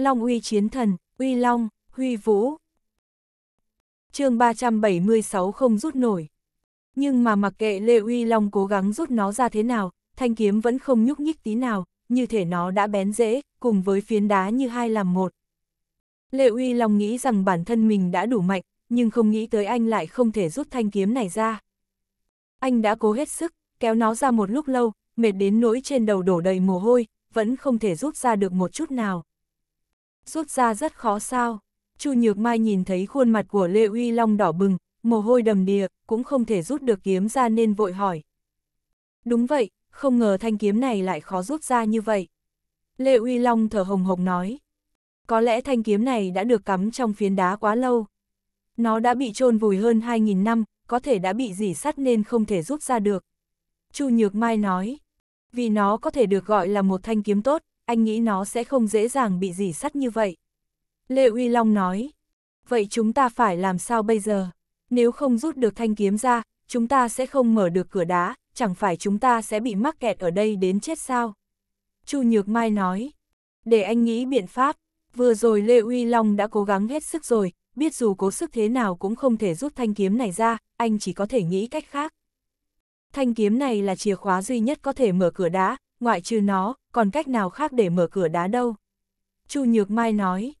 Long uy chiến thần, uy long, huy vũ. chương 376 không rút nổi. Nhưng mà mặc kệ Lê Uy Long cố gắng rút nó ra thế nào, thanh kiếm vẫn không nhúc nhích tí nào, như thể nó đã bén dễ, cùng với phiến đá như hai làm một. Lê Uy Long nghĩ rằng bản thân mình đã đủ mạnh, nhưng không nghĩ tới anh lại không thể rút thanh kiếm này ra. Anh đã cố hết sức, kéo nó ra một lúc lâu, mệt đến nỗi trên đầu đổ đầy mồ hôi, vẫn không thể rút ra được một chút nào rút ra rất khó sao. Chu Nhược Mai nhìn thấy khuôn mặt của Lê Uy Long đỏ bừng, mồ hôi đầm đìa, cũng không thể rút được kiếm ra nên vội hỏi. Đúng vậy, không ngờ thanh kiếm này lại khó rút ra như vậy. Lê Uy Long thở hồng hộc nói. Có lẽ thanh kiếm này đã được cắm trong phiến đá quá lâu. Nó đã bị chôn vùi hơn 2.000 năm, có thể đã bị dỉ sắt nên không thể rút ra được. Chu Nhược Mai nói, vì nó có thể được gọi là một thanh kiếm tốt, anh nghĩ nó sẽ không dễ dàng bị dỉ sắt như vậy. Lê Uy Long nói, vậy chúng ta phải làm sao bây giờ? Nếu không rút được thanh kiếm ra, chúng ta sẽ không mở được cửa đá, chẳng phải chúng ta sẽ bị mắc kẹt ở đây đến chết sao? Chu Nhược Mai nói, để anh nghĩ biện pháp, vừa rồi Lê Uy Long đã cố gắng hết sức rồi, biết dù cố sức thế nào cũng không thể rút thanh kiếm này ra, anh chỉ có thể nghĩ cách khác. Thanh kiếm này là chìa khóa duy nhất có thể mở cửa đá, ngoại trừ nó, còn cách nào khác để mở cửa đá đâu. Chu Nhược Mai nói,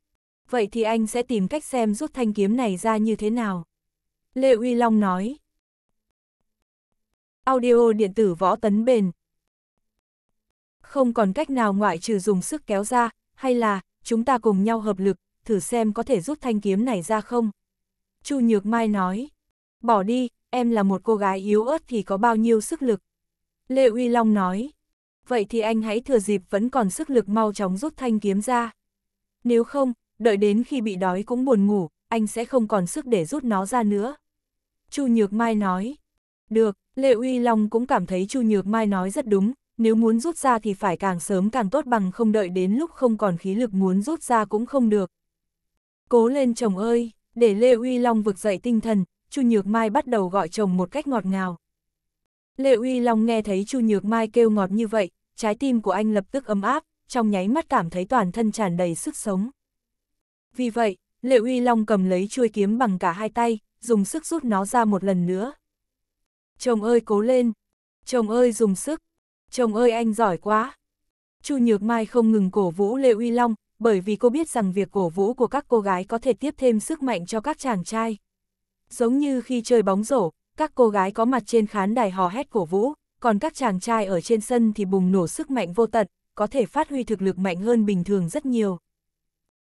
vậy thì anh sẽ tìm cách xem rút thanh kiếm này ra như thế nào. Lê Uy Long nói, audio điện tử võ tấn bền. Không còn cách nào ngoại trừ dùng sức kéo ra, hay là, chúng ta cùng nhau hợp lực, thử xem có thể rút thanh kiếm này ra không. Chu Nhược Mai nói, bỏ đi, em là một cô gái yếu ớt thì có bao nhiêu sức lực. Lê Uy Long nói, vậy thì anh hãy thừa dịp vẫn còn sức lực mau chóng rút thanh kiếm ra. Nếu không, đợi đến khi bị đói cũng buồn ngủ, anh sẽ không còn sức để rút nó ra nữa. Chu Nhược Mai nói. Được, Lệ Uy Long cũng cảm thấy Chu Nhược Mai nói rất đúng, nếu muốn rút ra thì phải càng sớm càng tốt bằng không đợi đến lúc không còn khí lực muốn rút ra cũng không được. Cố lên chồng ơi, để Lê Uy Long vực dậy tinh thần, Chu Nhược Mai bắt đầu gọi chồng một cách ngọt ngào. Lê Uy Long nghe thấy Chu Nhược Mai kêu ngọt như vậy, trái tim của anh lập tức ấm áp, trong nháy mắt cảm thấy toàn thân tràn đầy sức sống. Vì vậy, Liệu Uy Long cầm lấy chuôi kiếm bằng cả hai tay, dùng sức rút nó ra một lần nữa. Chồng ơi cố lên, chồng ơi dùng sức, chồng ơi anh giỏi quá. Chu Nhược Mai không ngừng cổ vũ Lệ Uy Long, bởi vì cô biết rằng việc cổ vũ của các cô gái có thể tiếp thêm sức mạnh cho các chàng trai. Giống như khi chơi bóng rổ, các cô gái có mặt trên khán đài hò hét cổ vũ, còn các chàng trai ở trên sân thì bùng nổ sức mạnh vô tận, có thể phát huy thực lực mạnh hơn bình thường rất nhiều.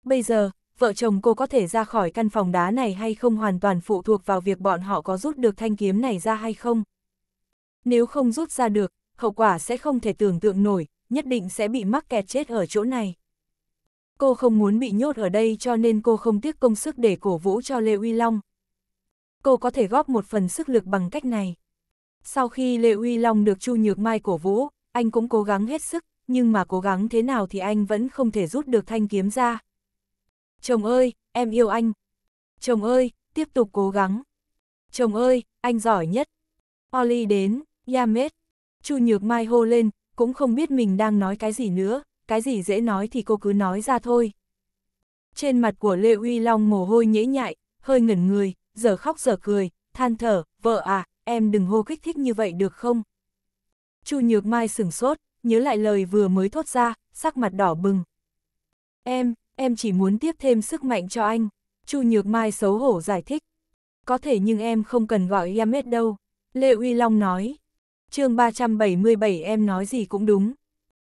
Bây giờ, vợ chồng cô có thể ra khỏi căn phòng đá này hay không hoàn toàn phụ thuộc vào việc bọn họ có rút được thanh kiếm này ra hay không. Nếu không rút ra được, hậu quả sẽ không thể tưởng tượng nổi, nhất định sẽ bị mắc kẹt chết ở chỗ này. Cô không muốn bị nhốt ở đây cho nên cô không tiếc công sức để cổ vũ cho Lê Uy Long. Cô có thể góp một phần sức lực bằng cách này. Sau khi Lê Uy Long được Chu Nhược Mai cổ vũ, anh cũng cố gắng hết sức, nhưng mà cố gắng thế nào thì anh vẫn không thể rút được thanh kiếm ra. Chồng ơi, em yêu anh. Chồng ơi, tiếp tục cố gắng. Chồng ơi, anh giỏi nhất. Oli đến, Yamet. Chu Nhược Mai hô lên, cũng không biết mình đang nói cái gì nữa, cái gì dễ nói thì cô cứ nói ra thôi. Trên mặt của Lê Uy Long mồ hôi nhễ nhại, hơi ngẩn người, giờ khóc giờ cười, than thở, vợ à, em đừng hô kích thích như vậy được không? Chu Nhược Mai sửng sốt, nhớ lại lời vừa mới thốt ra, sắc mặt đỏ bừng. Em, em chỉ muốn tiếp thêm sức mạnh cho anh. Chu Nhược Mai xấu hổ giải thích. Có thể nhưng em không cần gọi Yamet đâu. Lê Uy Long nói. chương 377 em nói gì cũng đúng.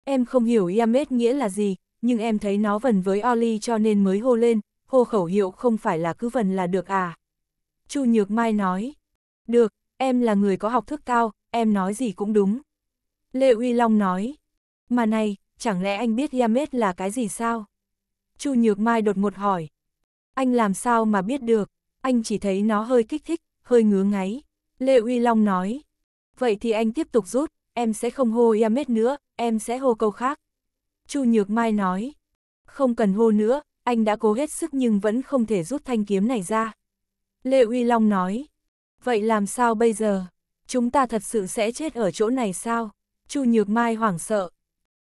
Em không hiểu Yamet nghĩa là gì, nhưng em thấy nó vần với Oli cho nên mới hô lên, hô khẩu hiệu không phải là cứ vần là được à. Chu Nhược Mai nói. Được, em là người có học thức cao, em nói gì cũng đúng. Lê Uy Long nói, mà này, chẳng lẽ anh biết Yamet là cái gì sao? Chu Nhược Mai đột một hỏi, anh làm sao mà biết được, anh chỉ thấy nó hơi kích thích, hơi ngứa ngáy. Lê Uy Long nói, vậy thì anh tiếp tục rút, em sẽ không hô Yamet nữa, em sẽ hô câu khác. Chu Nhược Mai nói, không cần hô nữa, anh đã cố hết sức nhưng vẫn không thể rút thanh kiếm này ra. Lê Uy Long nói, Vậy làm sao bây giờ? Chúng ta thật sự sẽ chết ở chỗ này sao? Chu Nhược Mai hoảng sợ.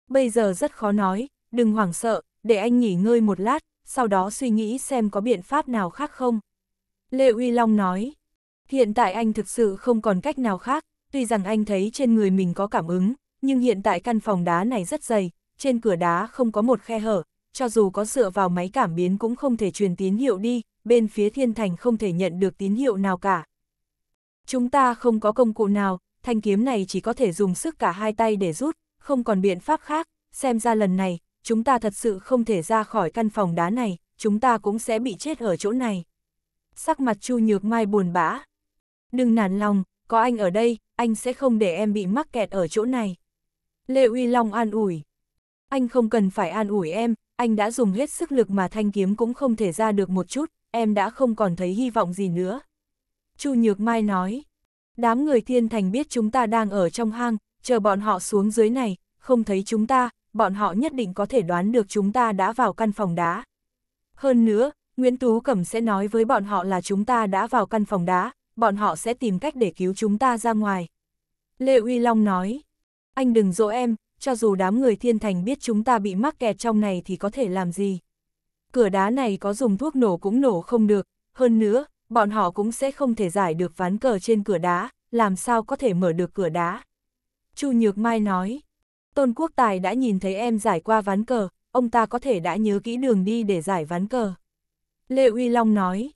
Bây giờ rất khó nói, đừng hoảng sợ, để anh nghỉ ngơi một lát, sau đó suy nghĩ xem có biện pháp nào khác không. Lê Uy Long nói, hiện tại anh thực sự không còn cách nào khác, tuy rằng anh thấy trên người mình có cảm ứng, nhưng hiện tại căn phòng đá này rất dày, trên cửa đá không có một khe hở, cho dù có dựa vào máy cảm biến cũng không thể truyền tín hiệu đi, bên phía thiên thành không thể nhận được tín hiệu nào cả. Chúng ta không có công cụ nào, thanh kiếm này chỉ có thể dùng sức cả hai tay để rút, không còn biện pháp khác, xem ra lần này, chúng ta thật sự không thể ra khỏi căn phòng đá này, chúng ta cũng sẽ bị chết ở chỗ này. Sắc mặt Chu Nhược Mai buồn bã. Đừng nản lòng, có anh ở đây, anh sẽ không để em bị mắc kẹt ở chỗ này. Lê Uy Long an ủi. Anh không cần phải an ủi em, anh đã dùng hết sức lực mà thanh kiếm cũng không thể ra được một chút, em đã không còn thấy hy vọng gì nữa. Chu Nhược Mai nói. Đám người thiên thành biết chúng ta đang ở trong hang, chờ bọn họ xuống dưới này, không thấy chúng ta, bọn họ nhất định có thể đoán được chúng ta đã vào căn phòng đá. Hơn nữa, Nguyễn Tú Cẩm sẽ nói với bọn họ là chúng ta đã vào căn phòng đá, bọn họ sẽ tìm cách để cứu chúng ta ra ngoài. Lê Uy Long nói, anh đừng dỗ em, cho dù đám người thiên thành biết chúng ta bị mắc kẹt trong này thì có thể làm gì. Cửa đá này có dùng thuốc nổ cũng nổ không được, hơn nữa, bọn họ cũng sẽ không thể giải được ván cờ trên cửa đá, làm sao có thể mở được cửa đá. Chu Nhược Mai nói, Tôn Quốc Tài đã nhìn thấy em giải qua ván cờ, ông ta có thể đã nhớ kỹ đường đi để giải ván cờ. Lê Uy Long nói,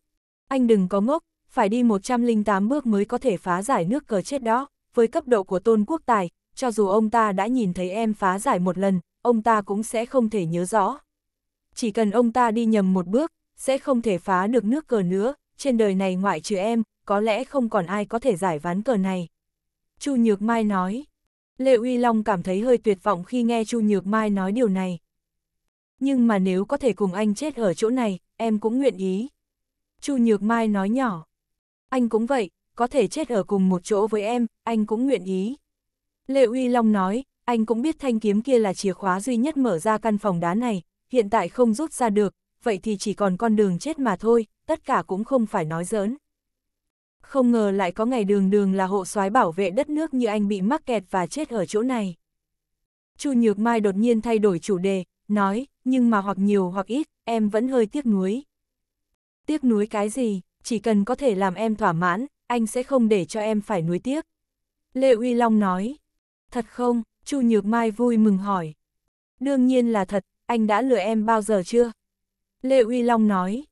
anh đừng có ngốc, phải đi 108 bước mới có thể phá giải nước cờ chết đó, với cấp độ của Tôn Quốc Tài, cho dù ông ta đã nhìn thấy em phá giải một lần, ông ta cũng sẽ không thể nhớ rõ. Chỉ cần ông ta đi nhầm một bước, sẽ không thể phá được nước cờ nữa, trên đời này ngoại trừ em, có lẽ không còn ai có thể giải ván cờ này. Chu Nhược Mai nói. Lệ Uy Long cảm thấy hơi tuyệt vọng khi nghe Chu Nhược Mai nói điều này. Nhưng mà nếu có thể cùng anh chết ở chỗ này, em cũng nguyện ý. Chu Nhược Mai nói nhỏ. Anh cũng vậy, có thể chết ở cùng một chỗ với em, anh cũng nguyện ý. Lệ Uy Long nói, anh cũng biết thanh kiếm kia là chìa khóa duy nhất mở ra căn phòng đá này, hiện tại không rút ra được, vậy thì chỉ còn con đường chết mà thôi, tất cả cũng không phải nói giỡn. Không ngờ lại có ngày đường đường là hộ soái bảo vệ đất nước như anh bị mắc kẹt và chết ở chỗ này. Chu Nhược Mai đột nhiên thay đổi chủ đề, nói, nhưng mà hoặc nhiều hoặc ít, em vẫn hơi tiếc nuối. Tiếc nuối cái gì, chỉ cần có thể làm em thỏa mãn, anh sẽ không để cho em phải nuối tiếc. Lê Uy Long nói, thật không, Chu Nhược Mai vui mừng hỏi. Đương nhiên là thật, anh đã lừa em bao giờ chưa? Lê Uy Long nói.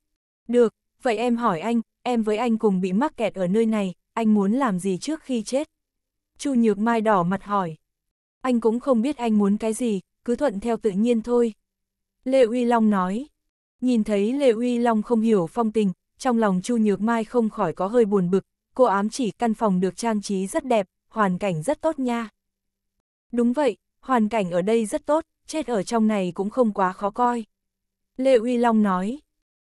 Được, vậy em hỏi anh, em với anh cùng bị mắc kẹt ở nơi này, anh muốn làm gì trước khi chết? Chu Nhược Mai đỏ mặt hỏi. Anh cũng không biết anh muốn cái gì, cứ thuận theo tự nhiên thôi. Lê Uy Long nói. Nhìn thấy Lê Uy Long không hiểu phong tình, trong lòng Chu Nhược Mai không khỏi có hơi buồn bực, cô ám chỉ căn phòng được trang trí rất đẹp, hoàn cảnh rất tốt nha. Đúng vậy, hoàn cảnh ở đây rất tốt, chết ở trong này cũng không quá khó coi. Lê Uy Long nói.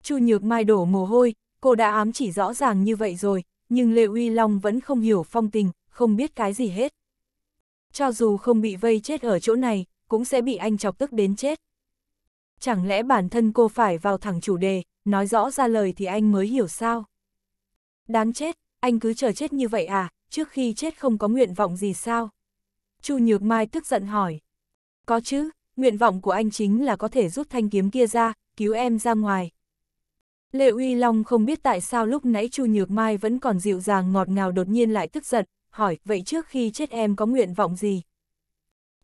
Chu Nhược Mai đổ mồ hôi, cô đã ám chỉ rõ ràng như vậy rồi, nhưng Lê Uy Long vẫn không hiểu phong tình, không biết cái gì hết. Cho dù không bị vây chết ở chỗ này, cũng sẽ bị anh chọc tức đến chết. Chẳng lẽ bản thân cô phải vào thẳng chủ đề, nói rõ ra lời thì anh mới hiểu sao? Đáng chết, anh cứ chờ chết như vậy à, trước khi chết không có nguyện vọng gì sao? Chu Nhược Mai tức giận hỏi. Có chứ, nguyện vọng của anh chính là có thể rút thanh kiếm kia ra, cứu em ra ngoài. Lệ Uy Long không biết tại sao lúc nãy Chu Nhược Mai vẫn còn dịu dàng ngọt ngào đột nhiên lại tức giận, hỏi, vậy trước khi chết em có nguyện vọng gì?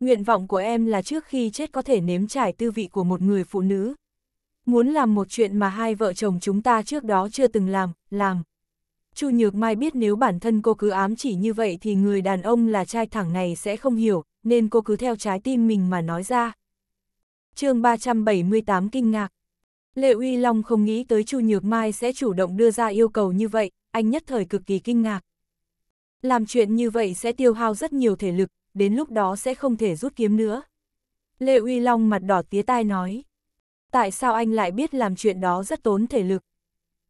Nguyện vọng của em là trước khi chết có thể nếm trải tư vị của một người phụ nữ. Muốn làm một chuyện mà hai vợ chồng chúng ta trước đó chưa từng làm, làm. Chu Nhược Mai biết nếu bản thân cô cứ ám chỉ như vậy thì người đàn ông là trai thẳng này sẽ không hiểu, nên cô cứ theo trái tim mình mà nói ra. chương 378 kinh ngạc. Lệ Uy Long không nghĩ tới Chu Nhược Mai sẽ chủ động đưa ra yêu cầu như vậy, anh nhất thời cực kỳ kinh ngạc. Làm chuyện như vậy sẽ tiêu hao rất nhiều thể lực, đến lúc đó sẽ không thể rút kiếm nữa. Lệ Uy Long mặt đỏ tía tai nói. Tại sao anh lại biết làm chuyện đó rất tốn thể lực?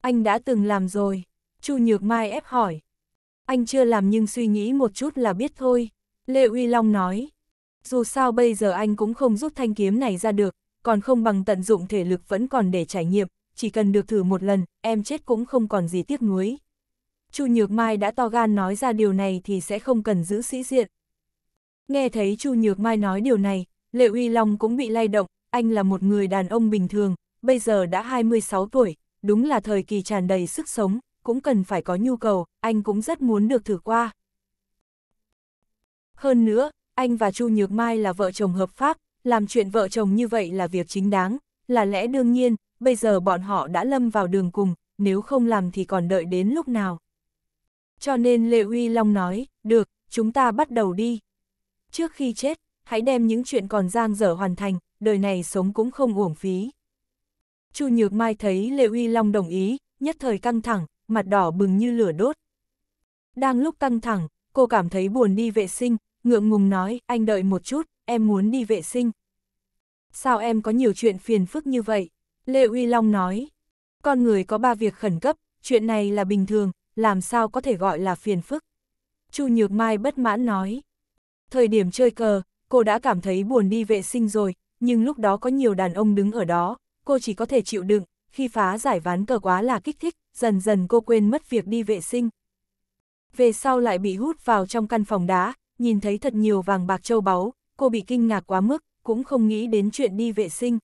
Anh đã từng làm rồi. Chu Nhược Mai ép hỏi. Anh chưa làm nhưng suy nghĩ một chút là biết thôi. Lê Uy Long nói, dù sao bây giờ anh cũng không rút thanh kiếm này ra được, còn không bằng tận dụng thể lực vẫn còn để trải nghiệm, chỉ cần được thử một lần, em chết cũng không còn gì tiếc nuối. Chu Nhược Mai đã to gan nói ra điều này thì sẽ không cần giữ sĩ diện. Nghe thấy Chu Nhược Mai nói điều này, Lệ Uy Long cũng bị lay động, anh là một người đàn ông bình thường, bây giờ đã 26 tuổi, đúng là thời kỳ tràn đầy sức sống, cũng cần phải có nhu cầu, anh cũng rất muốn được thử qua. Hơn nữa, anh và Chu Nhược Mai là vợ chồng hợp pháp, làm chuyện vợ chồng như vậy là việc chính đáng, là lẽ đương nhiên, bây giờ bọn họ đã lâm vào đường cùng, nếu không làm thì còn đợi đến lúc nào. Cho nên Lệ Uy Long nói, được, chúng ta bắt đầu đi. Trước khi chết, hãy đem những chuyện còn giang dở hoàn thành, đời này sống cũng không uổng phí. Chu Nhược Mai thấy Lệ Uy Long đồng ý, nhất thời căng thẳng, mặt đỏ bừng như lửa đốt. Đang lúc căng thẳng, cô cảm thấy buồn đi vệ sinh, ngượng ngùng nói, anh đợi một chút, em muốn đi vệ sinh. Sao em có nhiều chuyện phiền phức như vậy? Lê Uy Long nói, con người có ba việc khẩn cấp, chuyện này là bình thường, làm sao có thể gọi là phiền phức. Chu Nhược Mai bất mãn nói, thời điểm chơi cờ, cô đã cảm thấy buồn đi vệ sinh rồi, nhưng lúc đó có nhiều đàn ông đứng ở đó, cô chỉ có thể chịu đựng, khi phá giải ván cờ quá là kích thích, dần dần cô quên mất việc đi vệ sinh. Về sau lại bị hút vào trong căn phòng đá, nhìn thấy thật nhiều vàng bạc châu báu, cô bị kinh ngạc quá mức, cũng không nghĩ đến chuyện đi vệ sinh.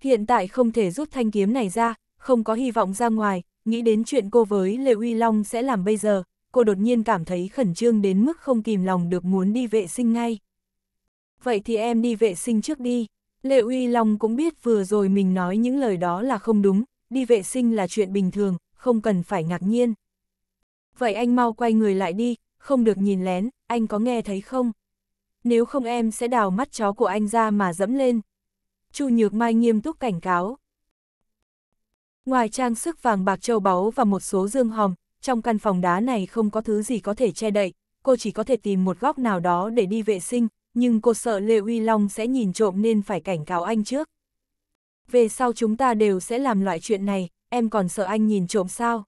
Hiện tại không thể rút thanh kiếm này ra, không có hy vọng ra ngoài, nghĩ đến chuyện cô với Lê Uy Long sẽ làm bây giờ, cô đột nhiên cảm thấy khẩn trương đến mức không kìm lòng được muốn đi vệ sinh ngay. Vậy thì em đi vệ sinh trước đi. lê Uy Long cũng biết vừa rồi mình nói những lời đó là không đúng, đi vệ sinh là chuyện bình thường, không cần phải ngạc nhiên. Vậy anh mau quay người lại đi, không được nhìn lén, anh có nghe thấy không? Nếu không em sẽ đào mắt chó của anh ra mà dẫm lên. Chu Nhược Mai nghiêm túc cảnh cáo. Ngoài trang sức vàng bạc châu báu và một số dương hòm, trong căn phòng đá này không có thứ gì có thể che đậy, cô chỉ có thể tìm một góc nào đó để đi vệ sinh, nhưng cô sợ Lê Uy Long sẽ nhìn trộm nên phải cảnh cáo anh trước. Về sau chúng ta đều sẽ làm loại chuyện này, em còn sợ anh nhìn trộm sao?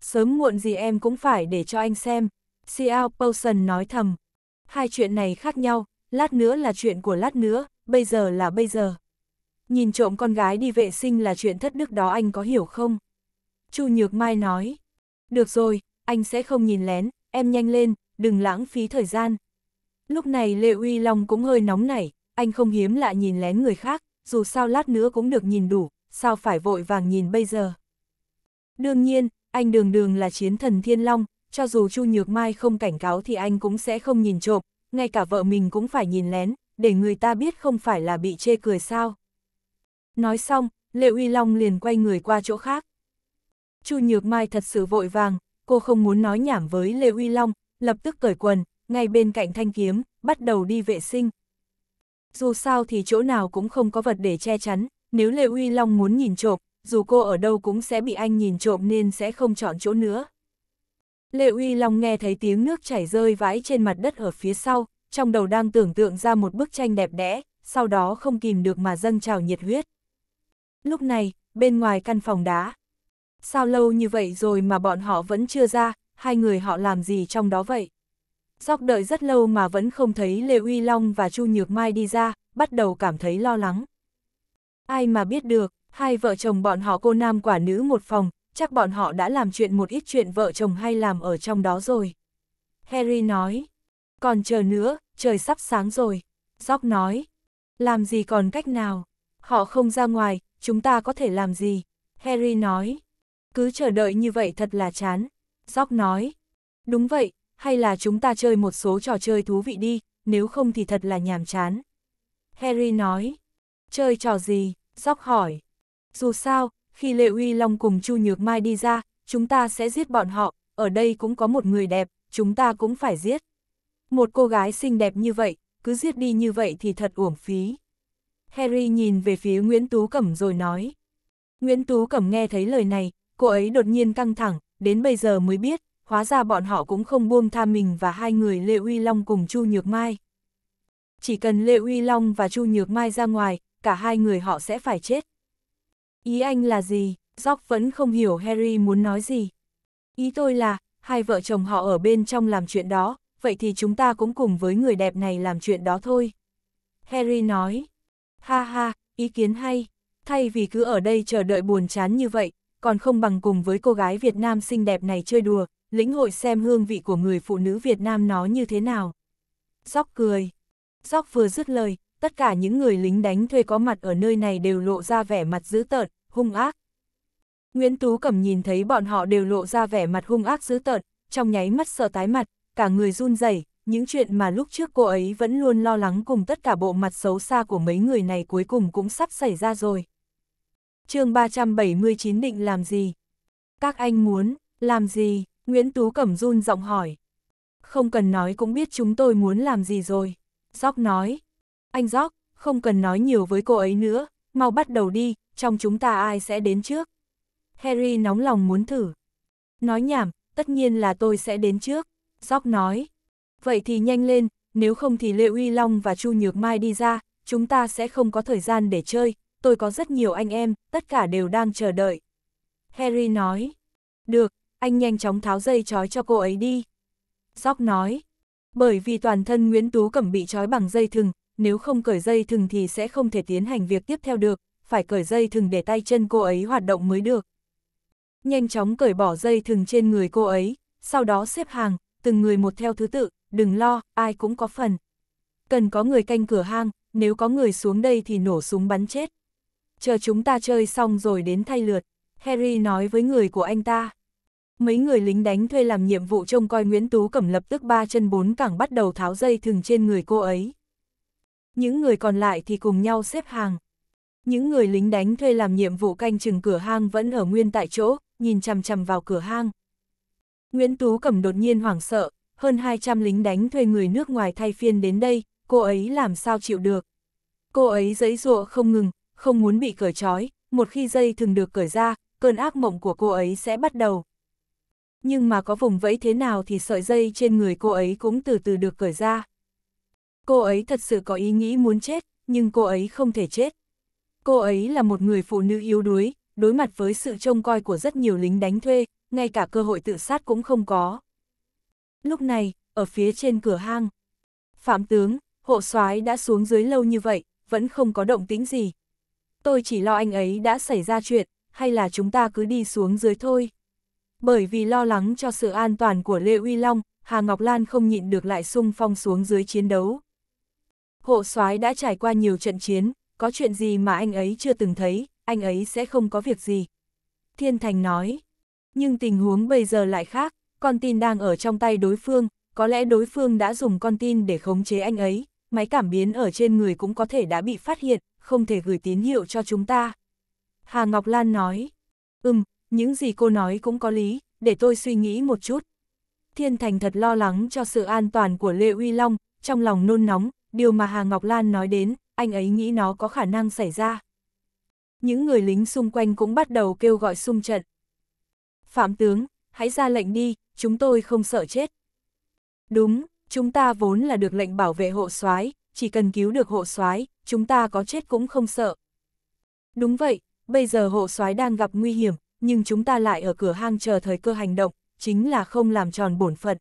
Sớm muộn gì em cũng phải để cho anh xem. Xiao Potion nói thầm. Hai chuyện này khác nhau, lát nữa là chuyện của lát nữa, bây giờ là bây giờ. Nhìn trộm con gái đi vệ sinh là chuyện thất đức đó anh có hiểu không? Chu Nhược Mai nói. Được rồi, anh sẽ không nhìn lén, em nhanh lên, đừng lãng phí thời gian. Lúc này Lệ Uy Long cũng hơi nóng nảy, anh không hiếm lạ nhìn lén người khác, dù sao lát nữa cũng được nhìn đủ, sao phải vội vàng nhìn bây giờ. Đương nhiên, anh đường đường là chiến thần Thiên Long, cho dù Chu Nhược Mai không cảnh cáo thì anh cũng sẽ không nhìn trộm, ngay cả vợ mình cũng phải nhìn lén, để người ta biết không phải là bị chê cười sao. Nói xong, Lệ Uy Long liền quay người qua chỗ khác. Chu Nhược Mai thật sự vội vàng, cô không muốn nói nhảm với Lệ Uy Long, lập tức cởi quần, ngay bên cạnh thanh kiếm, bắt đầu đi vệ sinh. Dù sao thì chỗ nào cũng không có vật để che chắn, nếu Lệ Uy Long muốn nhìn trộm, dù cô ở đâu cũng sẽ bị anh nhìn trộm nên sẽ không chọn chỗ nữa. Lê Uy Long nghe thấy tiếng nước chảy rơi vãi trên mặt đất ở phía sau, trong đầu đang tưởng tượng ra một bức tranh đẹp đẽ, sau đó không kìm được mà dâng trào nhiệt huyết. Lúc này, bên ngoài căn phòng đá. Sao lâu như vậy rồi mà bọn họ vẫn chưa ra, hai người họ làm gì trong đó vậy? Dọc đợi rất lâu mà vẫn không thấy Lê Uy Long và Chu Nhược Mai đi ra, bắt đầu cảm thấy lo lắng. Ai mà biết được, hai vợ chồng bọn họ cô nam quả nữ một phòng, chắc bọn họ đã làm chuyện một ít chuyện vợ chồng hay làm ở trong đó rồi. Harry nói, còn chờ nữa, trời sắp sáng rồi. Jock nói, làm gì còn cách nào, họ không ra ngoài, chúng ta có thể làm gì. Harry nói, cứ chờ đợi như vậy thật là chán. Jock nói, đúng vậy, hay là chúng ta chơi một số trò chơi thú vị đi, nếu không thì thật là nhàm chán. Harry nói, chơi trò gì, Jock hỏi. Dù sao, khi Lê Uy Long cùng Chu Nhược Mai đi ra, chúng ta sẽ giết bọn họ, ở đây cũng có một người đẹp, chúng ta cũng phải giết. Một cô gái xinh đẹp như vậy, cứ giết đi như vậy thì thật uổng phí. Harry nhìn về phía Nguyễn Tú Cẩm rồi nói. Nguyễn Tú Cẩm nghe thấy lời này, cô ấy đột nhiên căng thẳng, đến bây giờ mới biết, hóa ra bọn họ cũng không buông tha mình và hai người Lê Uy Long cùng Chu Nhược Mai. Chỉ cần Lê Uy Long và Chu Nhược Mai ra ngoài, cả hai người họ sẽ phải chết. Ý anh là gì? Jock vẫn không hiểu Harry muốn nói gì. Ý tôi là, hai vợ chồng họ ở bên trong làm chuyện đó, vậy thì chúng ta cũng cùng với người đẹp này làm chuyện đó thôi. Harry nói, ha ha, ý kiến hay, thay vì cứ ở đây chờ đợi buồn chán như vậy, còn không bằng cùng với cô gái Việt Nam xinh đẹp này chơi đùa, lĩnh hội xem hương vị của người phụ nữ Việt Nam nó như thế nào. Jock cười. Jock vừa dứt lời, tất cả những người lính đánh thuê có mặt ở nơi này đều lộ ra vẻ mặt dữ tợn, hung ác. Nguyễn Tú Cẩm nhìn thấy bọn họ đều lộ ra vẻ mặt hung ác dữ tợn, trong nháy mắt sợ tái mặt, cả người run rẩy, những chuyện mà lúc trước cô ấy vẫn luôn lo lắng cùng tất cả bộ mặt xấu xa của mấy người này cuối cùng cũng sắp xảy ra rồi. chương 379 định làm gì? Các anh muốn, làm gì? Nguyễn Tú Cẩm run giọng hỏi. Không cần nói cũng biết chúng tôi muốn làm gì rồi. Dóc nói, anh Gióc, không cần nói nhiều với cô ấy nữa, mau bắt đầu đi, trong chúng ta ai sẽ đến trước. Harry nóng lòng muốn thử. Nói nhảm, tất nhiên là tôi sẽ đến trước. Gióc nói. Vậy thì nhanh lên, nếu không thì Lê Uy Long và Chu Nhược Mai đi ra, chúng ta sẽ không có thời gian để chơi, tôi có rất nhiều anh em, tất cả đều đang chờ đợi. Harry nói. Được, anh nhanh chóng tháo dây trói cho cô ấy đi. Gióc nói. Bởi vì toàn thân Nguyễn Tú Cẩm bị trói bằng dây thừng, nếu không cởi dây thừng thì sẽ không thể tiến hành việc tiếp theo được, phải cởi dây thừng để tay chân cô ấy hoạt động mới được. Nhanh chóng cởi bỏ dây thừng trên người cô ấy, sau đó xếp hàng, từng người một theo thứ tự, đừng lo, ai cũng có phần. Cần có người canh cửa hang, nếu có người xuống đây thì nổ súng bắn chết. Chờ chúng ta chơi xong rồi đến thay lượt, Harry nói với người của anh ta. Mấy người lính đánh thuê làm nhiệm vụ trông coi Nguyễn Tú Cẩm lập tức ba chân bốn cẳng bắt đầu tháo dây thừng trên người cô ấy. Những người còn lại thì cùng nhau xếp hàng. Những người lính đánh thuê làm nhiệm vụ canh chừng cửa hang vẫn ở nguyên tại chỗ, nhìn chằm chằm vào cửa hang. Nguyễn Tú Cẩm đột nhiên hoảng sợ, hơn 200 lính đánh thuê người nước ngoài thay phiên đến đây, cô ấy làm sao chịu được. Cô ấy giấy ruộ không ngừng, không muốn bị cởi trói, một khi dây thường được cởi ra, cơn ác mộng của cô ấy sẽ bắt đầu. Nhưng mà có vùng vẫy thế nào thì sợi dây trên người cô ấy cũng từ từ được cởi ra. Cô ấy thật sự có ý nghĩ muốn chết, nhưng cô ấy không thể chết. Cô ấy là một người phụ nữ yếu đuối, đối mặt với sự trông coi của rất nhiều lính đánh thuê, ngay cả cơ hội tự sát cũng không có. Lúc này, ở phía trên cửa hang, Phạm tướng, hộ soái đã xuống dưới lâu như vậy, vẫn không có động tĩnh gì. Tôi chỉ lo anh ấy đã xảy ra chuyện, hay là chúng ta cứ đi xuống dưới thôi. Bởi vì lo lắng cho sự an toàn của Lê Uy Long, Hà Ngọc Lan không nhịn được lại sung phong xuống dưới chiến đấu. Hộ soái đã trải qua nhiều trận chiến, có chuyện gì mà anh ấy chưa từng thấy, anh ấy sẽ không có việc gì. Thiên Thành nói, nhưng tình huống bây giờ lại khác, con tin đang ở trong tay đối phương, có lẽ đối phương đã dùng con tin để khống chế anh ấy, máy cảm biến ở trên người cũng có thể đã bị phát hiện, không thể gửi tín hiệu cho chúng ta. Hà Ngọc Lan nói, ừm, những gì cô nói cũng có lý, để tôi suy nghĩ một chút. Thiên Thành thật lo lắng cho sự an toàn của Lê Uy Long, trong lòng nôn nóng, điều mà Hà Ngọc Lan nói đến, anh ấy nghĩ nó có khả năng xảy ra. Những người lính xung quanh cũng bắt đầu kêu gọi xung trận. Phạm tướng, hãy ra lệnh đi, chúng tôi không sợ chết. Đúng, chúng ta vốn là được lệnh bảo vệ hộ soái, chỉ cần cứu được hộ soái, chúng ta có chết cũng không sợ. Đúng vậy, bây giờ hộ soái đang gặp nguy hiểm, nhưng chúng ta lại ở cửa hang chờ thời cơ hành động, chính là không làm tròn bổn phận.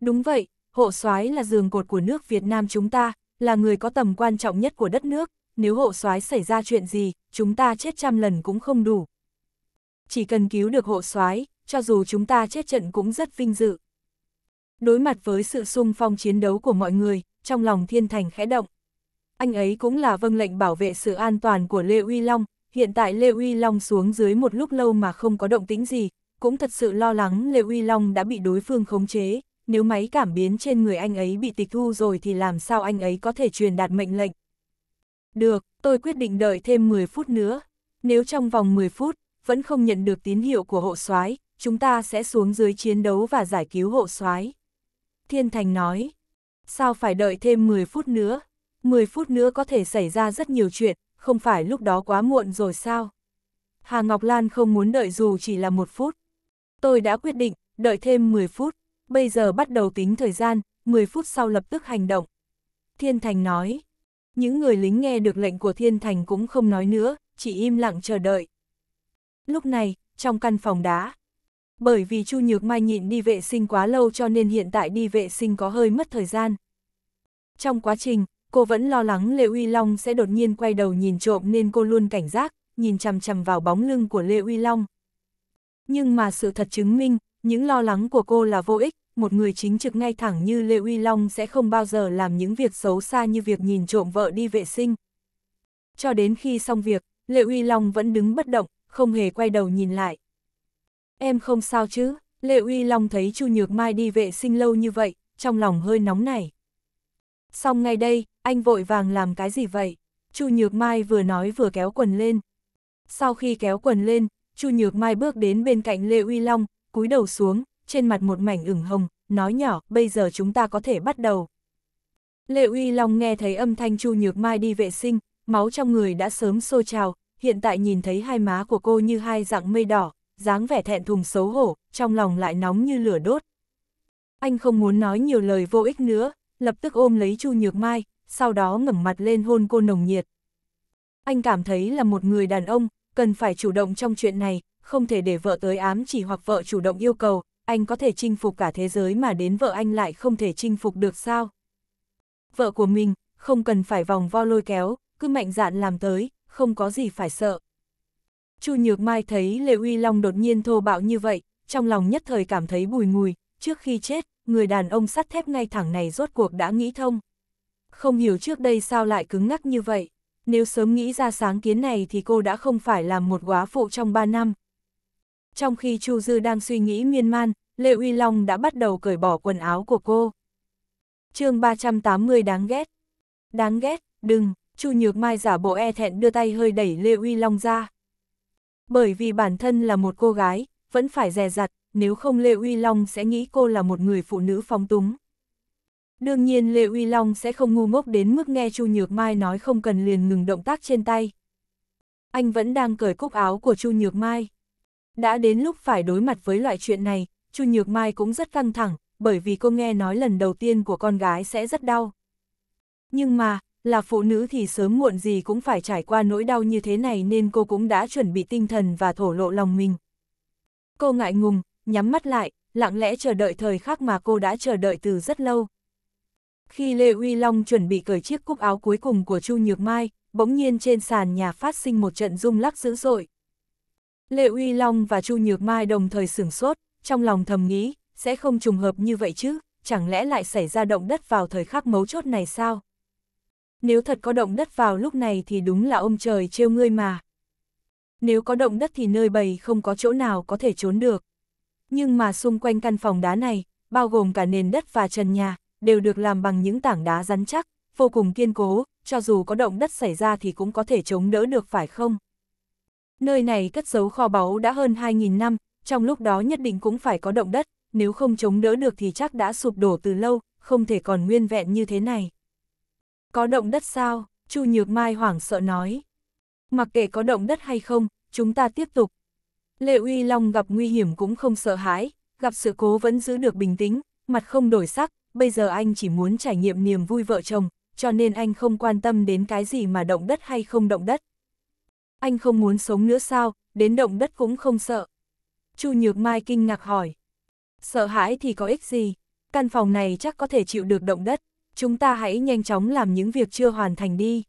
Đúng vậy, hộ soái là giường cột của nước Việt Nam chúng ta, là người có tầm quan trọng nhất của đất nước, nếu hộ soái xảy ra chuyện gì, chúng ta chết trăm lần cũng không đủ. Chỉ cần cứu được hộ soái, cho dù chúng ta chết trận cũng rất vinh dự. Đối mặt với sự sung phong chiến đấu của mọi người, trong lòng Thiên Thành khẽ động. Anh ấy cũng là vâng lệnh bảo vệ sự an toàn của Lê Uy Long, hiện tại Lê Uy Long xuống dưới một lúc lâu mà không có động tĩnh gì, cũng thật sự lo lắng Lê Uy Long đã bị đối phương khống chế, nếu máy cảm biến trên người anh ấy bị tịch thu rồi thì làm sao anh ấy có thể truyền đạt mệnh lệnh. Được, tôi quyết định đợi thêm 10 phút nữa. Nếu trong vòng 10 phút, vẫn không nhận được tín hiệu của hộ soái chúng ta sẽ xuống dưới chiến đấu và giải cứu hộ soái Thiên Thành nói, sao phải đợi thêm 10 phút nữa? 10 phút nữa có thể xảy ra rất nhiều chuyện, không phải lúc đó quá muộn rồi sao? Hà Ngọc Lan không muốn đợi dù chỉ là một phút. Tôi đã quyết định, đợi thêm 10 phút bây giờ bắt đầu tính thời gian, 10 phút sau lập tức hành động. Thiên Thành nói, những người lính nghe được lệnh của Thiên Thành cũng không nói nữa, chỉ im lặng chờ đợi. Lúc này, trong căn phòng đá, bởi vì Chu Nhược Mai nhịn đi vệ sinh quá lâu cho nên hiện tại đi vệ sinh có hơi mất thời gian. Trong quá trình, cô vẫn lo lắng Lê Uy Long sẽ đột nhiên quay đầu nhìn trộm nên cô luôn cảnh giác, nhìn chằm chằm vào bóng lưng của Lê Uy Long. Nhưng mà sự thật chứng minh, những lo lắng của cô là vô ích, một người chính trực ngay thẳng như Lê Uy Long sẽ không bao giờ làm những việc xấu xa như việc nhìn trộm vợ đi vệ sinh. Cho đến khi xong việc, Lê Uy Long vẫn đứng bất động, không hề quay đầu nhìn lại. Em không sao chứ, Lê Uy Long thấy Chu Nhược Mai đi vệ sinh lâu như vậy, trong lòng hơi nóng này. Xong ngay đây, anh vội vàng làm cái gì vậy? Chu Nhược Mai vừa nói vừa kéo quần lên. Sau khi kéo quần lên, Chu Nhược Mai bước đến bên cạnh Lê Uy Long, cúi đầu xuống, trên mặt một mảnh ửng hồng, nói nhỏ, bây giờ chúng ta có thể bắt đầu. Lệ Uy Long nghe thấy âm thanh Chu Nhược Mai đi vệ sinh, máu trong người đã sớm sôi trào, hiện tại nhìn thấy hai má của cô như hai dạng mây đỏ, dáng vẻ thẹn thùng xấu hổ, trong lòng lại nóng như lửa đốt. Anh không muốn nói nhiều lời vô ích nữa, lập tức ôm lấy Chu Nhược Mai, sau đó ngẩng mặt lên hôn cô nồng nhiệt. Anh cảm thấy là một người đàn ông, cần phải chủ động trong chuyện này, không thể để vợ tới ám chỉ hoặc vợ chủ động yêu cầu, anh có thể chinh phục cả thế giới mà đến vợ anh lại không thể chinh phục được sao? Vợ của mình, không cần phải vòng vo lôi kéo, cứ mạnh dạn làm tới, không có gì phải sợ. Chu Nhược Mai thấy Lệ Uy Long đột nhiên thô bạo như vậy, trong lòng nhất thời cảm thấy bùi ngùi, trước khi chết, người đàn ông sắt thép ngay thẳng này rốt cuộc đã nghĩ thông. Không hiểu trước đây sao lại cứng ngắc như vậy, nếu sớm nghĩ ra sáng kiến này thì cô đã không phải làm một quá phụ trong 3 năm, trong khi Chu Dư đang suy nghĩ miên man, Lệ Uy Long đã bắt đầu cởi bỏ quần áo của cô. chương 380 đáng ghét. Đáng ghét, đừng, Chu Nhược Mai giả bộ e thẹn đưa tay hơi đẩy Lệ Uy Long ra. Bởi vì bản thân là một cô gái, vẫn phải dè dặt, nếu không Lệ Uy Long sẽ nghĩ cô là một người phụ nữ phóng túng. Đương nhiên Lệ Uy Long sẽ không ngu ngốc đến mức nghe Chu Nhược Mai nói không cần liền ngừng động tác trên tay. Anh vẫn đang cởi cúc áo của Chu Nhược Mai. Đã đến lúc phải đối mặt với loại chuyện này, Chu Nhược Mai cũng rất căng thẳng, bởi vì cô nghe nói lần đầu tiên của con gái sẽ rất đau. Nhưng mà, là phụ nữ thì sớm muộn gì cũng phải trải qua nỗi đau như thế này nên cô cũng đã chuẩn bị tinh thần và thổ lộ lòng mình. Cô ngại ngùng, nhắm mắt lại, lặng lẽ chờ đợi thời khắc mà cô đã chờ đợi từ rất lâu. Khi Lê Uy Long chuẩn bị cởi chiếc cúc áo cuối cùng của Chu Nhược Mai, bỗng nhiên trên sàn nhà phát sinh một trận rung lắc dữ dội. Lê Uy Long và Chu Nhược Mai đồng thời sửng sốt, trong lòng thầm nghĩ, sẽ không trùng hợp như vậy chứ, chẳng lẽ lại xảy ra động đất vào thời khắc mấu chốt này sao? Nếu thật có động đất vào lúc này thì đúng là ông trời trêu ngươi mà. Nếu có động đất thì nơi bầy không có chỗ nào có thể trốn được. Nhưng mà xung quanh căn phòng đá này, bao gồm cả nền đất và trần nhà, đều được làm bằng những tảng đá rắn chắc, vô cùng kiên cố, cho dù có động đất xảy ra thì cũng có thể chống đỡ được phải không? Nơi này cất giấu kho báu đã hơn 2.000 năm, trong lúc đó nhất định cũng phải có động đất, nếu không chống đỡ được thì chắc đã sụp đổ từ lâu, không thể còn nguyên vẹn như thế này. Có động đất sao? Chu Nhược Mai hoảng sợ nói. Mặc kệ có động đất hay không, chúng ta tiếp tục. Lệ Uy Long gặp nguy hiểm cũng không sợ hãi, gặp sự cố vẫn giữ được bình tĩnh, mặt không đổi sắc, bây giờ anh chỉ muốn trải nghiệm niềm vui vợ chồng, cho nên anh không quan tâm đến cái gì mà động đất hay không động đất anh không muốn sống nữa sao, đến động đất cũng không sợ. Chu Nhược Mai kinh ngạc hỏi. Sợ hãi thì có ích gì, căn phòng này chắc có thể chịu được động đất, chúng ta hãy nhanh chóng làm những việc chưa hoàn thành đi.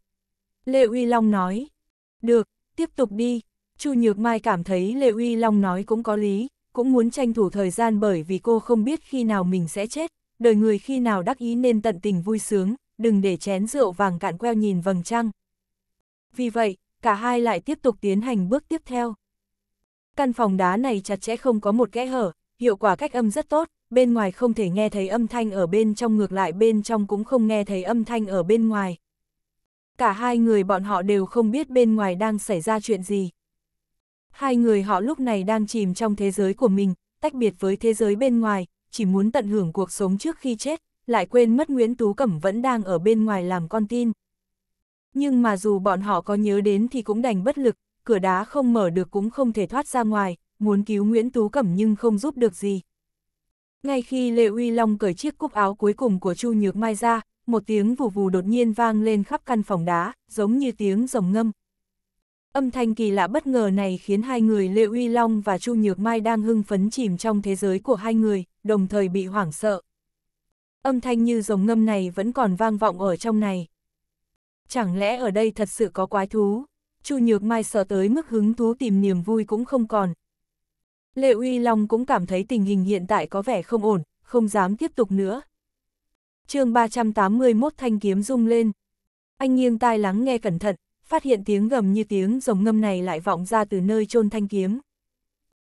Lê Uy Long nói. Được, tiếp tục đi. Chu Nhược Mai cảm thấy Lê Uy Long nói cũng có lý, cũng muốn tranh thủ thời gian bởi vì cô không biết khi nào mình sẽ chết, đời người khi nào đắc ý nên tận tình vui sướng, đừng để chén rượu vàng cạn queo nhìn vầng trăng. Vì vậy, cả hai lại tiếp tục tiến hành bước tiếp theo. Căn phòng đá này chặt chẽ không có một kẽ hở, hiệu quả cách âm rất tốt, bên ngoài không thể nghe thấy âm thanh ở bên trong ngược lại bên trong cũng không nghe thấy âm thanh ở bên ngoài. Cả hai người bọn họ đều không biết bên ngoài đang xảy ra chuyện gì. Hai người họ lúc này đang chìm trong thế giới của mình, tách biệt với thế giới bên ngoài, chỉ muốn tận hưởng cuộc sống trước khi chết, lại quên mất Nguyễn Tú Cẩm vẫn đang ở bên ngoài làm con tin nhưng mà dù bọn họ có nhớ đến thì cũng đành bất lực, cửa đá không mở được cũng không thể thoát ra ngoài, muốn cứu Nguyễn Tú Cẩm nhưng không giúp được gì. Ngay khi Lệ Uy Long cởi chiếc cúc áo cuối cùng của Chu Nhược Mai ra, một tiếng vù vù đột nhiên vang lên khắp căn phòng đá, giống như tiếng rồng ngâm. Âm thanh kỳ lạ bất ngờ này khiến hai người Lệ Uy Long và Chu Nhược Mai đang hưng phấn chìm trong thế giới của hai người, đồng thời bị hoảng sợ. Âm thanh như rồng ngâm này vẫn còn vang vọng ở trong này. Chẳng lẽ ở đây thật sự có quái thú? Chu Nhược Mai sợ tới mức hứng thú tìm niềm vui cũng không còn. Lệ Uy Long cũng cảm thấy tình hình hiện tại có vẻ không ổn, không dám tiếp tục nữa. chương 381 thanh kiếm rung lên. Anh nghiêng tai lắng nghe cẩn thận, phát hiện tiếng gầm như tiếng rồng ngâm này lại vọng ra từ nơi chôn thanh kiếm.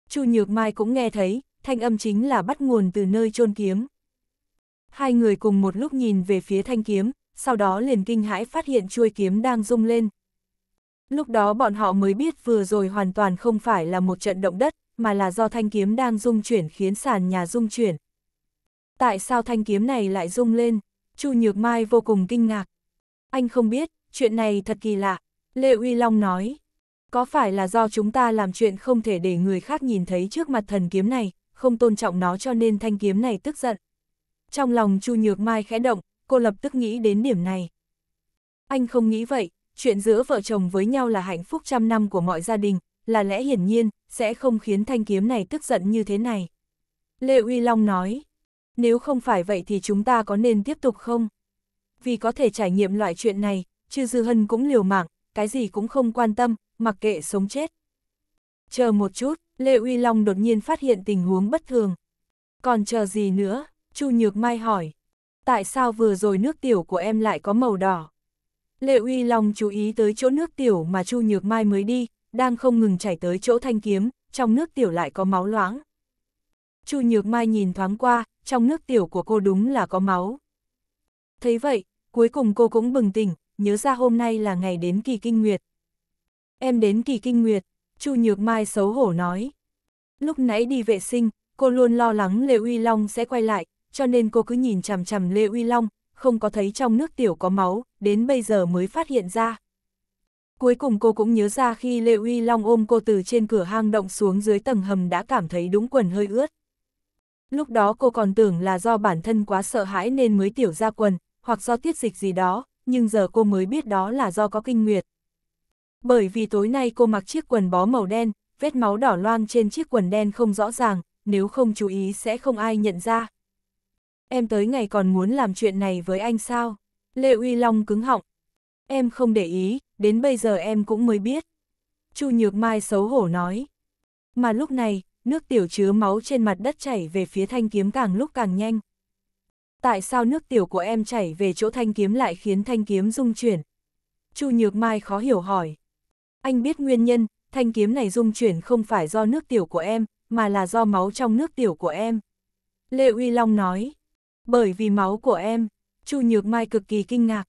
Chu Nhược Mai cũng nghe thấy, thanh âm chính là bắt nguồn từ nơi chôn kiếm. Hai người cùng một lúc nhìn về phía thanh kiếm, sau đó liền kinh hãi phát hiện chuôi kiếm đang rung lên. Lúc đó bọn họ mới biết vừa rồi hoàn toàn không phải là một trận động đất, mà là do thanh kiếm đang rung chuyển khiến sàn nhà rung chuyển. Tại sao thanh kiếm này lại rung lên? Chu Nhược Mai vô cùng kinh ngạc. Anh không biết, chuyện này thật kỳ lạ. Lê Uy Long nói, có phải là do chúng ta làm chuyện không thể để người khác nhìn thấy trước mặt thần kiếm này, không tôn trọng nó cho nên thanh kiếm này tức giận. Trong lòng Chu Nhược Mai khẽ động, cô lập tức nghĩ đến điểm này. Anh không nghĩ vậy, chuyện giữa vợ chồng với nhau là hạnh phúc trăm năm của mọi gia đình, là lẽ hiển nhiên, sẽ không khiến thanh kiếm này tức giận như thế này. Lê Uy Long nói, nếu không phải vậy thì chúng ta có nên tiếp tục không? Vì có thể trải nghiệm loại chuyện này, chứ Dư Hân cũng liều mạng, cái gì cũng không quan tâm, mặc kệ sống chết. Chờ một chút, Lê Uy Long đột nhiên phát hiện tình huống bất thường. Còn chờ gì nữa? Chu Nhược Mai hỏi tại sao vừa rồi nước tiểu của em lại có màu đỏ? Lệ Uy Long chú ý tới chỗ nước tiểu mà Chu Nhược Mai mới đi, đang không ngừng chảy tới chỗ thanh kiếm, trong nước tiểu lại có máu loãng. Chu Nhược Mai nhìn thoáng qua, trong nước tiểu của cô đúng là có máu. Thấy vậy, cuối cùng cô cũng bừng tỉnh, nhớ ra hôm nay là ngày đến kỳ kinh nguyệt. Em đến kỳ kinh nguyệt, Chu Nhược Mai xấu hổ nói. Lúc nãy đi vệ sinh, cô luôn lo lắng Lệ Uy Long sẽ quay lại, cho nên cô cứ nhìn chằm chằm Lê Uy Long, không có thấy trong nước tiểu có máu, đến bây giờ mới phát hiện ra. Cuối cùng cô cũng nhớ ra khi Lê Uy Long ôm cô từ trên cửa hang động xuống dưới tầng hầm đã cảm thấy đúng quần hơi ướt. Lúc đó cô còn tưởng là do bản thân quá sợ hãi nên mới tiểu ra quần, hoặc do tiết dịch gì đó, nhưng giờ cô mới biết đó là do có kinh nguyệt. Bởi vì tối nay cô mặc chiếc quần bó màu đen, vết máu đỏ loang trên chiếc quần đen không rõ ràng, nếu không chú ý sẽ không ai nhận ra em tới ngày còn muốn làm chuyện này với anh sao? Lê Uy Long cứng họng. Em không để ý, đến bây giờ em cũng mới biết. Chu Nhược Mai xấu hổ nói. Mà lúc này, nước tiểu chứa máu trên mặt đất chảy về phía thanh kiếm càng lúc càng nhanh. Tại sao nước tiểu của em chảy về chỗ thanh kiếm lại khiến thanh kiếm rung chuyển? Chu Nhược Mai khó hiểu hỏi. Anh biết nguyên nhân, thanh kiếm này rung chuyển không phải do nước tiểu của em, mà là do máu trong nước tiểu của em. Lê Uy Long nói. Bởi vì máu của em, Chu Nhược Mai cực kỳ kinh ngạc.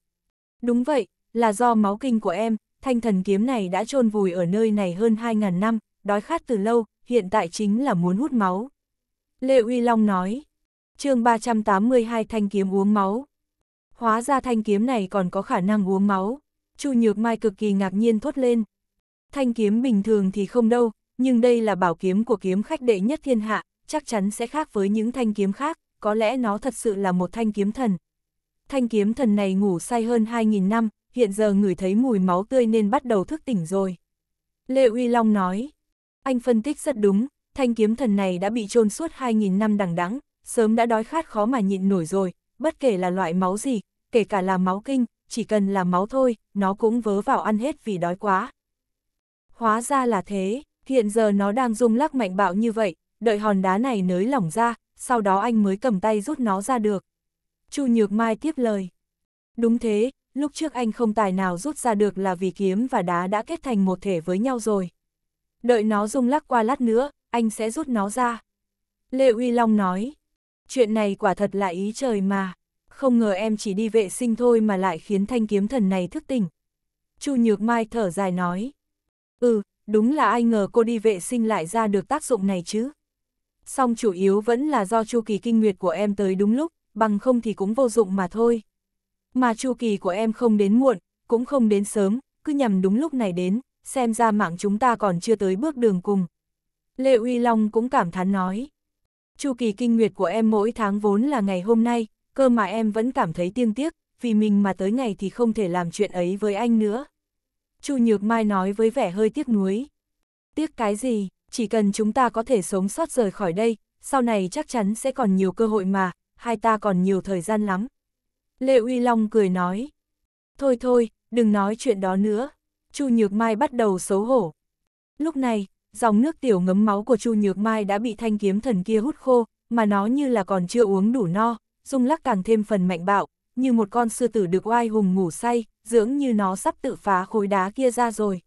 Đúng vậy, là do máu kinh của em, thanh thần kiếm này đã chôn vùi ở nơi này hơn 2.000 năm, đói khát từ lâu, hiện tại chính là muốn hút máu. Lê Uy Long nói, chương 382 thanh kiếm uống máu. Hóa ra thanh kiếm này còn có khả năng uống máu. Chu Nhược Mai cực kỳ ngạc nhiên thốt lên. Thanh kiếm bình thường thì không đâu, nhưng đây là bảo kiếm của kiếm khách đệ nhất thiên hạ, chắc chắn sẽ khác với những thanh kiếm khác có lẽ nó thật sự là một thanh kiếm thần. Thanh kiếm thần này ngủ say hơn 2.000 năm, hiện giờ ngửi thấy mùi máu tươi nên bắt đầu thức tỉnh rồi. Lê Uy Long nói, anh phân tích rất đúng, thanh kiếm thần này đã bị chôn suốt 2.000 năm đằng đẵng, sớm đã đói khát khó mà nhịn nổi rồi, bất kể là loại máu gì, kể cả là máu kinh, chỉ cần là máu thôi, nó cũng vớ vào ăn hết vì đói quá. Hóa ra là thế, hiện giờ nó đang rung lắc mạnh bạo như vậy, đợi hòn đá này nới lỏng ra, sau đó anh mới cầm tay rút nó ra được. Chu Nhược Mai tiếp lời. Đúng thế, lúc trước anh không tài nào rút ra được là vì kiếm và đá đã kết thành một thể với nhau rồi. Đợi nó rung lắc qua lát nữa, anh sẽ rút nó ra. Lê Uy Long nói, chuyện này quả thật là ý trời mà, không ngờ em chỉ đi vệ sinh thôi mà lại khiến thanh kiếm thần này thức tỉnh. Chu Nhược Mai thở dài nói, ừ, đúng là ai ngờ cô đi vệ sinh lại ra được tác dụng này chứ song chủ yếu vẫn là do chu kỳ kinh nguyệt của em tới đúng lúc, bằng không thì cũng vô dụng mà thôi. Mà chu kỳ của em không đến muộn, cũng không đến sớm, cứ nhằm đúng lúc này đến, xem ra mạng chúng ta còn chưa tới bước đường cùng. Lệ Uy Long cũng cảm thán nói. Chu kỳ kinh nguyệt của em mỗi tháng vốn là ngày hôm nay, cơ mà em vẫn cảm thấy tiêng tiếc, vì mình mà tới ngày thì không thể làm chuyện ấy với anh nữa. Chu Nhược Mai nói với vẻ hơi tiếc nuối. Tiếc cái gì? chỉ cần chúng ta có thể sống sót rời khỏi đây, sau này chắc chắn sẽ còn nhiều cơ hội mà, hai ta còn nhiều thời gian lắm. Lệ Uy Long cười nói, thôi thôi, đừng nói chuyện đó nữa. Chu Nhược Mai bắt đầu xấu hổ. Lúc này, dòng nước tiểu ngấm máu của Chu Nhược Mai đã bị thanh kiếm thần kia hút khô, mà nó như là còn chưa uống đủ no, rung lắc càng thêm phần mạnh bạo, như một con sư tử được oai hùng ngủ say, dưỡng như nó sắp tự phá khối đá kia ra rồi.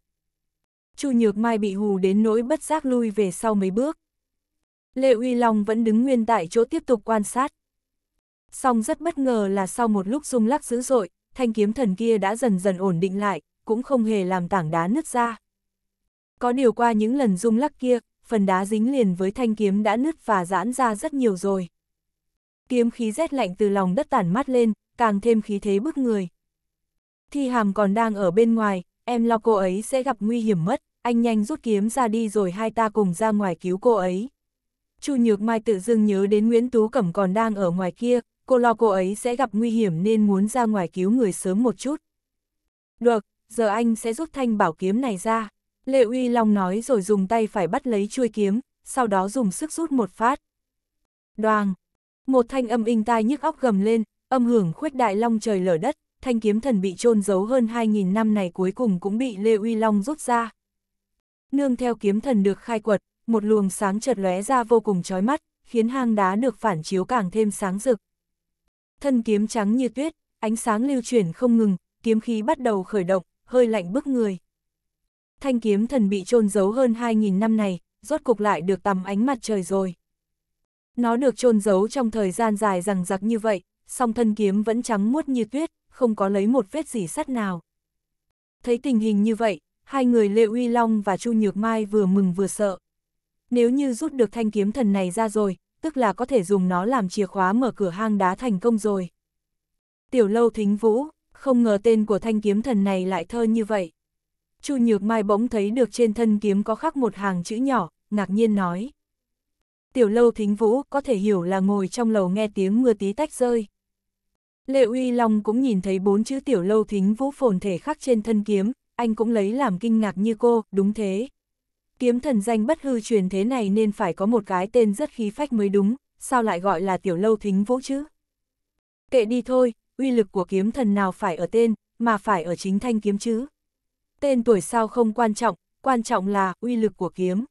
Chu Nhược Mai bị hù đến nỗi bất giác lui về sau mấy bước. Lệ Uy Long vẫn đứng nguyên tại chỗ tiếp tục quan sát. Song rất bất ngờ là sau một lúc rung lắc dữ dội, thanh kiếm thần kia đã dần dần ổn định lại, cũng không hề làm tảng đá nứt ra. Có điều qua những lần rung lắc kia, phần đá dính liền với thanh kiếm đã nứt và giãn ra rất nhiều rồi. Kiếm khí rét lạnh từ lòng đất tản mát lên, càng thêm khí thế bức người. Thi hàm còn đang ở bên ngoài, em lo cô ấy sẽ gặp nguy hiểm mất anh nhanh rút kiếm ra đi rồi hai ta cùng ra ngoài cứu cô ấy. Chu Nhược Mai tự dưng nhớ đến Nguyễn Tú Cẩm còn đang ở ngoài kia, cô lo cô ấy sẽ gặp nguy hiểm nên muốn ra ngoài cứu người sớm một chút. Được, giờ anh sẽ rút thanh bảo kiếm này ra. Lệ Uy Long nói rồi dùng tay phải bắt lấy chuôi kiếm, sau đó dùng sức rút một phát. Đoàng! Một thanh âm inh tai nhức óc gầm lên, âm hưởng khuếch đại long trời lở đất, thanh kiếm thần bị chôn giấu hơn 2.000 năm này cuối cùng cũng bị Lê Uy Long rút ra nương theo kiếm thần được khai quật, một luồng sáng chợt lóe ra vô cùng chói mắt, khiến hang đá được phản chiếu càng thêm sáng rực. Thân kiếm trắng như tuyết, ánh sáng lưu chuyển không ngừng, kiếm khí bắt đầu khởi động, hơi lạnh bức người. Thanh kiếm thần bị chôn giấu hơn 2.000 năm này, rốt cục lại được tầm ánh mặt trời rồi. Nó được chôn giấu trong thời gian dài rằng giặc như vậy, song thân kiếm vẫn trắng muốt như tuyết, không có lấy một vết gì sắt nào. Thấy tình hình như vậy, hai người lê Uy Long và Chu Nhược Mai vừa mừng vừa sợ. Nếu như rút được thanh kiếm thần này ra rồi, tức là có thể dùng nó làm chìa khóa mở cửa hang đá thành công rồi. Tiểu lâu thính vũ, không ngờ tên của thanh kiếm thần này lại thơ như vậy. Chu Nhược Mai bỗng thấy được trên thân kiếm có khắc một hàng chữ nhỏ, ngạc nhiên nói. Tiểu lâu thính vũ có thể hiểu là ngồi trong lầu nghe tiếng mưa tí tách rơi. Lệ Uy Long cũng nhìn thấy bốn chữ tiểu lâu thính vũ phồn thể khắc trên thân kiếm, anh cũng lấy làm kinh ngạc như cô, đúng thế. Kiếm thần danh bất hư truyền thế này nên phải có một cái tên rất khí phách mới đúng, sao lại gọi là tiểu lâu thính vũ chứ? Kệ đi thôi, uy lực của kiếm thần nào phải ở tên, mà phải ở chính thanh kiếm chứ. Tên tuổi sao không quan trọng, quan trọng là uy lực của kiếm.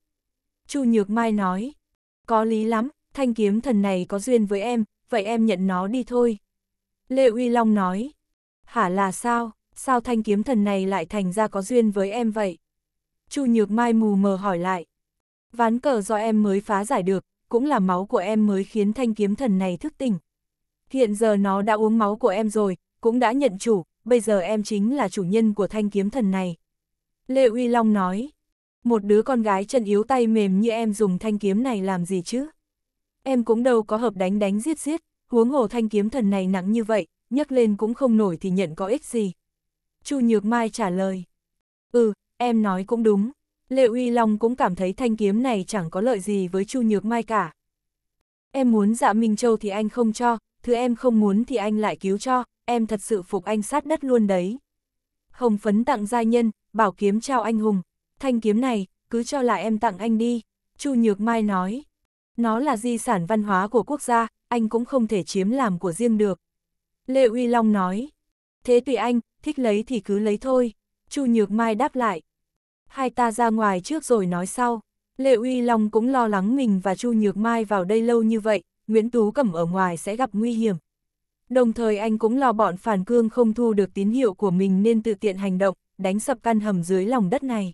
Chu Nhược Mai nói, có lý lắm, thanh kiếm thần này có duyên với em, vậy em nhận nó đi thôi. Lê Uy Long nói, hả là sao? sao thanh kiếm thần này lại thành ra có duyên với em vậy? Chu Nhược Mai mù mờ hỏi lại. Ván cờ do em mới phá giải được, cũng là máu của em mới khiến thanh kiếm thần này thức tỉnh. Hiện giờ nó đã uống máu của em rồi, cũng đã nhận chủ, bây giờ em chính là chủ nhân của thanh kiếm thần này. Lê Uy Long nói, một đứa con gái chân yếu tay mềm như em dùng thanh kiếm này làm gì chứ? Em cũng đâu có hợp đánh đánh giết giết, huống hồ thanh kiếm thần này nặng như vậy, nhấc lên cũng không nổi thì nhận có ích gì. Chu Nhược Mai trả lời. Ừ, em nói cũng đúng. Lệ Uy Long cũng cảm thấy thanh kiếm này chẳng có lợi gì với Chu Nhược Mai cả. Em muốn dạ Minh Châu thì anh không cho, thứ em không muốn thì anh lại cứu cho, em thật sự phục anh sát đất luôn đấy. Hồng phấn tặng gia nhân, bảo kiếm trao anh hùng, thanh kiếm này, cứ cho là em tặng anh đi, Chu Nhược Mai nói. Nó là di sản văn hóa của quốc gia, anh cũng không thể chiếm làm của riêng được. Lệ Uy Long nói. Thế tùy anh, thích lấy thì cứ lấy thôi. Chu Nhược Mai đáp lại. Hai ta ra ngoài trước rồi nói sau. Lệ Uy Long cũng lo lắng mình và Chu Nhược Mai vào đây lâu như vậy, Nguyễn Tú Cẩm ở ngoài sẽ gặp nguy hiểm. Đồng thời anh cũng lo bọn phản cương không thu được tín hiệu của mình nên tự tiện hành động, đánh sập căn hầm dưới lòng đất này.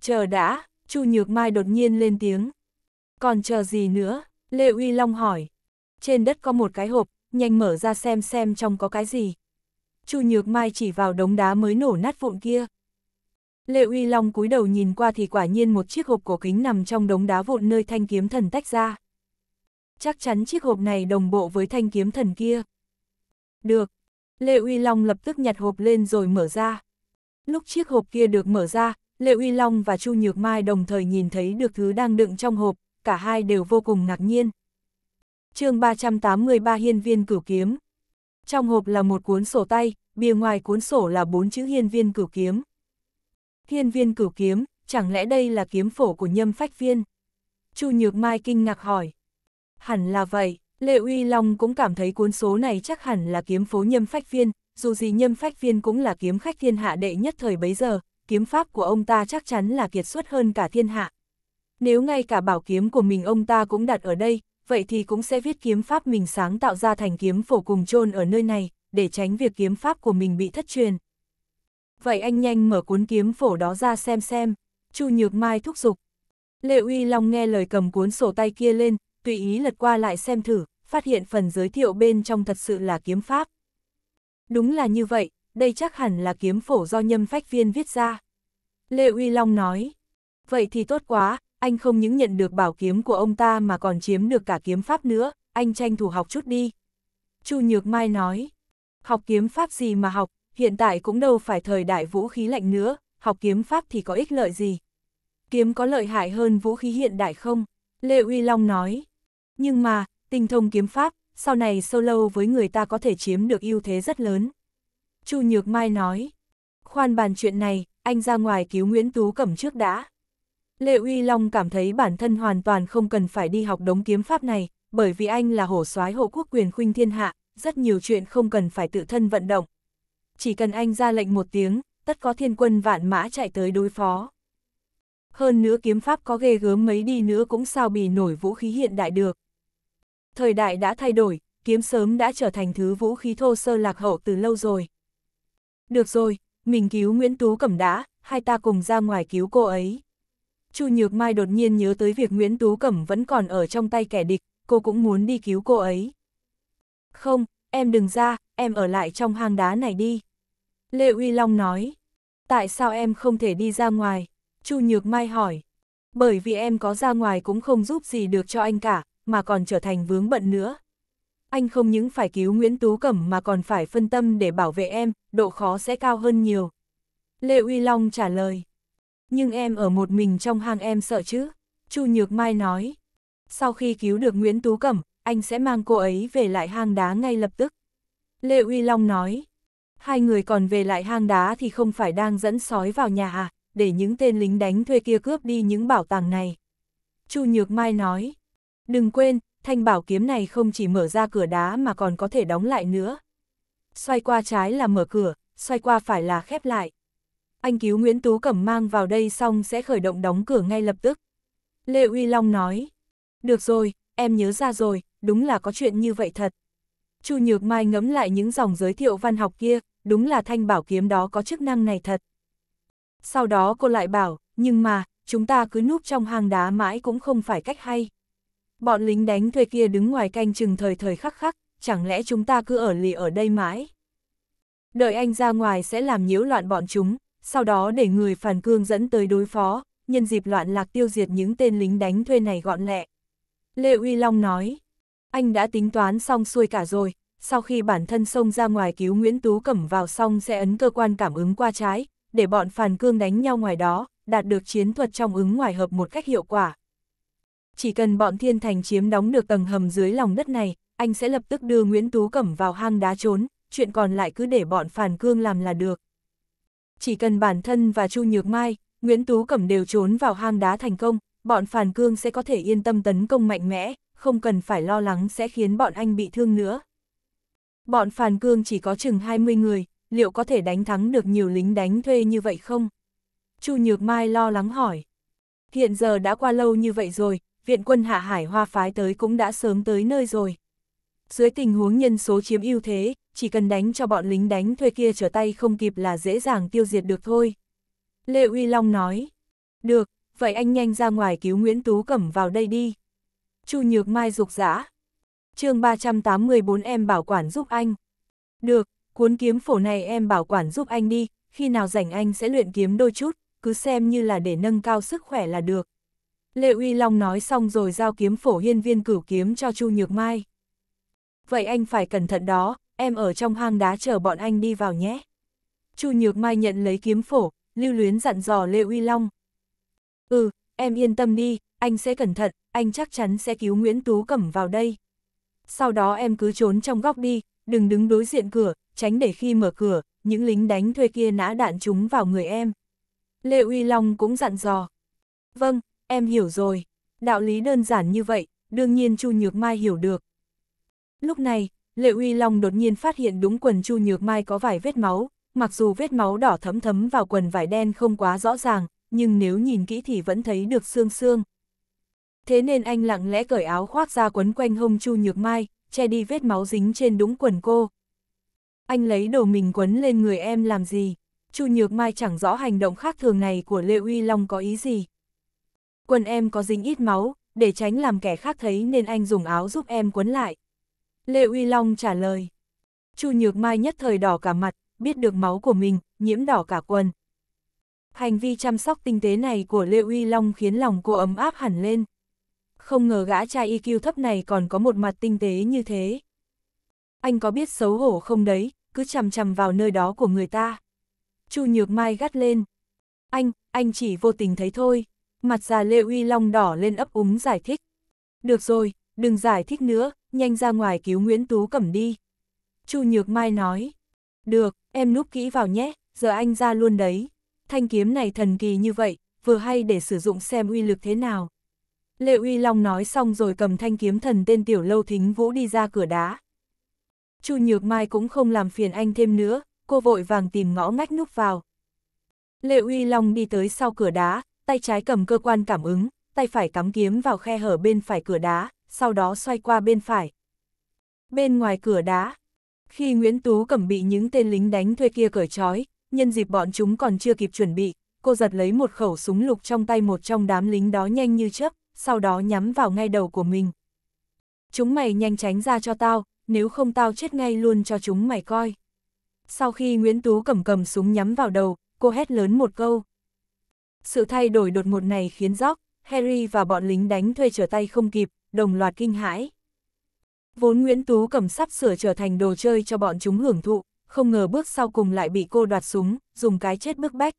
Chờ đã, Chu Nhược Mai đột nhiên lên tiếng. Còn chờ gì nữa? Lệ Uy Long hỏi. Trên đất có một cái hộp, nhanh mở ra xem xem trong có cái gì. Chu Nhược Mai chỉ vào đống đá mới nổ nát vụn kia. Lệ Uy Long cúi đầu nhìn qua thì quả nhiên một chiếc hộp cổ kính nằm trong đống đá vụn nơi thanh kiếm thần tách ra. Chắc chắn chiếc hộp này đồng bộ với thanh kiếm thần kia. Được. Lệ Uy Long lập tức nhặt hộp lên rồi mở ra. Lúc chiếc hộp kia được mở ra, Lệ Uy Long và Chu Nhược Mai đồng thời nhìn thấy được thứ đang đựng trong hộp, cả hai đều vô cùng ngạc nhiên. chương 383 Hiên viên cửu kiếm trong hộp là một cuốn sổ tay, bìa ngoài cuốn sổ là bốn chữ hiên viên cửu kiếm. Hiên viên cửu kiếm, chẳng lẽ đây là kiếm phổ của nhâm phách viên? Chu Nhược Mai kinh ngạc hỏi. Hẳn là vậy, Lệ Uy Long cũng cảm thấy cuốn số này chắc hẳn là kiếm phố nhâm phách viên, dù gì nhâm phách viên cũng là kiếm khách thiên hạ đệ nhất thời bấy giờ, kiếm pháp của ông ta chắc chắn là kiệt xuất hơn cả thiên hạ. Nếu ngay cả bảo kiếm của mình ông ta cũng đặt ở đây, vậy thì cũng sẽ viết kiếm pháp mình sáng tạo ra thành kiếm phổ cùng chôn ở nơi này, để tránh việc kiếm pháp của mình bị thất truyền. Vậy anh nhanh mở cuốn kiếm phổ đó ra xem xem, Chu Nhược Mai thúc giục. Lệ Uy Long nghe lời cầm cuốn sổ tay kia lên, tùy ý lật qua lại xem thử, phát hiện phần giới thiệu bên trong thật sự là kiếm pháp. Đúng là như vậy, đây chắc hẳn là kiếm phổ do nhâm phách viên viết ra. Lệ Uy Long nói, vậy thì tốt quá, anh không những nhận được bảo kiếm của ông ta mà còn chiếm được cả kiếm pháp nữa, anh tranh thủ học chút đi. Chu Nhược Mai nói, học kiếm pháp gì mà học, hiện tại cũng đâu phải thời đại vũ khí lạnh nữa, học kiếm pháp thì có ích lợi gì. Kiếm có lợi hại hơn vũ khí hiện đại không? Lê Uy Long nói, nhưng mà, tinh thông kiếm pháp, sau này sâu lâu với người ta có thể chiếm được ưu thế rất lớn. Chu Nhược Mai nói, khoan bàn chuyện này, anh ra ngoài cứu Nguyễn Tú Cẩm trước đã. Lệ Uy Long cảm thấy bản thân hoàn toàn không cần phải đi học đống kiếm pháp này, bởi vì anh là hổ soái hộ quốc quyền khuynh thiên hạ, rất nhiều chuyện không cần phải tự thân vận động. Chỉ cần anh ra lệnh một tiếng, tất có thiên quân vạn mã chạy tới đối phó. Hơn nữa kiếm pháp có ghê gớm mấy đi nữa cũng sao bì nổi vũ khí hiện đại được. Thời đại đã thay đổi, kiếm sớm đã trở thành thứ vũ khí thô sơ lạc hậu từ lâu rồi. Được rồi, mình cứu Nguyễn Tú Cẩm đã, hai ta cùng ra ngoài cứu cô ấy. Chu Nhược Mai đột nhiên nhớ tới việc Nguyễn Tú Cẩm vẫn còn ở trong tay kẻ địch, cô cũng muốn đi cứu cô ấy. Không, em đừng ra, em ở lại trong hang đá này đi. Lê Uy Long nói, tại sao em không thể đi ra ngoài? Chu Nhược Mai hỏi, bởi vì em có ra ngoài cũng không giúp gì được cho anh cả, mà còn trở thành vướng bận nữa. Anh không những phải cứu Nguyễn Tú Cẩm mà còn phải phân tâm để bảo vệ em, độ khó sẽ cao hơn nhiều. Lê Uy Long trả lời, nhưng em ở một mình trong hang em sợ chứ? Chu Nhược Mai nói. Sau khi cứu được Nguyễn Tú Cẩm, anh sẽ mang cô ấy về lại hang đá ngay lập tức. Lê Uy Long nói. Hai người còn về lại hang đá thì không phải đang dẫn sói vào nhà à, để những tên lính đánh thuê kia cướp đi những bảo tàng này. Chu Nhược Mai nói. Đừng quên, thanh bảo kiếm này không chỉ mở ra cửa đá mà còn có thể đóng lại nữa. Xoay qua trái là mở cửa, xoay qua phải là khép lại anh cứu Nguyễn Tú Cẩm mang vào đây xong sẽ khởi động đóng cửa ngay lập tức. Lê Uy Long nói, được rồi, em nhớ ra rồi, đúng là có chuyện như vậy thật. Chu Nhược Mai ngẫm lại những dòng giới thiệu văn học kia, đúng là thanh bảo kiếm đó có chức năng này thật. Sau đó cô lại bảo, nhưng mà, chúng ta cứ núp trong hang đá mãi cũng không phải cách hay. Bọn lính đánh thuê kia đứng ngoài canh chừng thời thời khắc khắc, chẳng lẽ chúng ta cứ ở lì ở đây mãi? Đợi anh ra ngoài sẽ làm nhiễu loạn bọn chúng, sau đó để người phản cương dẫn tới đối phó, nhân dịp loạn lạc tiêu diệt những tên lính đánh thuê này gọn lẹ. Lê Uy Long nói, anh đã tính toán xong xuôi cả rồi, sau khi bản thân xông ra ngoài cứu Nguyễn Tú Cẩm vào xong sẽ ấn cơ quan cảm ứng qua trái, để bọn phản cương đánh nhau ngoài đó, đạt được chiến thuật trong ứng ngoài hợp một cách hiệu quả. Chỉ cần bọn thiên thành chiếm đóng được tầng hầm dưới lòng đất này, anh sẽ lập tức đưa Nguyễn Tú Cẩm vào hang đá trốn, chuyện còn lại cứ để bọn phản cương làm là được chỉ cần bản thân và Chu Nhược Mai, Nguyễn Tú Cẩm đều trốn vào hang đá thành công, bọn phản cương sẽ có thể yên tâm tấn công mạnh mẽ, không cần phải lo lắng sẽ khiến bọn anh bị thương nữa. Bọn phản cương chỉ có chừng 20 người, liệu có thể đánh thắng được nhiều lính đánh thuê như vậy không? Chu Nhược Mai lo lắng hỏi. Hiện giờ đã qua lâu như vậy rồi, viện quân hạ hải hoa phái tới cũng đã sớm tới nơi rồi. Dưới tình huống nhân số chiếm ưu thế, chỉ cần đánh cho bọn lính đánh thuê kia trở tay không kịp là dễ dàng tiêu diệt được thôi. Lê Uy Long nói, được, vậy anh nhanh ra ngoài cứu Nguyễn Tú Cẩm vào đây đi. Chu Nhược Mai rục rã. chương 384 em bảo quản giúp anh. Được, cuốn kiếm phổ này em bảo quản giúp anh đi, khi nào rảnh anh sẽ luyện kiếm đôi chút, cứ xem như là để nâng cao sức khỏe là được. Lê Uy Long nói xong rồi giao kiếm phổ hiên viên cửu kiếm cho Chu Nhược Mai. Vậy anh phải cẩn thận đó, em ở trong hang đá chờ bọn anh đi vào nhé. Chu Nhược Mai nhận lấy kiếm phổ, lưu luyến dặn dò Lê Uy Long. Ừ, em yên tâm đi, anh sẽ cẩn thận, anh chắc chắn sẽ cứu Nguyễn Tú Cẩm vào đây. Sau đó em cứ trốn trong góc đi, đừng đứng đối diện cửa, tránh để khi mở cửa, những lính đánh thuê kia nã đạn chúng vào người em. Lê Uy Long cũng dặn dò. Vâng, em hiểu rồi. Đạo lý đơn giản như vậy, đương nhiên Chu Nhược Mai hiểu được. Lúc này, Lệ Uy Long đột nhiên phát hiện đúng quần Chu Nhược Mai có vài vết máu, mặc dù vết máu đỏ thấm thấm vào quần vải đen không quá rõ ràng, nhưng nếu nhìn kỹ thì vẫn thấy được xương xương. Thế nên anh lặng lẽ cởi áo khoác ra quấn quanh hông Chu Nhược Mai, che đi vết máu dính trên đúng quần cô. Anh lấy đồ mình quấn lên người em làm gì? Chu Nhược Mai chẳng rõ hành động khác thường này của Lệ Uy Long có ý gì. Quần em có dính ít máu, để tránh làm kẻ khác thấy nên anh dùng áo giúp em quấn lại. Lê Uy Long trả lời. Chu Nhược Mai nhất thời đỏ cả mặt, biết được máu của mình, nhiễm đỏ cả quần. Hành vi chăm sóc tinh tế này của Lê Uy Long khiến lòng cô ấm áp hẳn lên. Không ngờ gã trai IQ e thấp này còn có một mặt tinh tế như thế. Anh có biết xấu hổ không đấy, cứ chằm chằm vào nơi đó của người ta. Chu Nhược Mai gắt lên. Anh, anh chỉ vô tình thấy thôi. Mặt già Lê Uy Long đỏ lên ấp úng giải thích. Được rồi, đừng giải thích nữa, nhanh ra ngoài cứu Nguyễn Tú Cẩm đi. Chu Nhược Mai nói, được, em núp kỹ vào nhé, giờ anh ra luôn đấy. Thanh kiếm này thần kỳ như vậy, vừa hay để sử dụng xem uy lực thế nào. Lệ Uy Long nói xong rồi cầm thanh kiếm thần tên Tiểu Lâu Thính Vũ đi ra cửa đá. Chu Nhược Mai cũng không làm phiền anh thêm nữa, cô vội vàng tìm ngõ ngách núp vào. Lệ Uy Long đi tới sau cửa đá, tay trái cầm cơ quan cảm ứng, tay phải cắm kiếm vào khe hở bên phải cửa đá, sau đó xoay qua bên phải. Bên ngoài cửa đá, khi Nguyễn Tú Cẩm bị những tên lính đánh thuê kia cởi trói, nhân dịp bọn chúng còn chưa kịp chuẩn bị, cô giật lấy một khẩu súng lục trong tay một trong đám lính đó nhanh như chớp, sau đó nhắm vào ngay đầu của mình. Chúng mày nhanh tránh ra cho tao, nếu không tao chết ngay luôn cho chúng mày coi. Sau khi Nguyễn Tú cầm cầm súng nhắm vào đầu, cô hét lớn một câu. Sự thay đổi đột ngột này khiến Jock, Harry và bọn lính đánh thuê trở tay không kịp, đồng loạt kinh hãi. Vốn Nguyễn Tú cầm sắp sửa trở thành đồ chơi cho bọn chúng hưởng thụ, không ngờ bước sau cùng lại bị cô đoạt súng, dùng cái chết bức bách.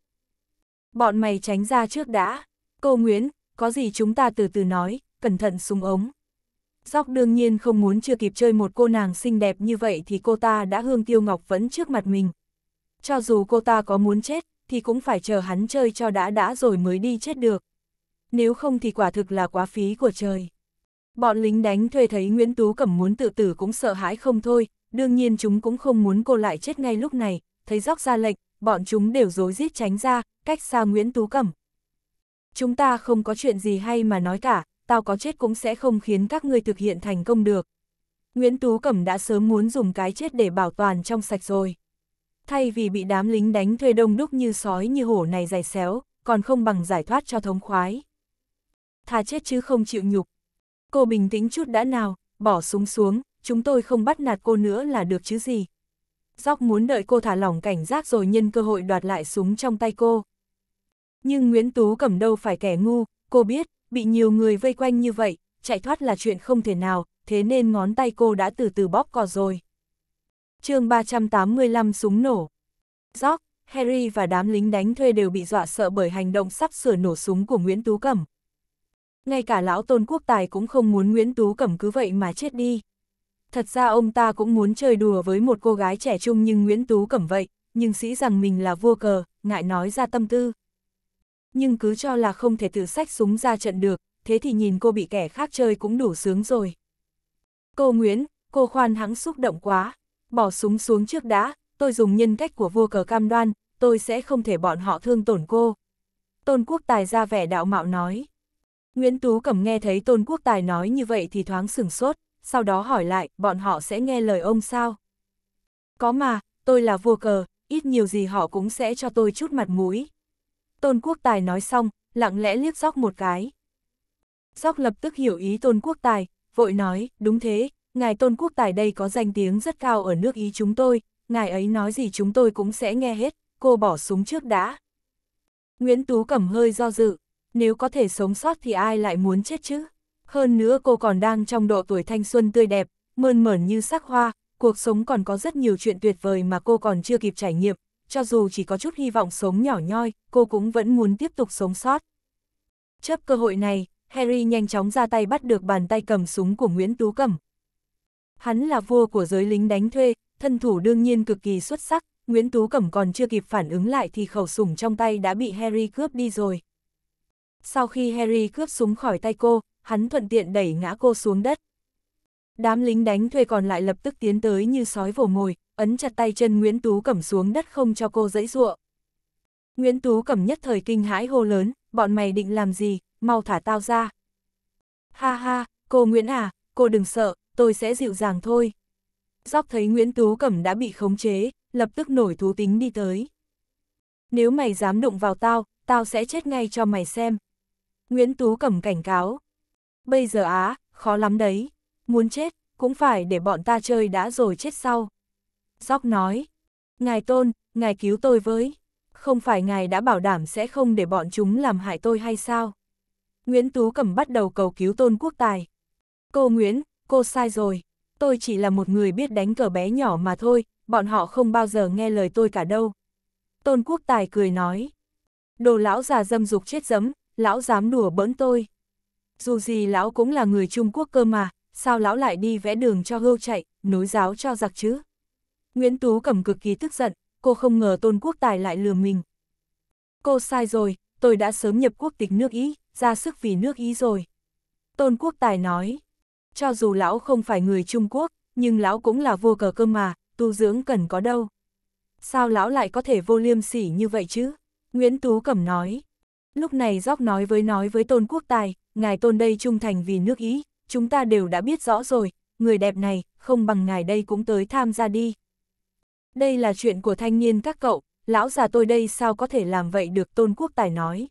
Bọn mày tránh ra trước đã. Cô Nguyễn, có gì chúng ta từ từ nói, cẩn thận súng ống. Dóc đương nhiên không muốn chưa kịp chơi một cô nàng xinh đẹp như vậy thì cô ta đã hương tiêu ngọc vẫn trước mặt mình. Cho dù cô ta có muốn chết, thì cũng phải chờ hắn chơi cho đã đã rồi mới đi chết được. Nếu không thì quả thực là quá phí của trời. Bọn lính đánh thuê thấy Nguyễn Tú Cẩm muốn tự tử cũng sợ hãi không thôi, đương nhiên chúng cũng không muốn cô lại chết ngay lúc này, thấy dốc ra lệnh, bọn chúng đều rối rít tránh ra, cách xa Nguyễn Tú Cẩm. Chúng ta không có chuyện gì hay mà nói cả, tao có chết cũng sẽ không khiến các ngươi thực hiện thành công được. Nguyễn Tú Cẩm đã sớm muốn dùng cái chết để bảo toàn trong sạch rồi. Thay vì bị đám lính đánh thuê đông đúc như sói như hổ này dày xéo, còn không bằng giải thoát cho thống khoái. Thà chết chứ không chịu nhục, Cô bình tĩnh chút đã nào, bỏ súng xuống, chúng tôi không bắt nạt cô nữa là được chứ gì. Dóc muốn đợi cô thả lỏng cảnh giác rồi nhân cơ hội đoạt lại súng trong tay cô. Nhưng Nguyễn Tú cầm đâu phải kẻ ngu, cô biết, bị nhiều người vây quanh như vậy, chạy thoát là chuyện không thể nào, thế nên ngón tay cô đã từ từ bóp cò rồi. chương 385 súng nổ. Jock, Harry và đám lính đánh thuê đều bị dọa sợ bởi hành động sắp sửa nổ súng của Nguyễn Tú Cẩm, ngay cả lão tôn quốc tài cũng không muốn Nguyễn Tú Cẩm cứ vậy mà chết đi. Thật ra ông ta cũng muốn chơi đùa với một cô gái trẻ trung nhưng Nguyễn Tú Cẩm vậy, nhưng sĩ rằng mình là vua cờ, ngại nói ra tâm tư. Nhưng cứ cho là không thể tự sách súng ra trận được, thế thì nhìn cô bị kẻ khác chơi cũng đủ sướng rồi. Cô Nguyễn, cô khoan hắng xúc động quá, bỏ súng xuống trước đã, tôi dùng nhân cách của vua cờ cam đoan, tôi sẽ không thể bọn họ thương tổn cô. Tôn Quốc Tài ra vẻ đạo mạo nói. Nguyễn Tú Cẩm nghe thấy Tôn Quốc Tài nói như vậy thì thoáng sửng sốt, sau đó hỏi lại, bọn họ sẽ nghe lời ông sao? Có mà, tôi là vua cờ, ít nhiều gì họ cũng sẽ cho tôi chút mặt mũi. Tôn Quốc Tài nói xong, lặng lẽ liếc Dóc một cái. Dóc lập tức hiểu ý Tôn Quốc Tài, vội nói, đúng thế, ngài Tôn Quốc Tài đây có danh tiếng rất cao ở nước Ý chúng tôi, ngài ấy nói gì chúng tôi cũng sẽ nghe hết, cô bỏ súng trước đã. Nguyễn Tú Cẩm hơi do dự, nếu có thể sống sót thì ai lại muốn chết chứ? Hơn nữa cô còn đang trong độ tuổi thanh xuân tươi đẹp, mơn mởn như sắc hoa, cuộc sống còn có rất nhiều chuyện tuyệt vời mà cô còn chưa kịp trải nghiệm, cho dù chỉ có chút hy vọng sống nhỏ nhoi, cô cũng vẫn muốn tiếp tục sống sót. Chấp cơ hội này, Harry nhanh chóng ra tay bắt được bàn tay cầm súng của Nguyễn Tú Cẩm. Hắn là vua của giới lính đánh thuê, thân thủ đương nhiên cực kỳ xuất sắc, Nguyễn Tú Cẩm còn chưa kịp phản ứng lại thì khẩu súng trong tay đã bị Harry cướp đi rồi sau khi Harry cướp súng khỏi tay cô, hắn thuận tiện đẩy ngã cô xuống đất. Đám lính đánh thuê còn lại lập tức tiến tới như sói vồ mồi, ấn chặt tay chân Nguyễn Tú Cẩm xuống đất không cho cô dẫy ruộng. Nguyễn Tú Cẩm nhất thời kinh hãi hô lớn, bọn mày định làm gì, mau thả tao ra. Ha ha, cô Nguyễn à, cô đừng sợ, tôi sẽ dịu dàng thôi. Dóc thấy Nguyễn Tú Cẩm đã bị khống chế, lập tức nổi thú tính đi tới. Nếu mày dám đụng vào tao, tao sẽ chết ngay cho mày xem. Nguyễn Tú cầm cảnh cáo. Bây giờ á, khó lắm đấy. Muốn chết, cũng phải để bọn ta chơi đã rồi chết sau. Dóc nói. Ngài Tôn, ngài cứu tôi với. Không phải ngài đã bảo đảm sẽ không để bọn chúng làm hại tôi hay sao? Nguyễn Tú Cẩm bắt đầu cầu cứu Tôn Quốc Tài. Cô Nguyễn, cô sai rồi. Tôi chỉ là một người biết đánh cờ bé nhỏ mà thôi, bọn họ không bao giờ nghe lời tôi cả đâu. Tôn Quốc Tài cười nói. Đồ lão già dâm dục chết dẫm, lão dám đùa bỡn tôi. Dù gì lão cũng là người Trung Quốc cơ mà, sao lão lại đi vẽ đường cho hưu chạy, nối giáo cho giặc chứ? Nguyễn Tú cẩm cực kỳ tức giận, cô không ngờ tôn quốc tài lại lừa mình. Cô sai rồi, tôi đã sớm nhập quốc tịch nước Ý, ra sức vì nước Ý rồi. Tôn quốc tài nói, cho dù lão không phải người Trung Quốc, nhưng lão cũng là vua cờ cơ mà, tu dưỡng cần có đâu. Sao lão lại có thể vô liêm sỉ như vậy chứ? Nguyễn Tú Cẩm nói, Lúc này Gióc nói với nói với Tôn Quốc Tài, ngài Tôn đây trung thành vì nước Ý, chúng ta đều đã biết rõ rồi, người đẹp này, không bằng ngài đây cũng tới tham gia đi. Đây là chuyện của thanh niên các cậu, lão già tôi đây sao có thể làm vậy được Tôn Quốc Tài nói.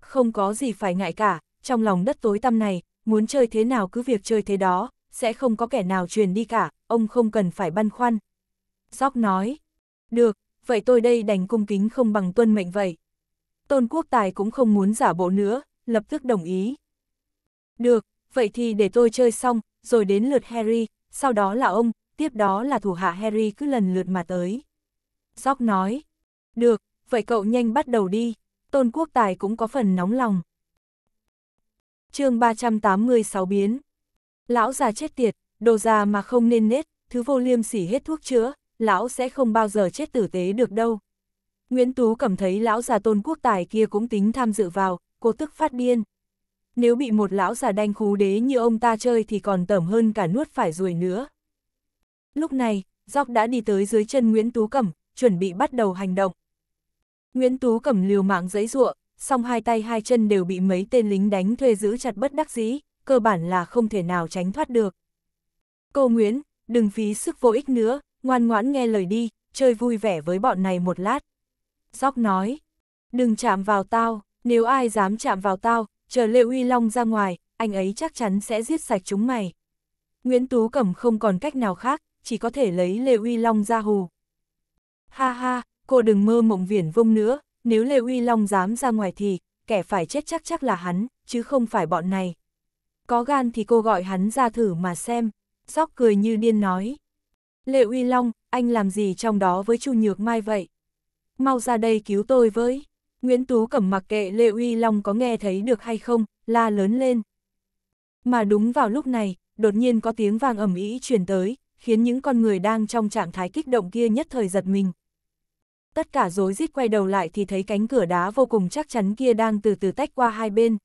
Không có gì phải ngại cả, trong lòng đất tối tăm này, muốn chơi thế nào cứ việc chơi thế đó, sẽ không có kẻ nào truyền đi cả, ông không cần phải băn khoăn. Gióc nói, được, vậy tôi đây đành cung kính không bằng tuân mệnh vậy. Tôn Quốc Tài cũng không muốn giả bộ nữa, lập tức đồng ý. Được, vậy thì để tôi chơi xong, rồi đến lượt Harry, sau đó là ông, tiếp đó là thủ hạ Harry cứ lần lượt mà tới. Jock nói, được, vậy cậu nhanh bắt đầu đi, Tôn Quốc Tài cũng có phần nóng lòng. chương 386 biến Lão già chết tiệt, đồ già mà không nên nết, thứ vô liêm sỉ hết thuốc chữa, lão sẽ không bao giờ chết tử tế được đâu. Nguyễn Tú cảm thấy lão già tôn quốc tài kia cũng tính tham dự vào, cô tức phát điên. Nếu bị một lão già đanh khú đế như ông ta chơi thì còn tẩm hơn cả nuốt phải ruồi nữa. Lúc này, Dọc đã đi tới dưới chân Nguyễn Tú Cẩm, chuẩn bị bắt đầu hành động. Nguyễn Tú Cẩm liều mạng giấy ruộng, song hai tay hai chân đều bị mấy tên lính đánh thuê giữ chặt bất đắc dĩ, cơ bản là không thể nào tránh thoát được. Cô Nguyễn, đừng phí sức vô ích nữa, ngoan ngoãn nghe lời đi, chơi vui vẻ với bọn này một lát. Dóc nói, đừng chạm vào tao, nếu ai dám chạm vào tao, chờ Lệ Uy Long ra ngoài, anh ấy chắc chắn sẽ giết sạch chúng mày. Nguyễn Tú Cẩm không còn cách nào khác, chỉ có thể lấy Lệ Uy Long ra hù. Ha ha, cô đừng mơ mộng viển vông nữa, nếu Lệ Uy Long dám ra ngoài thì, kẻ phải chết chắc chắc là hắn, chứ không phải bọn này. Có gan thì cô gọi hắn ra thử mà xem, Sóc cười như điên nói. Lệ Uy Long, anh làm gì trong đó với Chu Nhược Mai vậy? mau ra đây cứu tôi với. Nguyễn Tú cầm mặc kệ Lê Uy Long có nghe thấy được hay không, la lớn lên. Mà đúng vào lúc này, đột nhiên có tiếng vang ầm ĩ truyền tới, khiến những con người đang trong trạng thái kích động kia nhất thời giật mình. Tất cả rối rít quay đầu lại thì thấy cánh cửa đá vô cùng chắc chắn kia đang từ từ tách qua hai bên.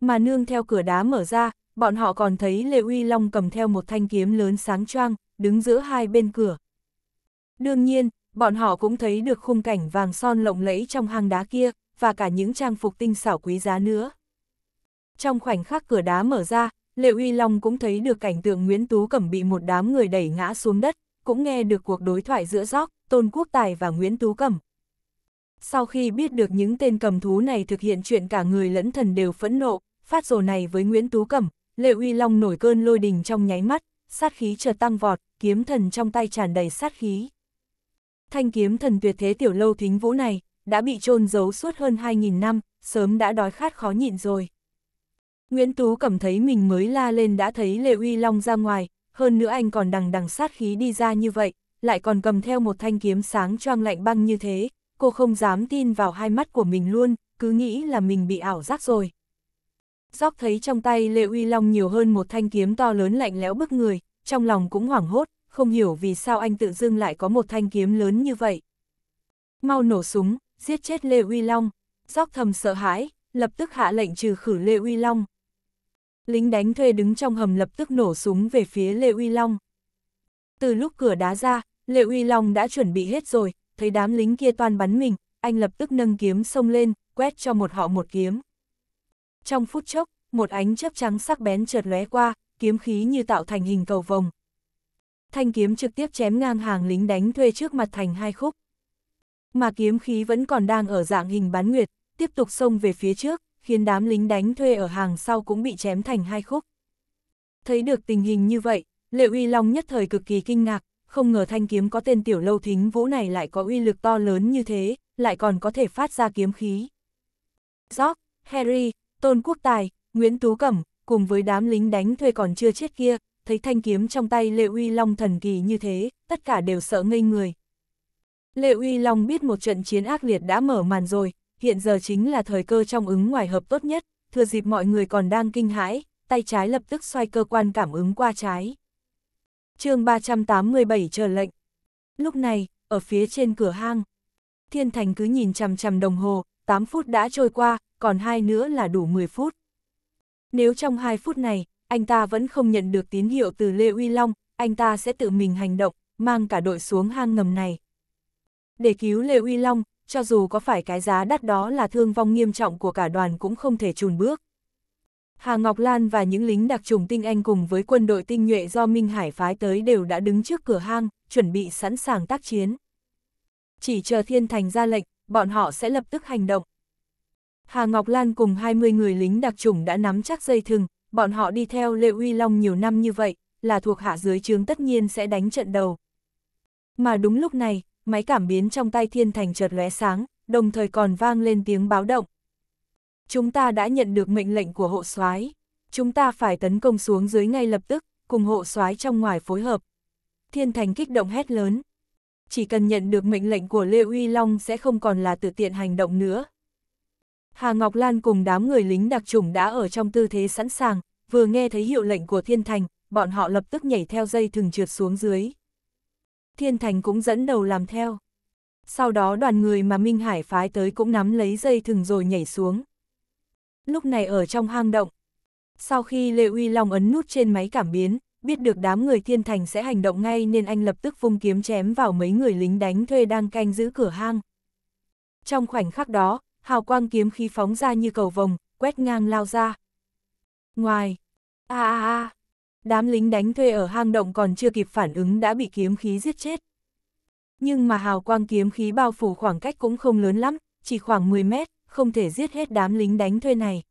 Mà nương theo cửa đá mở ra, bọn họ còn thấy Lê Uy Long cầm theo một thanh kiếm lớn sáng choang, đứng giữa hai bên cửa. Đương nhiên, bọn họ cũng thấy được khung cảnh vàng son lộng lẫy trong hang đá kia, và cả những trang phục tinh xảo quý giá nữa. Trong khoảnh khắc cửa đá mở ra, Lệ Uy Long cũng thấy được cảnh tượng Nguyễn Tú Cẩm bị một đám người đẩy ngã xuống đất, cũng nghe được cuộc đối thoại giữa Gióc, Tôn Quốc Tài và Nguyễn Tú Cẩm. Sau khi biết được những tên cầm thú này thực hiện chuyện cả người lẫn thần đều phẫn nộ, phát rồ này với Nguyễn Tú Cẩm, Lệ Uy Long nổi cơn lôi đình trong nháy mắt, sát khí chợt tăng vọt, kiếm thần trong tay tràn đầy sát khí. Thanh kiếm thần tuyệt thế tiểu lâu thính vũ này, đã bị chôn giấu suốt hơn 2.000 năm, sớm đã đói khát khó nhịn rồi. Nguyễn Tú cảm thấy mình mới la lên đã thấy Lệ Uy Long ra ngoài, hơn nữa anh còn đằng đằng sát khí đi ra như vậy, lại còn cầm theo một thanh kiếm sáng choang lạnh băng như thế, cô không dám tin vào hai mắt của mình luôn, cứ nghĩ là mình bị ảo giác rồi. Gióc thấy trong tay Lệ Uy Long nhiều hơn một thanh kiếm to lớn lạnh lẽo bức người, trong lòng cũng hoảng hốt, không hiểu vì sao anh tự dưng lại có một thanh kiếm lớn như vậy. Mau nổ súng, giết chết Lê Uy Long, Gióc thầm sợ hãi, lập tức hạ lệnh trừ khử Lê Uy Long. Lính đánh thuê đứng trong hầm lập tức nổ súng về phía Lê Uy Long. Từ lúc cửa đá ra, Lê Uy Long đã chuẩn bị hết rồi, thấy đám lính kia toàn bắn mình, anh lập tức nâng kiếm xông lên, quét cho một họ một kiếm. Trong phút chốc, một ánh chớp trắng sắc bén chợt lóe qua, kiếm khí như tạo thành hình cầu vòng, thanh kiếm trực tiếp chém ngang hàng lính đánh thuê trước mặt thành hai khúc. Mà kiếm khí vẫn còn đang ở dạng hình bán nguyệt, tiếp tục xông về phía trước, khiến đám lính đánh thuê ở hàng sau cũng bị chém thành hai khúc. Thấy được tình hình như vậy, Lệ Uy Long nhất thời cực kỳ kinh ngạc, không ngờ thanh kiếm có tên tiểu lâu thính vũ này lại có uy lực to lớn như thế, lại còn có thể phát ra kiếm khí. Jock, Harry, Tôn Quốc Tài, Nguyễn Tú Cẩm, cùng với đám lính đánh thuê còn chưa chết kia, thấy thanh kiếm trong tay Lệ Uy Long thần kỳ như thế, tất cả đều sợ ngây người. Lệ Uy Long biết một trận chiến ác liệt đã mở màn rồi, hiện giờ chính là thời cơ trong ứng ngoài hợp tốt nhất, thừa dịp mọi người còn đang kinh hãi, tay trái lập tức xoay cơ quan cảm ứng qua trái. chương 387 chờ lệnh. Lúc này, ở phía trên cửa hang, Thiên Thành cứ nhìn chằm chằm đồng hồ, 8 phút đã trôi qua, còn hai nữa là đủ 10 phút. Nếu trong 2 phút này, anh ta vẫn không nhận được tín hiệu từ Lê Uy Long, anh ta sẽ tự mình hành động, mang cả đội xuống hang ngầm này. Để cứu Lê Uy Long, cho dù có phải cái giá đắt đó là thương vong nghiêm trọng của cả đoàn cũng không thể chùn bước. Hà Ngọc Lan và những lính đặc trùng tinh anh cùng với quân đội tinh nhuệ do Minh Hải phái tới đều đã đứng trước cửa hang, chuẩn bị sẵn sàng tác chiến. Chỉ chờ Thiên Thành ra lệnh, bọn họ sẽ lập tức hành động. Hà Ngọc Lan cùng 20 người lính đặc trùng đã nắm chắc dây thừng, bọn họ đi theo lê Uy Long nhiều năm như vậy, là thuộc hạ dưới trướng tất nhiên sẽ đánh trận đầu. Mà đúng lúc này, máy cảm biến trong tay thiên thành chợt lóe sáng, đồng thời còn vang lên tiếng báo động. Chúng ta đã nhận được mệnh lệnh của hộ soái, chúng ta phải tấn công xuống dưới ngay lập tức, cùng hộ soái trong ngoài phối hợp. Thiên thành kích động hét lớn. Chỉ cần nhận được mệnh lệnh của Lê Uy Long sẽ không còn là tự tiện hành động nữa, Hà Ngọc Lan cùng đám người lính đặc trùng đã ở trong tư thế sẵn sàng, vừa nghe thấy hiệu lệnh của Thiên Thành, bọn họ lập tức nhảy theo dây thừng trượt xuống dưới. Thiên Thành cũng dẫn đầu làm theo. Sau đó đoàn người mà Minh Hải phái tới cũng nắm lấy dây thừng rồi nhảy xuống. Lúc này ở trong hang động, sau khi Lê Uy Long ấn nút trên máy cảm biến, biết được đám người Thiên Thành sẽ hành động ngay nên anh lập tức vung kiếm chém vào mấy người lính đánh thuê đang canh giữ cửa hang. Trong khoảnh khắc đó, hào quang kiếm khí phóng ra như cầu vồng, quét ngang lao ra. Ngoài, a a a, đám lính đánh thuê ở hang động còn chưa kịp phản ứng đã bị kiếm khí giết chết. Nhưng mà hào quang kiếm khí bao phủ khoảng cách cũng không lớn lắm, chỉ khoảng 10 mét, không thể giết hết đám lính đánh thuê này.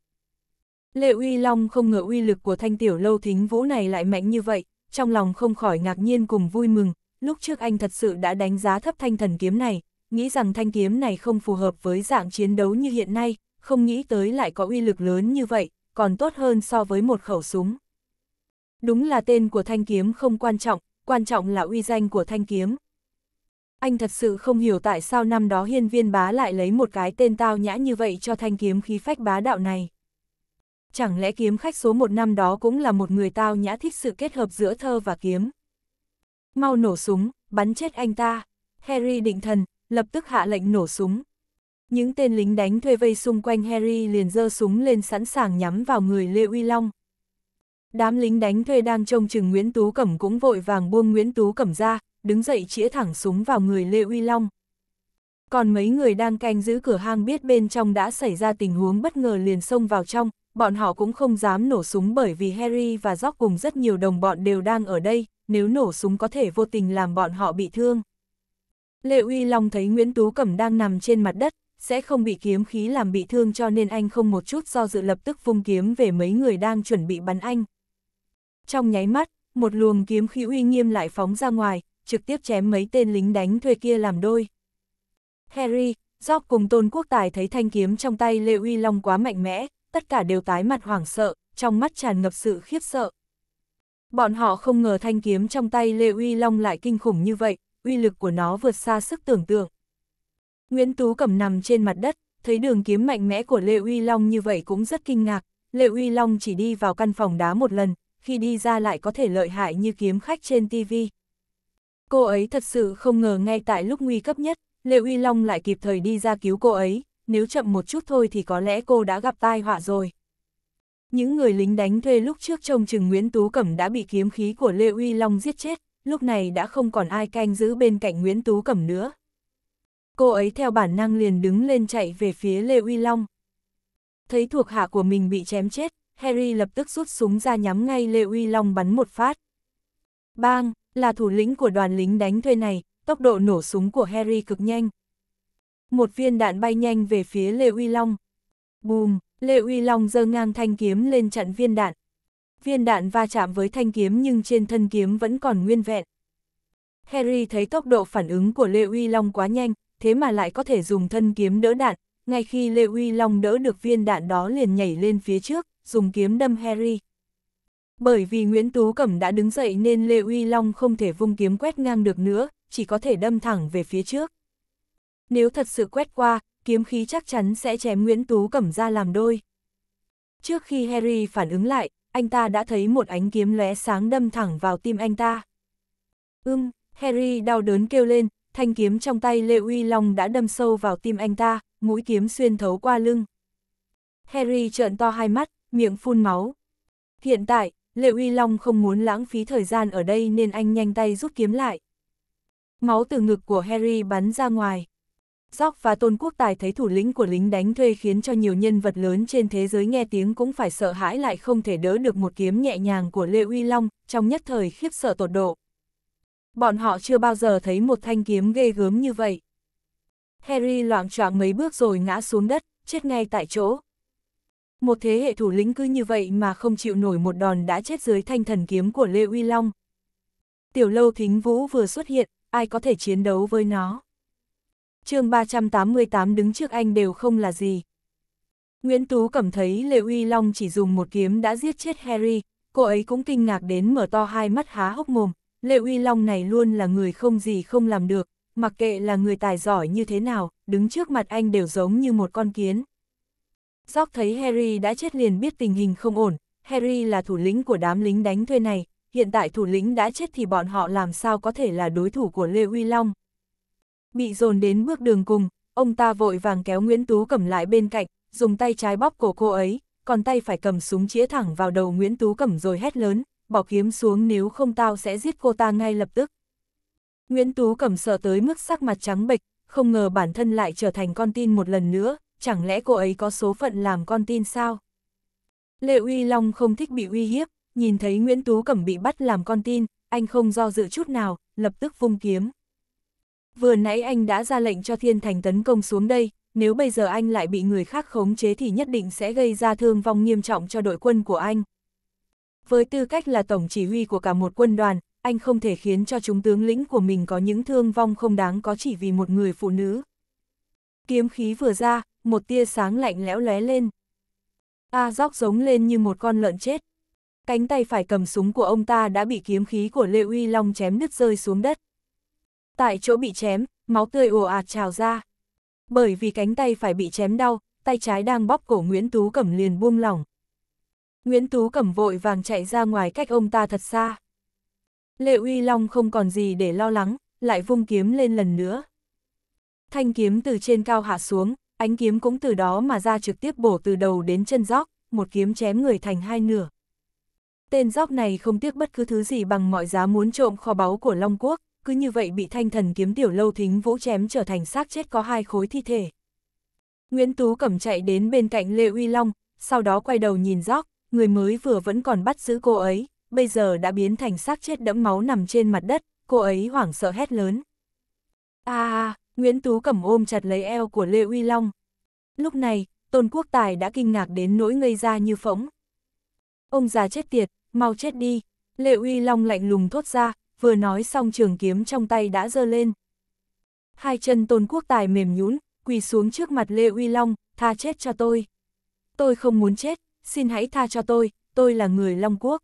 Lệ Uy Long không ngờ uy lực của thanh tiểu lâu thính vũ này lại mạnh như vậy, trong lòng không khỏi ngạc nhiên cùng vui mừng, lúc trước anh thật sự đã đánh giá thấp thanh thần kiếm này, nghĩ rằng thanh kiếm này không phù hợp với dạng chiến đấu như hiện nay, không nghĩ tới lại có uy lực lớn như vậy, còn tốt hơn so với một khẩu súng. Đúng là tên của thanh kiếm không quan trọng, quan trọng là uy danh của thanh kiếm. Anh thật sự không hiểu tại sao năm đó hiên viên bá lại lấy một cái tên tao nhã như vậy cho thanh kiếm khí phách bá đạo này. Chẳng lẽ kiếm khách số một năm đó cũng là một người tao nhã thích sự kết hợp giữa thơ và kiếm. Mau nổ súng, bắn chết anh ta. Harry định thần, lập tức hạ lệnh nổ súng. Những tên lính đánh thuê vây xung quanh Harry liền giơ súng lên sẵn sàng nhắm vào người Lê Uy Long. Đám lính đánh thuê đang trông chừng Nguyễn Tú Cẩm cũng vội vàng buông Nguyễn Tú Cẩm ra, đứng dậy chĩa thẳng súng vào người Lê Uy Long. Còn mấy người đang canh giữ cửa hang biết bên trong đã xảy ra tình huống bất ngờ liền xông vào trong, bọn họ cũng không dám nổ súng bởi vì Harry và Jock cùng rất nhiều đồng bọn đều đang ở đây, nếu nổ súng có thể vô tình làm bọn họ bị thương. Lê Uy Long thấy Nguyễn Tú Cẩm đang nằm trên mặt đất, sẽ không bị kiếm khí làm bị thương cho nên anh không một chút do dự lập tức vung kiếm về mấy người đang chuẩn bị bắn anh. Trong nháy mắt, một luồng kiếm khí uy nghiêm lại phóng ra ngoài, trực tiếp chém mấy tên lính đánh thuê kia làm đôi. Harry, Jock cùng Tôn Quốc Tài thấy thanh kiếm trong tay Lê Uy Long quá mạnh mẽ, tất cả đều tái mặt hoảng sợ, trong mắt tràn ngập sự khiếp sợ. Bọn họ không ngờ thanh kiếm trong tay Lê Uy Long lại kinh khủng như vậy, uy lực của nó vượt xa sức tưởng tượng. Nguyễn Tú cầm nằm trên mặt đất, thấy đường kiếm mạnh mẽ của Lê Uy Long như vậy cũng rất kinh ngạc, Lê Uy Long chỉ đi vào căn phòng đá một lần, khi đi ra lại có thể lợi hại như kiếm khách trên TV. Cô ấy thật sự không ngờ ngay tại lúc nguy cấp nhất, Lê Uy Long lại kịp thời đi ra cứu cô ấy, nếu chậm một chút thôi thì có lẽ cô đã gặp tai họa rồi. Những người lính đánh thuê lúc trước trông chừng Nguyễn Tú Cẩm đã bị kiếm khí của Lê Uy Long giết chết, lúc này đã không còn ai canh giữ bên cạnh Nguyễn Tú Cẩm nữa. Cô ấy theo bản năng liền đứng lên chạy về phía Lê Uy Long. Thấy thuộc hạ của mình bị chém chết, Harry lập tức rút súng ra nhắm ngay Lê Uy Long bắn một phát. Bang, là thủ lĩnh của đoàn lính đánh thuê này, tốc độ nổ súng của Harry cực nhanh. Một viên đạn bay nhanh về phía Lê Uy Long. Bùm, Lê Uy Long giơ ngang thanh kiếm lên chặn viên đạn, viên đạn va chạm với thanh kiếm nhưng trên thân kiếm vẫn còn nguyên vẹn. Harry thấy tốc độ phản ứng của Lê Uy Long quá nhanh, thế mà lại có thể dùng thân kiếm đỡ đạn, ngay khi Lê Uy Long đỡ được viên đạn đó liền nhảy lên phía trước, dùng kiếm đâm Harry. Bởi vì Nguyễn Tú Cẩm đã đứng dậy nên Lê Uy Long không thể vung kiếm quét ngang được nữa, chỉ có thể đâm thẳng về phía trước. Nếu thật sự quét qua, kiếm khí chắc chắn sẽ chém Nguyễn Tú Cẩm ra làm đôi. Trước khi Harry phản ứng lại, anh ta đã thấy một ánh kiếm lóe sáng đâm thẳng vào tim anh ta. Ưm, Harry đau đớn kêu lên, thanh kiếm trong tay Lê Uy Long đã đâm sâu vào tim anh ta, mũi kiếm xuyên thấu qua lưng. Harry trợn to hai mắt, miệng phun máu. Hiện tại, Lệ Uy Long không muốn lãng phí thời gian ở đây nên anh nhanh tay rút kiếm lại. Máu từ ngực của Harry bắn ra ngoài. Dóc và Tôn Quốc Tài thấy thủ lĩnh của lính đánh thuê khiến cho nhiều nhân vật lớn trên thế giới nghe tiếng cũng phải sợ hãi lại không thể đỡ được một kiếm nhẹ nhàng của Lê Uy Long, trong nhất thời khiếp sợ tột độ. Bọn họ chưa bao giờ thấy một thanh kiếm ghê gớm như vậy. Harry loạn choạng mấy bước rồi ngã xuống đất, chết ngay tại chỗ. Một thế hệ thủ lĩnh cứ như vậy mà không chịu nổi một đòn đã chết dưới thanh thần kiếm của Lê Uy Long. Tiểu lâu thính vũ vừa xuất hiện, ai có thể chiến đấu với nó chương 388 đứng trước anh đều không là gì. Nguyễn Tú cảm thấy lê Uy Long chỉ dùng một kiếm đã giết chết Harry, cô ấy cũng kinh ngạc đến mở to hai mắt há hốc mồm, lê Uy Long này luôn là người không gì không làm được, mặc kệ là người tài giỏi như thế nào, đứng trước mặt anh đều giống như một con kiến. Gióc thấy Harry đã chết liền biết tình hình không ổn, Harry là thủ lĩnh của đám lính đánh thuê này, hiện tại thủ lĩnh đã chết thì bọn họ làm sao có thể là đối thủ của Lê Uy Long. Bị dồn đến bước đường cùng, ông ta vội vàng kéo Nguyễn Tú Cẩm lại bên cạnh, dùng tay trái bóp cổ cô ấy, còn tay phải cầm súng chĩa thẳng vào đầu Nguyễn Tú Cẩm rồi hét lớn, bỏ kiếm xuống nếu không tao sẽ giết cô ta ngay lập tức. Nguyễn Tú Cẩm sợ tới mức sắc mặt trắng bệch, không ngờ bản thân lại trở thành con tin một lần nữa, chẳng lẽ cô ấy có số phận làm con tin sao? Lệ Uy Long không thích bị uy hiếp, nhìn thấy Nguyễn Tú Cẩm bị bắt làm con tin, anh không do dự chút nào, lập tức vung kiếm vừa nãy anh đã ra lệnh cho thiên thành tấn công xuống đây, nếu bây giờ anh lại bị người khác khống chế thì nhất định sẽ gây ra thương vong nghiêm trọng cho đội quân của anh. Với tư cách là tổng chỉ huy của cả một quân đoàn, anh không thể khiến cho chúng tướng lĩnh của mình có những thương vong không đáng có chỉ vì một người phụ nữ. Kiếm khí vừa ra, một tia sáng lạnh lẽo lóe lên. A à, dóc giống lên như một con lợn chết. Cánh tay phải cầm súng của ông ta đã bị kiếm khí của Lê Uy Long chém nứt rơi xuống đất tại chỗ bị chém, máu tươi ùa ạt trào ra. Bởi vì cánh tay phải bị chém đau, tay trái đang bóp cổ Nguyễn Tú Cẩm liền buông lỏng. Nguyễn Tú Cẩm vội vàng chạy ra ngoài cách ông ta thật xa. Lệ Uy Long không còn gì để lo lắng, lại vung kiếm lên lần nữa. Thanh kiếm từ trên cao hạ xuống, ánh kiếm cũng từ đó mà ra trực tiếp bổ từ đầu đến chân gióc, một kiếm chém người thành hai nửa. Tên gióc này không tiếc bất cứ thứ gì bằng mọi giá muốn trộm kho báu của Long Quốc cứ như vậy bị thanh thần kiếm tiểu lâu thính vũ chém trở thành xác chết có hai khối thi thể. Nguyễn Tú Cẩm chạy đến bên cạnh Lê Uy Long, sau đó quay đầu nhìn gióc, người mới vừa vẫn còn bắt giữ cô ấy, bây giờ đã biến thành xác chết đẫm máu nằm trên mặt đất, cô ấy hoảng sợ hét lớn. À, Nguyễn Tú Cẩm ôm chặt lấy eo của Lê Uy Long. Lúc này, Tôn Quốc Tài đã kinh ngạc đến nỗi ngây ra như phỗng. Ông già chết tiệt, mau chết đi, lê Uy Long lạnh lùng thốt ra, vừa nói xong trường kiếm trong tay đã giơ lên. Hai chân tôn quốc tài mềm nhũn quỳ xuống trước mặt Lê Uy Long, tha chết cho tôi. Tôi không muốn chết, xin hãy tha cho tôi, tôi là người Long Quốc.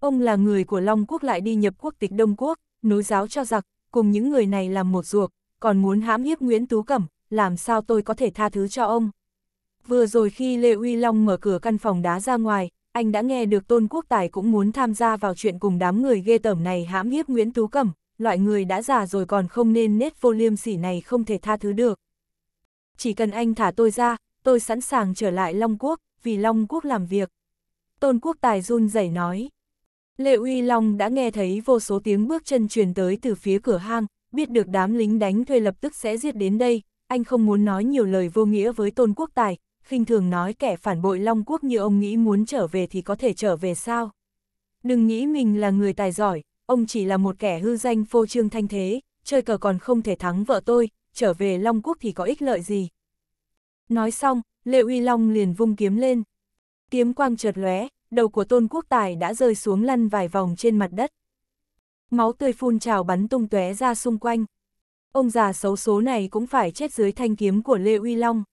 Ông là người của Long Quốc lại đi nhập quốc tịch Đông Quốc, nối giáo cho giặc, cùng những người này làm một ruột, còn muốn hãm hiếp Nguyễn Tú Cẩm, làm sao tôi có thể tha thứ cho ông. Vừa rồi khi Lê Uy Long mở cửa căn phòng đá ra ngoài, anh đã nghe được Tôn Quốc Tài cũng muốn tham gia vào chuyện cùng đám người ghê tởm này hãm hiếp Nguyễn Tú Cẩm, loại người đã già rồi còn không nên nết vô liêm sỉ này không thể tha thứ được. Chỉ cần anh thả tôi ra, tôi sẵn sàng trở lại Long Quốc, vì Long Quốc làm việc. Tôn Quốc Tài run rẩy nói. Lệ Uy Long đã nghe thấy vô số tiếng bước chân truyền tới từ phía cửa hang, biết được đám lính đánh thuê lập tức sẽ giết đến đây, anh không muốn nói nhiều lời vô nghĩa với Tôn Quốc Tài, khinh thường nói kẻ phản bội Long Quốc như ông nghĩ muốn trở về thì có thể trở về sao. Đừng nghĩ mình là người tài giỏi, ông chỉ là một kẻ hư danh phô trương thanh thế, chơi cờ còn không thể thắng vợ tôi, trở về Long Quốc thì có ích lợi gì. Nói xong, Lệ Uy Long liền vung kiếm lên. Kiếm quang chợt lóe, đầu của Tôn Quốc Tài đã rơi xuống lăn vài vòng trên mặt đất. Máu tươi phun trào bắn tung tóe ra xung quanh. Ông già xấu số này cũng phải chết dưới thanh kiếm của Lê Uy Long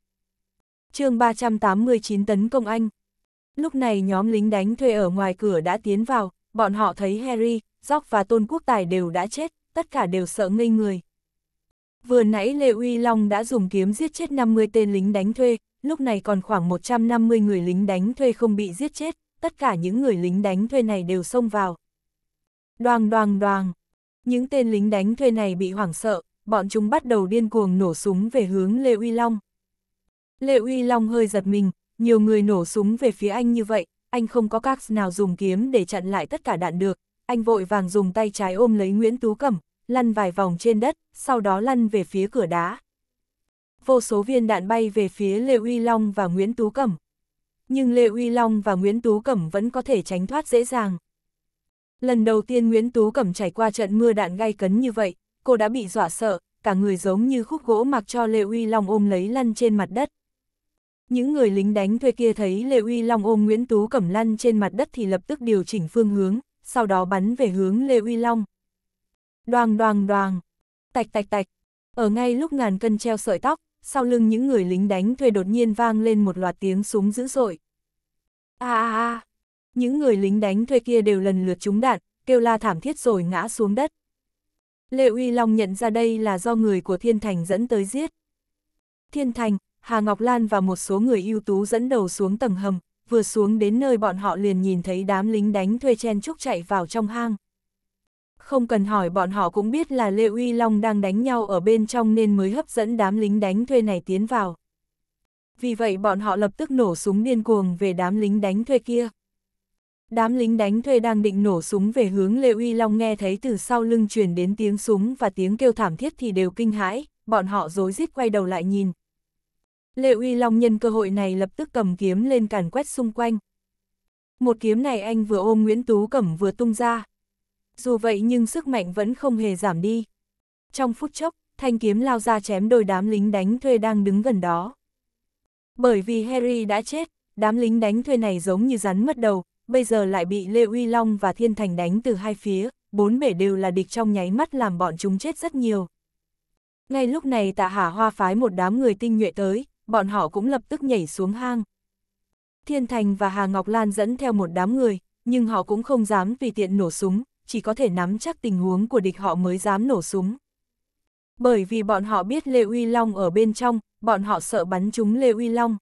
chương 389 tấn công Anh. Lúc này nhóm lính đánh thuê ở ngoài cửa đã tiến vào, bọn họ thấy Harry, Jock và Tôn Quốc Tài đều đã chết, tất cả đều sợ ngây người. Vừa nãy Lê Uy Long đã dùng kiếm giết chết 50 tên lính đánh thuê, lúc này còn khoảng 150 người lính đánh thuê không bị giết chết, tất cả những người lính đánh thuê này đều xông vào. Đoàng đoàng đoàng, những tên lính đánh thuê này bị hoảng sợ, bọn chúng bắt đầu điên cuồng nổ súng về hướng Lê Uy Long. Lê Uy Long hơi giật mình, nhiều người nổ súng về phía anh như vậy, anh không có các nào dùng kiếm để chặn lại tất cả đạn được, anh vội vàng dùng tay trái ôm lấy Nguyễn Tú Cẩm, lăn vài vòng trên đất, sau đó lăn về phía cửa đá. Vô số viên đạn bay về phía Lê Uy Long và Nguyễn Tú Cẩm. Nhưng Lê Uy Long và Nguyễn Tú Cẩm vẫn có thể tránh thoát dễ dàng. Lần đầu tiên Nguyễn Tú Cẩm trải qua trận mưa đạn gay cấn như vậy, cô đã bị dọa sợ, cả người giống như khúc gỗ mặc cho Lê Uy Long ôm lấy lăn trên mặt đất. Những người lính đánh thuê kia thấy Lê Uy Long ôm Nguyễn Tú Cẩm lăn trên mặt đất thì lập tức điều chỉnh phương hướng, sau đó bắn về hướng Lê Uy Long. Đoàng đoàng đoàng, tạch tạch tạch, ở ngay lúc ngàn cân treo sợi tóc, sau lưng những người lính đánh thuê đột nhiên vang lên một loạt tiếng súng dữ dội. A a a, những người lính đánh thuê kia đều lần lượt trúng đạn, kêu la thảm thiết rồi ngã xuống đất. Lệ Uy Long nhận ra đây là do người của Thiên Thành dẫn tới giết. Thiên Thành, Hà Ngọc Lan và một số người ưu tú dẫn đầu xuống tầng hầm, vừa xuống đến nơi bọn họ liền nhìn thấy đám lính đánh thuê chen chúc chạy vào trong hang. Không cần hỏi bọn họ cũng biết là Lê Uy Long đang đánh nhau ở bên trong nên mới hấp dẫn đám lính đánh thuê này tiến vào. Vì vậy bọn họ lập tức nổ súng điên cuồng về đám lính đánh thuê kia. Đám lính đánh thuê đang định nổ súng về hướng Lê Uy Long nghe thấy từ sau lưng truyền đến tiếng súng và tiếng kêu thảm thiết thì đều kinh hãi, bọn họ rối rít quay đầu lại nhìn, Lê Uy Long nhân cơ hội này lập tức cầm kiếm lên càn quét xung quanh. Một kiếm này anh vừa ôm Nguyễn Tú Cẩm vừa tung ra. Dù vậy nhưng sức mạnh vẫn không hề giảm đi. Trong phút chốc, thanh kiếm lao ra chém đôi đám lính đánh thuê đang đứng gần đó. Bởi vì Harry đã chết, đám lính đánh thuê này giống như rắn mất đầu, bây giờ lại bị Lê Uy Long và Thiên Thành đánh từ hai phía, bốn bể đều là địch trong nháy mắt làm bọn chúng chết rất nhiều. Ngay lúc này tạ hả hoa phái một đám người tinh nhuệ tới, bọn họ cũng lập tức nhảy xuống hang. Thiên Thành và Hà Ngọc Lan dẫn theo một đám người, nhưng họ cũng không dám vì tiện nổ súng, chỉ có thể nắm chắc tình huống của địch họ mới dám nổ súng. Bởi vì bọn họ biết Lê Uy Long ở bên trong, bọn họ sợ bắn trúng Lê Uy Long.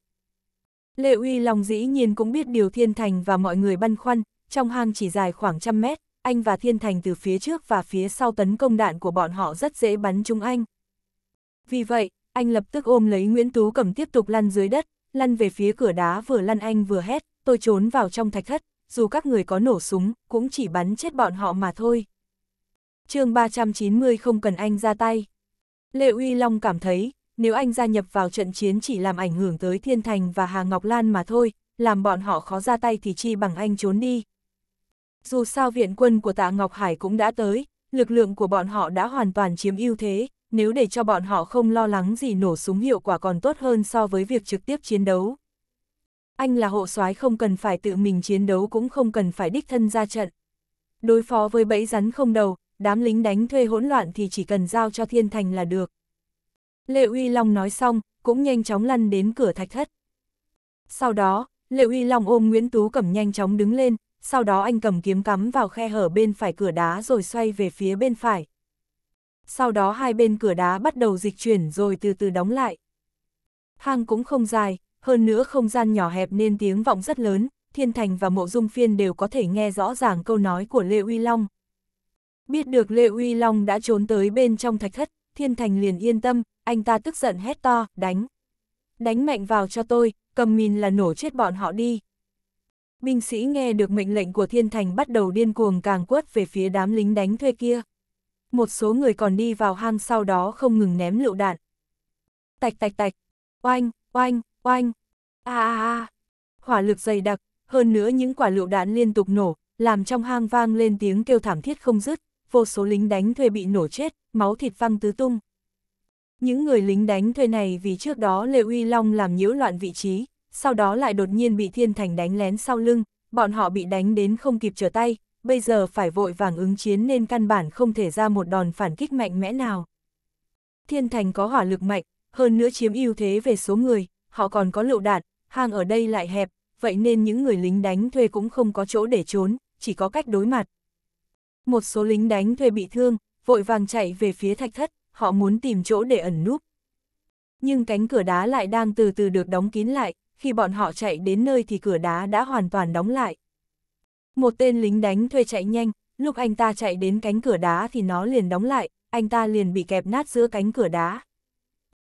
Lê Uy Long dĩ nhiên cũng biết điều Thiên Thành và mọi người băn khoăn, trong hang chỉ dài khoảng trăm mét, anh và Thiên Thành từ phía trước và phía sau tấn công đạn của bọn họ rất dễ bắn trúng anh. Vì vậy, anh lập tức ôm lấy Nguyễn Tú Cẩm tiếp tục lăn dưới đất, lăn về phía cửa đá vừa lăn anh vừa hét, tôi trốn vào trong thạch thất, dù các người có nổ súng, cũng chỉ bắn chết bọn họ mà thôi. chương 390 không cần anh ra tay. Lệ Uy Long cảm thấy, nếu anh gia nhập vào trận chiến chỉ làm ảnh hưởng tới Thiên Thành và Hà Ngọc Lan mà thôi, làm bọn họ khó ra tay thì chi bằng anh trốn đi. Dù sao viện quân của Tạ Ngọc Hải cũng đã tới, lực lượng của bọn họ đã hoàn toàn chiếm ưu thế, nếu để cho bọn họ không lo lắng gì nổ súng hiệu quả còn tốt hơn so với việc trực tiếp chiến đấu. Anh là hộ soái không cần phải tự mình chiến đấu cũng không cần phải đích thân ra trận. Đối phó với bẫy rắn không đầu, đám lính đánh thuê hỗn loạn thì chỉ cần giao cho thiên thành là được. Lệ Uy Long nói xong, cũng nhanh chóng lăn đến cửa thạch thất. Sau đó, Lệ Uy Long ôm Nguyễn Tú Cẩm nhanh chóng đứng lên, sau đó anh cầm kiếm cắm vào khe hở bên phải cửa đá rồi xoay về phía bên phải sau đó hai bên cửa đá bắt đầu dịch chuyển rồi từ từ đóng lại. Hang cũng không dài, hơn nữa không gian nhỏ hẹp nên tiếng vọng rất lớn, Thiên Thành và Mộ Dung Phiên đều có thể nghe rõ ràng câu nói của Lê Uy Long. Biết được Lê Uy Long đã trốn tới bên trong thạch thất, Thiên Thành liền yên tâm, anh ta tức giận hét to, đánh. Đánh mạnh vào cho tôi, cầm mìn là nổ chết bọn họ đi. Binh sĩ nghe được mệnh lệnh của Thiên Thành bắt đầu điên cuồng càng quất về phía đám lính đánh thuê kia một số người còn đi vào hang sau đó không ngừng ném lựu đạn. Tạch tạch tạch, oanh, oanh, oanh, a a a, hỏa lực dày đặc, hơn nữa những quả lựu đạn liên tục nổ, làm trong hang vang lên tiếng kêu thảm thiết không dứt, vô số lính đánh thuê bị nổ chết, máu thịt văng tứ tung. Những người lính đánh thuê này vì trước đó Lê Uy Long làm nhiễu loạn vị trí, sau đó lại đột nhiên bị Thiên Thành đánh lén sau lưng, bọn họ bị đánh đến không kịp trở tay, bây giờ phải vội vàng ứng chiến nên căn bản không thể ra một đòn phản kích mạnh mẽ nào. Thiên Thành có hỏa lực mạnh, hơn nữa chiếm ưu thế về số người, họ còn có lựu đạn, hang ở đây lại hẹp, vậy nên những người lính đánh thuê cũng không có chỗ để trốn, chỉ có cách đối mặt. Một số lính đánh thuê bị thương, vội vàng chạy về phía thạch thất, họ muốn tìm chỗ để ẩn núp. Nhưng cánh cửa đá lại đang từ từ được đóng kín lại, khi bọn họ chạy đến nơi thì cửa đá đã hoàn toàn đóng lại. Một tên lính đánh thuê chạy nhanh, lúc anh ta chạy đến cánh cửa đá thì nó liền đóng lại, anh ta liền bị kẹp nát giữa cánh cửa đá.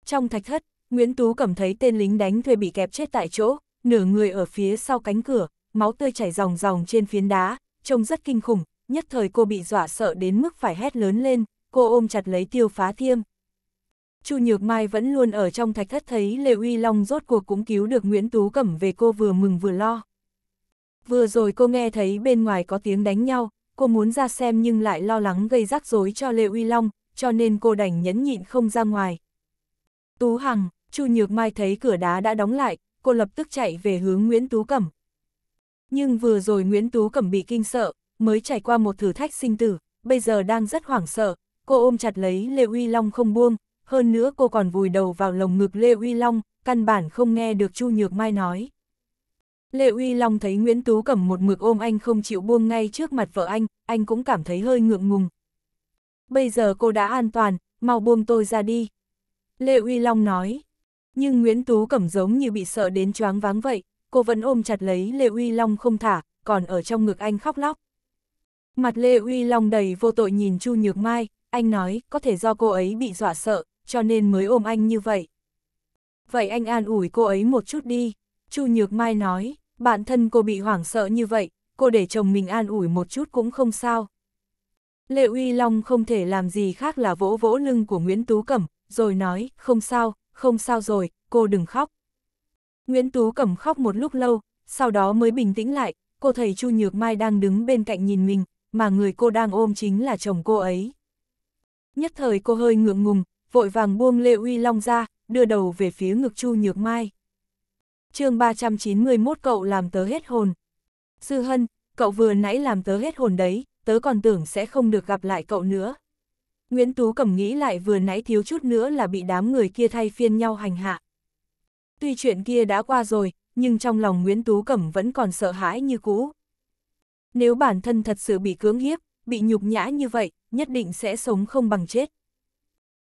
Trong thạch thất, Nguyễn Tú cảm thấy tên lính đánh thuê bị kẹp chết tại chỗ, nửa người ở phía sau cánh cửa, máu tươi chảy ròng ròng trên phiến đá, trông rất kinh khủng, nhất thời cô bị dọa sợ đến mức phải hét lớn lên, cô ôm chặt lấy tiêu phá thiêm. Chu Nhược Mai vẫn luôn ở trong thạch thất thấy Lê Uy Long rốt cuộc cũng cứu được Nguyễn Tú Cẩm về cô vừa mừng vừa lo. Vừa rồi cô nghe thấy bên ngoài có tiếng đánh nhau, cô muốn ra xem nhưng lại lo lắng gây rắc rối cho Lê Uy Long, cho nên cô đành nhẫn nhịn không ra ngoài. Tú Hằng, Chu Nhược Mai thấy cửa đá đã đóng lại, cô lập tức chạy về hướng Nguyễn Tú Cẩm. Nhưng vừa rồi Nguyễn Tú Cẩm bị kinh sợ, mới trải qua một thử thách sinh tử, bây giờ đang rất hoảng sợ, cô ôm chặt lấy Lê Uy Long không buông, hơn nữa cô còn vùi đầu vào lồng ngực Lê Uy Long, căn bản không nghe được Chu Nhược Mai nói. Lê Uy Long thấy Nguyễn Tú cầm một mực ôm anh không chịu buông ngay trước mặt vợ anh, anh cũng cảm thấy hơi ngượng ngùng. Bây giờ cô đã an toàn, mau buông tôi ra đi. Lê Uy Long nói. Nhưng Nguyễn Tú cầm giống như bị sợ đến choáng váng vậy, cô vẫn ôm chặt lấy Lê Uy Long không thả, còn ở trong ngực anh khóc lóc. Mặt Lê Uy Long đầy vô tội nhìn Chu Nhược Mai, anh nói có thể do cô ấy bị dọa sợ, cho nên mới ôm anh như vậy. Vậy anh an ủi cô ấy một chút đi, Chu Nhược Mai nói bản thân cô bị hoảng sợ như vậy, cô để chồng mình an ủi một chút cũng không sao. Lệ Uy Long không thể làm gì khác là vỗ vỗ lưng của Nguyễn Tú Cẩm, rồi nói, không sao, không sao rồi, cô đừng khóc. Nguyễn Tú Cẩm khóc một lúc lâu, sau đó mới bình tĩnh lại, cô thấy Chu Nhược Mai đang đứng bên cạnh nhìn mình, mà người cô đang ôm chính là chồng cô ấy. Nhất thời cô hơi ngượng ngùng, vội vàng buông Lê Uy Long ra, đưa đầu về phía ngực Chu Nhược Mai chương 391 cậu làm tớ hết hồn. sư Hân, cậu vừa nãy làm tớ hết hồn đấy, tớ còn tưởng sẽ không được gặp lại cậu nữa. Nguyễn Tú cầm nghĩ lại vừa nãy thiếu chút nữa là bị đám người kia thay phiên nhau hành hạ. Tuy chuyện kia đã qua rồi, nhưng trong lòng Nguyễn Tú Cẩm vẫn còn sợ hãi như cũ. Nếu bản thân thật sự bị cưỡng hiếp, bị nhục nhã như vậy, nhất định sẽ sống không bằng chết.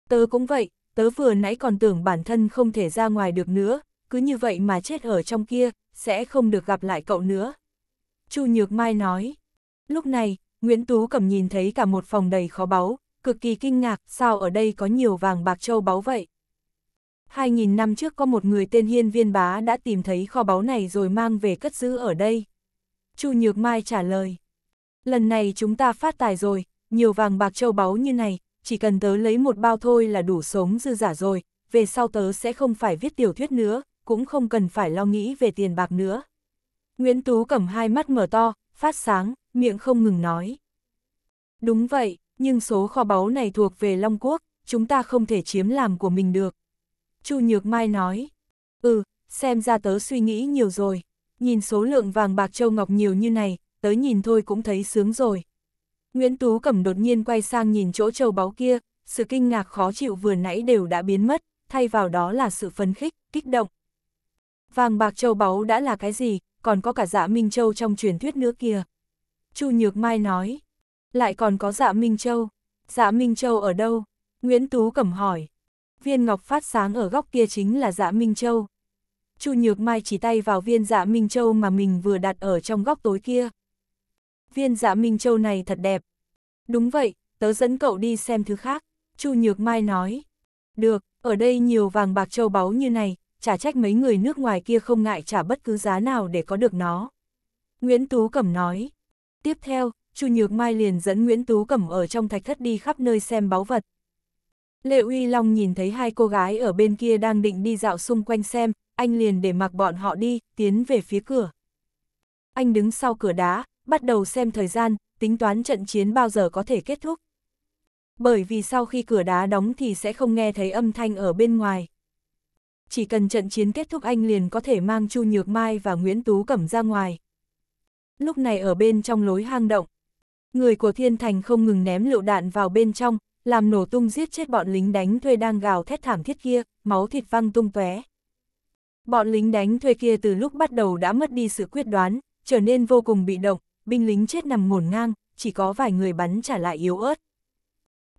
Tớ cũng vậy, tớ vừa nãy còn tưởng bản thân không thể ra ngoài được nữa, cứ như vậy mà chết ở trong kia, sẽ không được gặp lại cậu nữa. Chu Nhược Mai nói. Lúc này, Nguyễn Tú cầm nhìn thấy cả một phòng đầy khó báu, cực kỳ kinh ngạc, sao ở đây có nhiều vàng bạc châu báu vậy? Hai nghìn năm trước có một người tên Hiên Viên Bá đã tìm thấy kho báu này rồi mang về cất giữ ở đây. Chu Nhược Mai trả lời. Lần này chúng ta phát tài rồi, nhiều vàng bạc châu báu như này, chỉ cần tớ lấy một bao thôi là đủ sống dư giả rồi, về sau tớ sẽ không phải viết tiểu thuyết nữa, cũng không cần phải lo nghĩ về tiền bạc nữa. Nguyễn Tú cầm hai mắt mở to, phát sáng, miệng không ngừng nói. Đúng vậy, nhưng số kho báu này thuộc về Long Quốc, chúng ta không thể chiếm làm của mình được. Chu Nhược Mai nói, ừ, xem ra tớ suy nghĩ nhiều rồi, nhìn số lượng vàng bạc châu ngọc nhiều như này, tớ nhìn thôi cũng thấy sướng rồi. Nguyễn Tú Cẩm đột nhiên quay sang nhìn chỗ châu báu kia, sự kinh ngạc khó chịu vừa nãy đều đã biến mất, thay vào đó là sự phấn khích, kích động. Vàng bạc châu báu đã là cái gì, còn có cả dạ Minh Châu trong truyền thuyết nữa kia. Chu Nhược Mai nói, lại còn có dạ Minh Châu. Dạ Minh Châu ở đâu? Nguyễn Tú Cẩm hỏi. Viên ngọc phát sáng ở góc kia chính là dạ Minh Châu. Chu Nhược Mai chỉ tay vào viên dạ Minh Châu mà mình vừa đặt ở trong góc tối kia. Viên dạ Minh Châu này thật đẹp. Đúng vậy, tớ dẫn cậu đi xem thứ khác. Chu Nhược Mai nói. Được, ở đây nhiều vàng bạc châu báu như này, trả trách mấy người nước ngoài kia không ngại trả bất cứ giá nào để có được nó. Nguyễn Tú Cẩm nói. Tiếp theo, Chu Nhược Mai liền dẫn Nguyễn Tú Cẩm ở trong thạch thất đi khắp nơi xem báu vật. Lệ Uy Long nhìn thấy hai cô gái ở bên kia đang định đi dạo xung quanh xem, anh liền để mặc bọn họ đi, tiến về phía cửa. Anh đứng sau cửa đá, bắt đầu xem thời gian, tính toán trận chiến bao giờ có thể kết thúc. Bởi vì sau khi cửa đá đóng thì sẽ không nghe thấy âm thanh ở bên ngoài chỉ cần trận chiến kết thúc anh liền có thể mang Chu Nhược Mai và Nguyễn Tú Cẩm ra ngoài. Lúc này ở bên trong lối hang động, người của Thiên Thành không ngừng ném lựu đạn vào bên trong, làm nổ tung giết chết bọn lính đánh thuê đang gào thét thảm thiết kia, máu thịt văng tung tóe. Bọn lính đánh thuê kia từ lúc bắt đầu đã mất đi sự quyết đoán, trở nên vô cùng bị động, binh lính chết nằm ngổn ngang, chỉ có vài người bắn trả lại yếu ớt.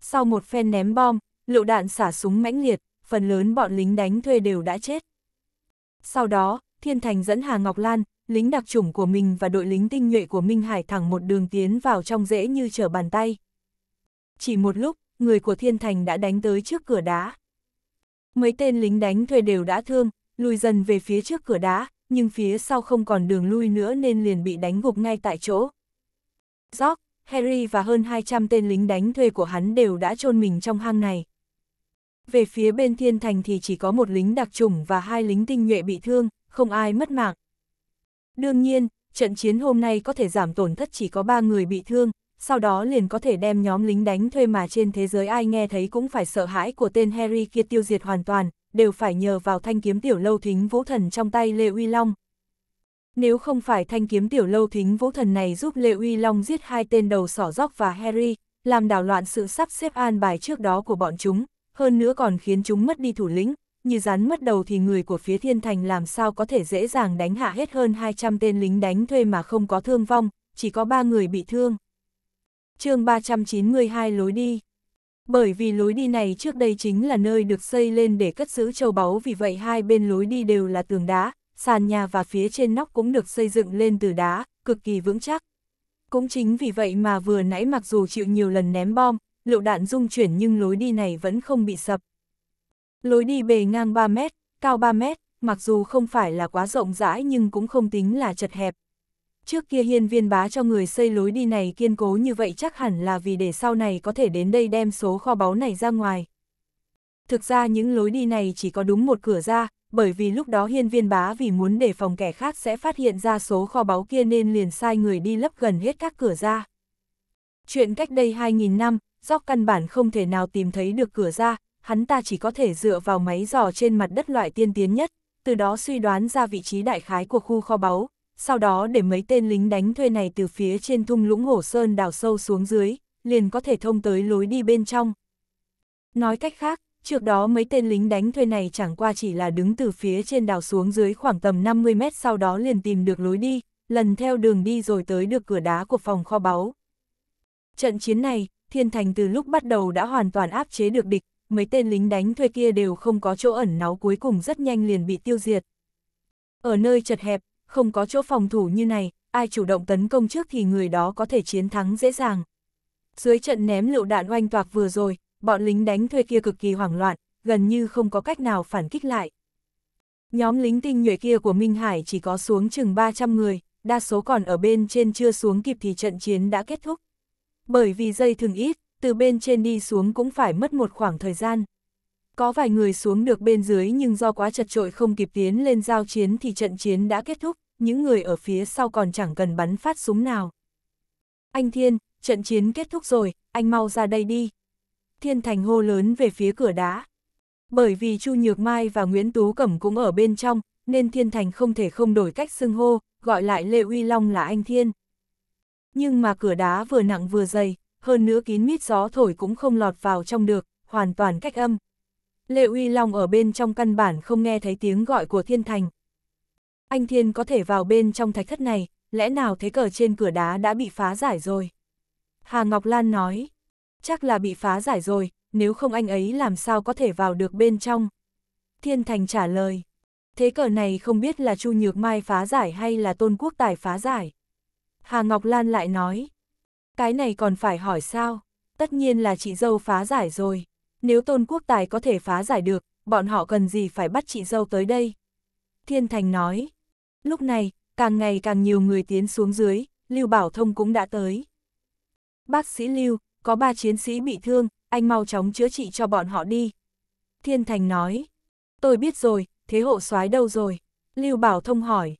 Sau một phen ném bom, lựu đạn xả súng mãnh liệt, phần lớn bọn lính đánh thuê đều đã chết. Sau đó, Thiên Thành dẫn Hà Ngọc Lan, lính đặc chủng của mình và đội lính tinh nhuệ của Minh Hải thẳng một đường tiến vào trong dễ như trở bàn tay. Chỉ một lúc, người của Thiên Thành đã đánh tới trước cửa đá. Mấy tên lính đánh thuê đều đã thương, lùi dần về phía trước cửa đá, nhưng phía sau không còn đường lui nữa nên liền bị đánh gục ngay tại chỗ. Jock, Harry và hơn 200 tên lính đánh thuê của hắn đều đã chôn mình trong hang này. Về phía bên thiên thành thì chỉ có một lính đặc trùng và hai lính tinh nhuệ bị thương, không ai mất mạng. Đương nhiên, trận chiến hôm nay có thể giảm tổn thất chỉ có ba người bị thương, sau đó liền có thể đem nhóm lính đánh thuê mà trên thế giới ai nghe thấy cũng phải sợ hãi của tên Harry kia tiêu diệt hoàn toàn, đều phải nhờ vào thanh kiếm tiểu lâu thính vũ thần trong tay Lê Uy Long. Nếu không phải thanh kiếm tiểu lâu thính vũ thần này giúp Lê Uy Long giết hai tên đầu sỏ dốc và Harry, làm đảo loạn sự sắp xếp an bài trước đó của bọn chúng, hơn nữa còn khiến chúng mất đi thủ lĩnh, như rắn mất đầu thì người của phía thiên thành làm sao có thể dễ dàng đánh hạ hết hơn 200 tên lính đánh thuê mà không có thương vong, chỉ có 3 người bị thương. chương 392 lối đi Bởi vì lối đi này trước đây chính là nơi được xây lên để cất giữ châu báu vì vậy hai bên lối đi đều là tường đá, sàn nhà và phía trên nóc cũng được xây dựng lên từ đá, cực kỳ vững chắc. Cũng chính vì vậy mà vừa nãy mặc dù chịu nhiều lần ném bom, lựu đạn dung chuyển nhưng lối đi này vẫn không bị sập. Lối đi bề ngang 3 mét, cao 3 mét, mặc dù không phải là quá rộng rãi nhưng cũng không tính là chật hẹp. Trước kia hiên viên bá cho người xây lối đi này kiên cố như vậy chắc hẳn là vì để sau này có thể đến đây đem số kho báu này ra ngoài. Thực ra những lối đi này chỉ có đúng một cửa ra, bởi vì lúc đó hiên viên bá vì muốn để phòng kẻ khác sẽ phát hiện ra số kho báu kia nên liền sai người đi lấp gần hết các cửa ra. Chuyện cách đây 2.000 năm, do căn bản không thể nào tìm thấy được cửa ra, hắn ta chỉ có thể dựa vào máy dò trên mặt đất loại tiên tiến nhất, từ đó suy đoán ra vị trí đại khái của khu kho báu, sau đó để mấy tên lính đánh thuê này từ phía trên thung lũng hổ sơn đào sâu xuống dưới, liền có thể thông tới lối đi bên trong. Nói cách khác, trước đó mấy tên lính đánh thuê này chẳng qua chỉ là đứng từ phía trên đào xuống dưới khoảng tầm 50 mét sau đó liền tìm được lối đi, lần theo đường đi rồi tới được cửa đá của phòng kho báu. Trận chiến này, Thiên Thành từ lúc bắt đầu đã hoàn toàn áp chế được địch, mấy tên lính đánh thuê kia đều không có chỗ ẩn náu cuối cùng rất nhanh liền bị tiêu diệt. Ở nơi chật hẹp, không có chỗ phòng thủ như này, ai chủ động tấn công trước thì người đó có thể chiến thắng dễ dàng. Dưới trận ném lựu đạn oanh toạc vừa rồi, bọn lính đánh thuê kia cực kỳ hoảng loạn, gần như không có cách nào phản kích lại. Nhóm lính tinh nhuệ kia của Minh Hải chỉ có xuống chừng 300 người, đa số còn ở bên trên chưa xuống kịp thì trận chiến đã kết thúc. Bởi vì dây thường ít, từ bên trên đi xuống cũng phải mất một khoảng thời gian. Có vài người xuống được bên dưới nhưng do quá chật trội không kịp tiến lên giao chiến thì trận chiến đã kết thúc, những người ở phía sau còn chẳng cần bắn phát súng nào. Anh Thiên, trận chiến kết thúc rồi, anh mau ra đây đi. Thiên Thành hô lớn về phía cửa đá. Bởi vì Chu Nhược Mai và Nguyễn Tú Cẩm cũng ở bên trong, nên Thiên Thành không thể không đổi cách xưng hô, gọi lại Lê Uy Long là anh Thiên nhưng mà cửa đá vừa nặng vừa dày, hơn nữa kín mít gió thổi cũng không lọt vào trong được, hoàn toàn cách âm. Lệ Uy Long ở bên trong căn bản không nghe thấy tiếng gọi của Thiên Thành. Anh Thiên có thể vào bên trong thạch thất này, lẽ nào thế cờ trên cửa đá đã bị phá giải rồi? Hà Ngọc Lan nói, chắc là bị phá giải rồi, nếu không anh ấy làm sao có thể vào được bên trong? Thiên Thành trả lời, thế cờ này không biết là Chu Nhược Mai phá giải hay là Tôn Quốc Tài phá giải. Hà Ngọc Lan lại nói. Cái này còn phải hỏi sao? Tất nhiên là chị dâu phá giải rồi. Nếu tôn quốc tài có thể phá giải được, bọn họ cần gì phải bắt chị dâu tới đây? Thiên Thành nói. Lúc này, càng ngày càng nhiều người tiến xuống dưới, Lưu Bảo Thông cũng đã tới. Bác sĩ Lưu, có ba chiến sĩ bị thương, anh mau chóng chữa trị cho bọn họ đi. Thiên Thành nói. Tôi biết rồi, thế hộ soái đâu rồi? Lưu Bảo Thông hỏi.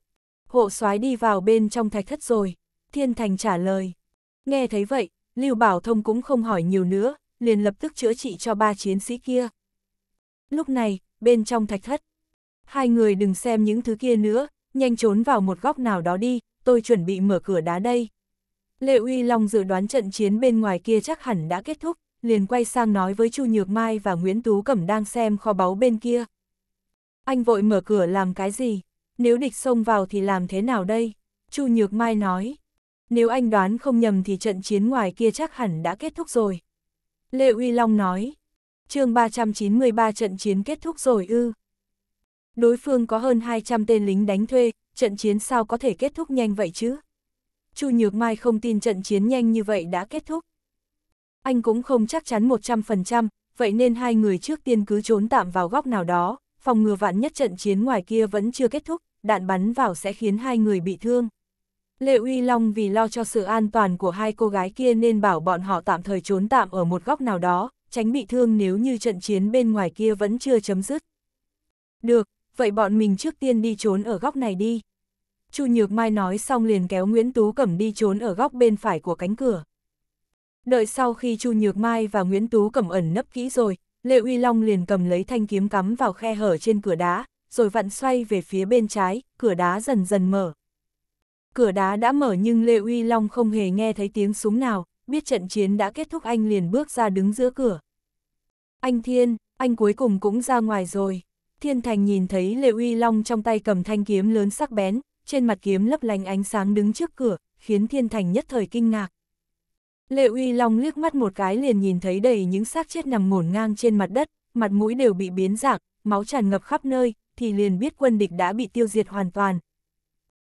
Hộ soái đi vào bên trong thạch thất rồi. Thiên Thành trả lời. Nghe thấy vậy, Lưu Bảo Thông cũng không hỏi nhiều nữa, liền lập tức chữa trị cho ba chiến sĩ kia. Lúc này, bên trong thạch thất, hai người đừng xem những thứ kia nữa, nhanh trốn vào một góc nào đó đi, tôi chuẩn bị mở cửa đá đây. Lệ Uy Long dự đoán trận chiến bên ngoài kia chắc hẳn đã kết thúc, liền quay sang nói với Chu Nhược Mai và Nguyễn Tú Cẩm đang xem kho báu bên kia. Anh vội mở cửa làm cái gì? Nếu địch xông vào thì làm thế nào đây? Chu Nhược Mai nói. Nếu anh đoán không nhầm thì trận chiến ngoài kia chắc hẳn đã kết thúc rồi. Lê Uy Long nói. chương 393 trận chiến kết thúc rồi ư. Đối phương có hơn 200 tên lính đánh thuê, trận chiến sao có thể kết thúc nhanh vậy chứ? Chu Nhược Mai không tin trận chiến nhanh như vậy đã kết thúc. Anh cũng không chắc chắn 100%, vậy nên hai người trước tiên cứ trốn tạm vào góc nào đó, phòng ngừa vạn nhất trận chiến ngoài kia vẫn chưa kết thúc, đạn bắn vào sẽ khiến hai người bị thương. Lệ Uy Long vì lo cho sự an toàn của hai cô gái kia nên bảo bọn họ tạm thời trốn tạm ở một góc nào đó, tránh bị thương nếu như trận chiến bên ngoài kia vẫn chưa chấm dứt. Được, vậy bọn mình trước tiên đi trốn ở góc này đi. Chu Nhược Mai nói xong liền kéo Nguyễn Tú Cẩm đi trốn ở góc bên phải của cánh cửa. Đợi sau khi Chu Nhược Mai và Nguyễn Tú Cẩm ẩn nấp kỹ rồi, Lệ Uy Long liền cầm lấy thanh kiếm cắm vào khe hở trên cửa đá, rồi vặn xoay về phía bên trái, cửa đá dần dần mở. Cửa đá đã mở nhưng Lê Uy Long không hề nghe thấy tiếng súng nào, biết trận chiến đã kết thúc anh liền bước ra đứng giữa cửa. Anh Thiên, anh cuối cùng cũng ra ngoài rồi. Thiên Thành nhìn thấy Lê Uy Long trong tay cầm thanh kiếm lớn sắc bén, trên mặt kiếm lấp lánh ánh sáng đứng trước cửa, khiến Thiên Thành nhất thời kinh ngạc. lê Uy Long liếc mắt một cái liền nhìn thấy đầy những xác chết nằm ngổn ngang trên mặt đất, mặt mũi đều bị biến dạng, máu tràn ngập khắp nơi, thì liền biết quân địch đã bị tiêu diệt hoàn toàn,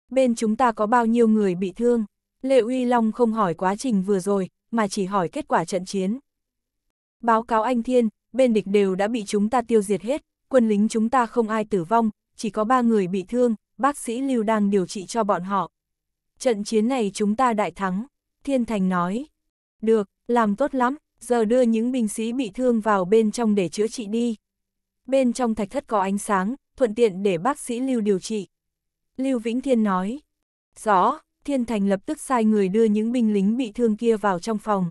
Bên chúng ta có bao nhiêu người bị thương? Lệ Uy Long không hỏi quá trình vừa rồi, mà chỉ hỏi kết quả trận chiến. Báo cáo anh Thiên, bên địch đều đã bị chúng ta tiêu diệt hết, quân lính chúng ta không ai tử vong, chỉ có ba người bị thương, bác sĩ Lưu đang điều trị cho bọn họ. Trận chiến này chúng ta đại thắng, Thiên Thành nói. Được, làm tốt lắm, giờ đưa những binh sĩ bị thương vào bên trong để chữa trị đi. Bên trong thạch thất có ánh sáng, thuận tiện để bác sĩ Lưu điều trị. Lưu Vĩnh Thiên nói. Rõ, Thiên Thành lập tức sai người đưa những binh lính bị thương kia vào trong phòng.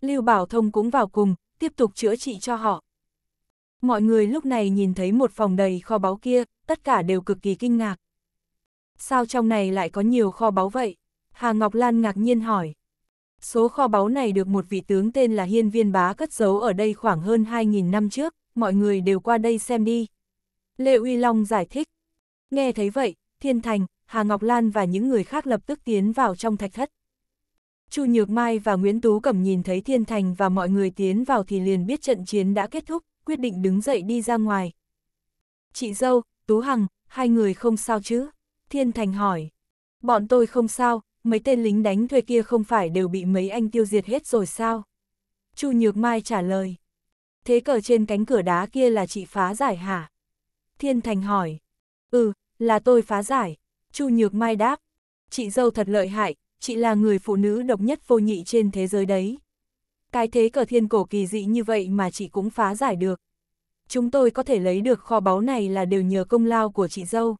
Lưu Bảo Thông cũng vào cùng, tiếp tục chữa trị cho họ. Mọi người lúc này nhìn thấy một phòng đầy kho báu kia, tất cả đều cực kỳ kinh ngạc. Sao trong này lại có nhiều kho báu vậy? Hà Ngọc Lan ngạc nhiên hỏi. Số kho báu này được một vị tướng tên là Hiên Viên Bá cất giấu ở đây khoảng hơn 2.000 năm trước, mọi người đều qua đây xem đi. Lê Uy Long giải thích. Nghe thấy vậy, Thiên Thành, Hà Ngọc Lan và những người khác lập tức tiến vào trong thạch thất. Chu Nhược Mai và Nguyễn Tú Cẩm nhìn thấy Thiên Thành và mọi người tiến vào thì liền biết trận chiến đã kết thúc, quyết định đứng dậy đi ra ngoài. Chị dâu, Tú Hằng, hai người không sao chứ? Thiên Thành hỏi. Bọn tôi không sao, mấy tên lính đánh thuê kia không phải đều bị mấy anh tiêu diệt hết rồi sao? Chu Nhược Mai trả lời. Thế cờ trên cánh cửa đá kia là chị phá giải hả? Thiên Thành hỏi. Ừ, là tôi phá giải. Chu Nhược Mai đáp. Chị dâu thật lợi hại, chị là người phụ nữ độc nhất vô nhị trên thế giới đấy. Cái thế cờ thiên cổ kỳ dị như vậy mà chị cũng phá giải được. Chúng tôi có thể lấy được kho báu này là đều nhờ công lao của chị dâu.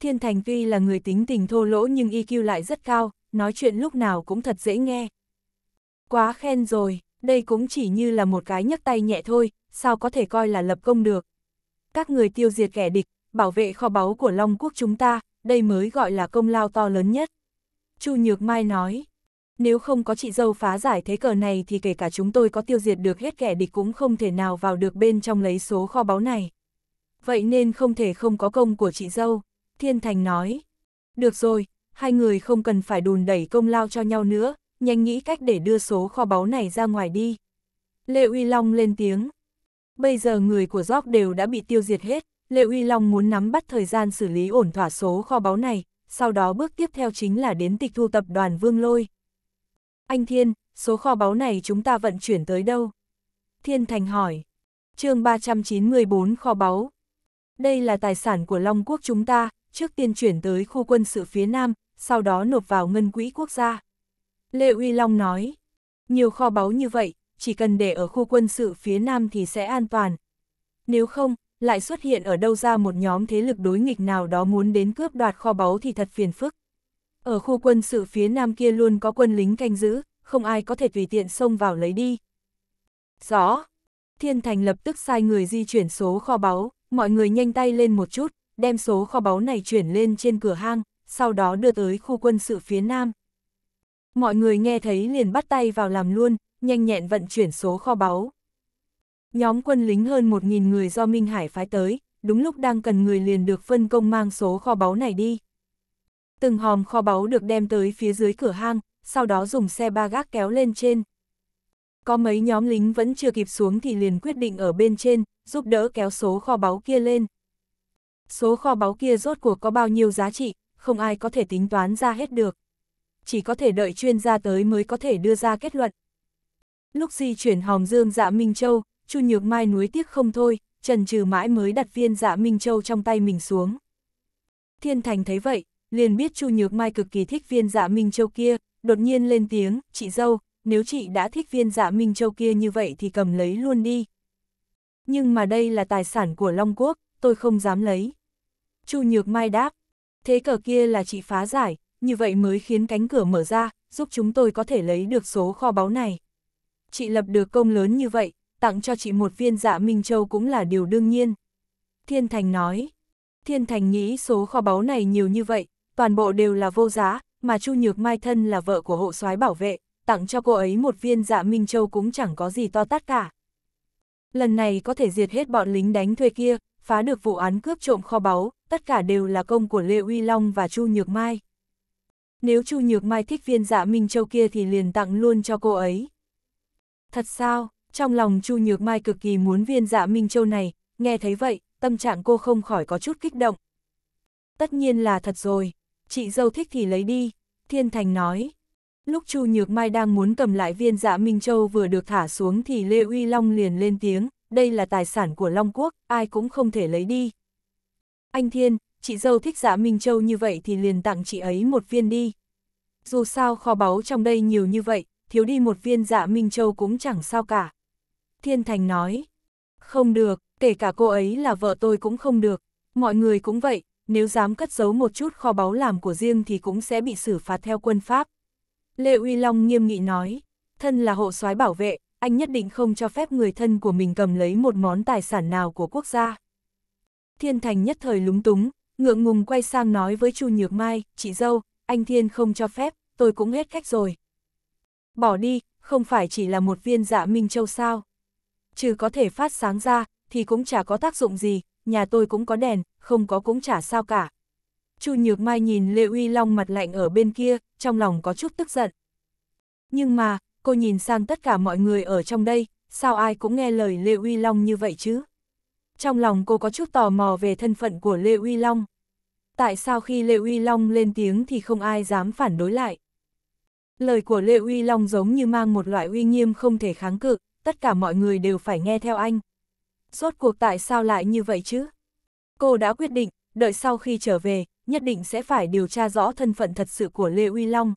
Thiên Thành Vi là người tính tình thô lỗ nhưng EQ lại rất cao, nói chuyện lúc nào cũng thật dễ nghe. Quá khen rồi, đây cũng chỉ như là một cái nhấc tay nhẹ thôi, sao có thể coi là lập công được. Các người tiêu diệt kẻ địch, bảo vệ kho báu của Long Quốc chúng ta, đây mới gọi là công lao to lớn nhất. Chu Nhược Mai nói, nếu không có chị dâu phá giải thế cờ này thì kể cả chúng tôi có tiêu diệt được hết kẻ địch cũng không thể nào vào được bên trong lấy số kho báu này. Vậy nên không thể không có công của chị dâu, Thiên Thành nói. Được rồi, hai người không cần phải đùn đẩy công lao cho nhau nữa, nhanh nghĩ cách để đưa số kho báu này ra ngoài đi. Lệ Uy Long lên tiếng. Bây giờ người của Gióc đều đã bị tiêu diệt hết, Lê Uy Long muốn nắm bắt thời gian xử lý ổn thỏa số kho báu này, sau đó bước tiếp theo chính là đến tịch thu tập đoàn Vương Lôi. Anh Thiên, số kho báu này chúng ta vận chuyển tới đâu? Thiên Thành hỏi. chương 394 kho báu. Đây là tài sản của Long Quốc chúng ta, trước tiên chuyển tới khu quân sự phía Nam, sau đó nộp vào ngân quỹ quốc gia. Lê Uy Long nói, nhiều kho báu như vậy, chỉ cần để ở khu quân sự phía Nam thì sẽ an toàn. Nếu không, lại xuất hiện ở đâu ra một nhóm thế lực đối nghịch nào đó muốn đến cướp đoạt kho báu thì thật phiền phức. Ở khu quân sự phía nam kia luôn có quân lính canh giữ, không ai có thể tùy tiện xông vào lấy đi. Rõ! Thiên Thành lập tức sai người di chuyển số kho báu, mọi người nhanh tay lên một chút, đem số kho báu này chuyển lên trên cửa hang, sau đó đưa tới khu quân sự phía nam. Mọi người nghe thấy liền bắt tay vào làm luôn, nhanh nhẹn vận chuyển số kho báu. Nhóm quân lính hơn 1.000 người do Minh Hải phái tới, đúng lúc đang cần người liền được phân công mang số kho báu này đi. Từng hòm kho báu được đem tới phía dưới cửa hang, sau đó dùng xe ba gác kéo lên trên. Có mấy nhóm lính vẫn chưa kịp xuống thì liền quyết định ở bên trên, giúp đỡ kéo số kho báu kia lên. Số kho báu kia rốt cuộc có bao nhiêu giá trị, không ai có thể tính toán ra hết được. Chỉ có thể đợi chuyên gia tới mới có thể đưa ra kết luận. Lúc di chuyển hòm dương dạ Minh Châu, Chu Nhược Mai nuối tiếc không thôi, trần trừ mãi mới đặt viên dạ Minh Châu trong tay mình xuống. Thiên Thành thấy vậy, liền biết Chu Nhược Mai cực kỳ thích viên dạ Minh Châu kia, đột nhiên lên tiếng, chị dâu, nếu chị đã thích viên dạ Minh Châu kia như vậy thì cầm lấy luôn đi. Nhưng mà đây là tài sản của Long Quốc, tôi không dám lấy. Chu Nhược Mai đáp, thế cờ kia là chị phá giải, như vậy mới khiến cánh cửa mở ra, giúp chúng tôi có thể lấy được số kho báu này. Chị lập được công lớn như vậy, tặng cho chị một viên dạ Minh Châu cũng là điều đương nhiên. Thiên Thành nói, Thiên Thành nghĩ số kho báu này nhiều như vậy, toàn bộ đều là vô giá, mà Chu Nhược Mai thân là vợ của hộ soái bảo vệ, tặng cho cô ấy một viên dạ Minh Châu cũng chẳng có gì to tát cả. Lần này có thể diệt hết bọn lính đánh thuê kia, phá được vụ án cướp trộm kho báu, tất cả đều là công của Lê Uy Long và Chu Nhược Mai. Nếu Chu Nhược Mai thích viên dạ Minh Châu kia thì liền tặng luôn cho cô ấy. Thật sao? Trong lòng Chu Nhược Mai cực kỳ muốn viên dạ Minh Châu này, nghe thấy vậy, tâm trạng cô không khỏi có chút kích động. Tất nhiên là thật rồi, chị dâu thích thì lấy đi, Thiên Thành nói. Lúc Chu Nhược Mai đang muốn cầm lại viên dạ Minh Châu vừa được thả xuống thì Lê Uy Long liền lên tiếng, đây là tài sản của Long Quốc, ai cũng không thể lấy đi. Anh Thiên, chị dâu thích dạ Minh Châu như vậy thì liền tặng chị ấy một viên đi. Dù sao kho báu trong đây nhiều như vậy, thiếu đi một viên dạ Minh Châu cũng chẳng sao cả. Thiên Thành nói. Không được, kể cả cô ấy là vợ tôi cũng không được, mọi người cũng vậy, nếu dám cất giấu một chút kho báu làm của riêng thì cũng sẽ bị xử phạt theo quân pháp. Lệ Uy Long nghiêm nghị nói, thân là hộ soái bảo vệ, anh nhất định không cho phép người thân của mình cầm lấy một món tài sản nào của quốc gia. Thiên Thành nhất thời lúng túng, ngượng ngùng quay sang nói với Chu Nhược Mai, chị dâu, anh Thiên không cho phép, tôi cũng hết cách rồi. Bỏ đi, không phải chỉ là một viên dạ Minh Châu sao? trừ có thể phát sáng ra, thì cũng chả có tác dụng gì, nhà tôi cũng có đèn, không có cũng chả sao cả. Chu Nhược Mai nhìn Lê Uy Long mặt lạnh ở bên kia, trong lòng có chút tức giận. Nhưng mà, cô nhìn sang tất cả mọi người ở trong đây, sao ai cũng nghe lời Lê Uy Long như vậy chứ? Trong lòng cô có chút tò mò về thân phận của Lê Uy Long. Tại sao khi Lê Uy Long lên tiếng thì không ai dám phản đối lại? Lời của Lê Uy Long giống như mang một loại uy nghiêm không thể kháng cự, tất cả mọi người đều phải nghe theo anh. Rốt cuộc tại sao lại như vậy chứ? Cô đã quyết định, đợi sau khi trở về, nhất định sẽ phải điều tra rõ thân phận thật sự của Lê Uy Long.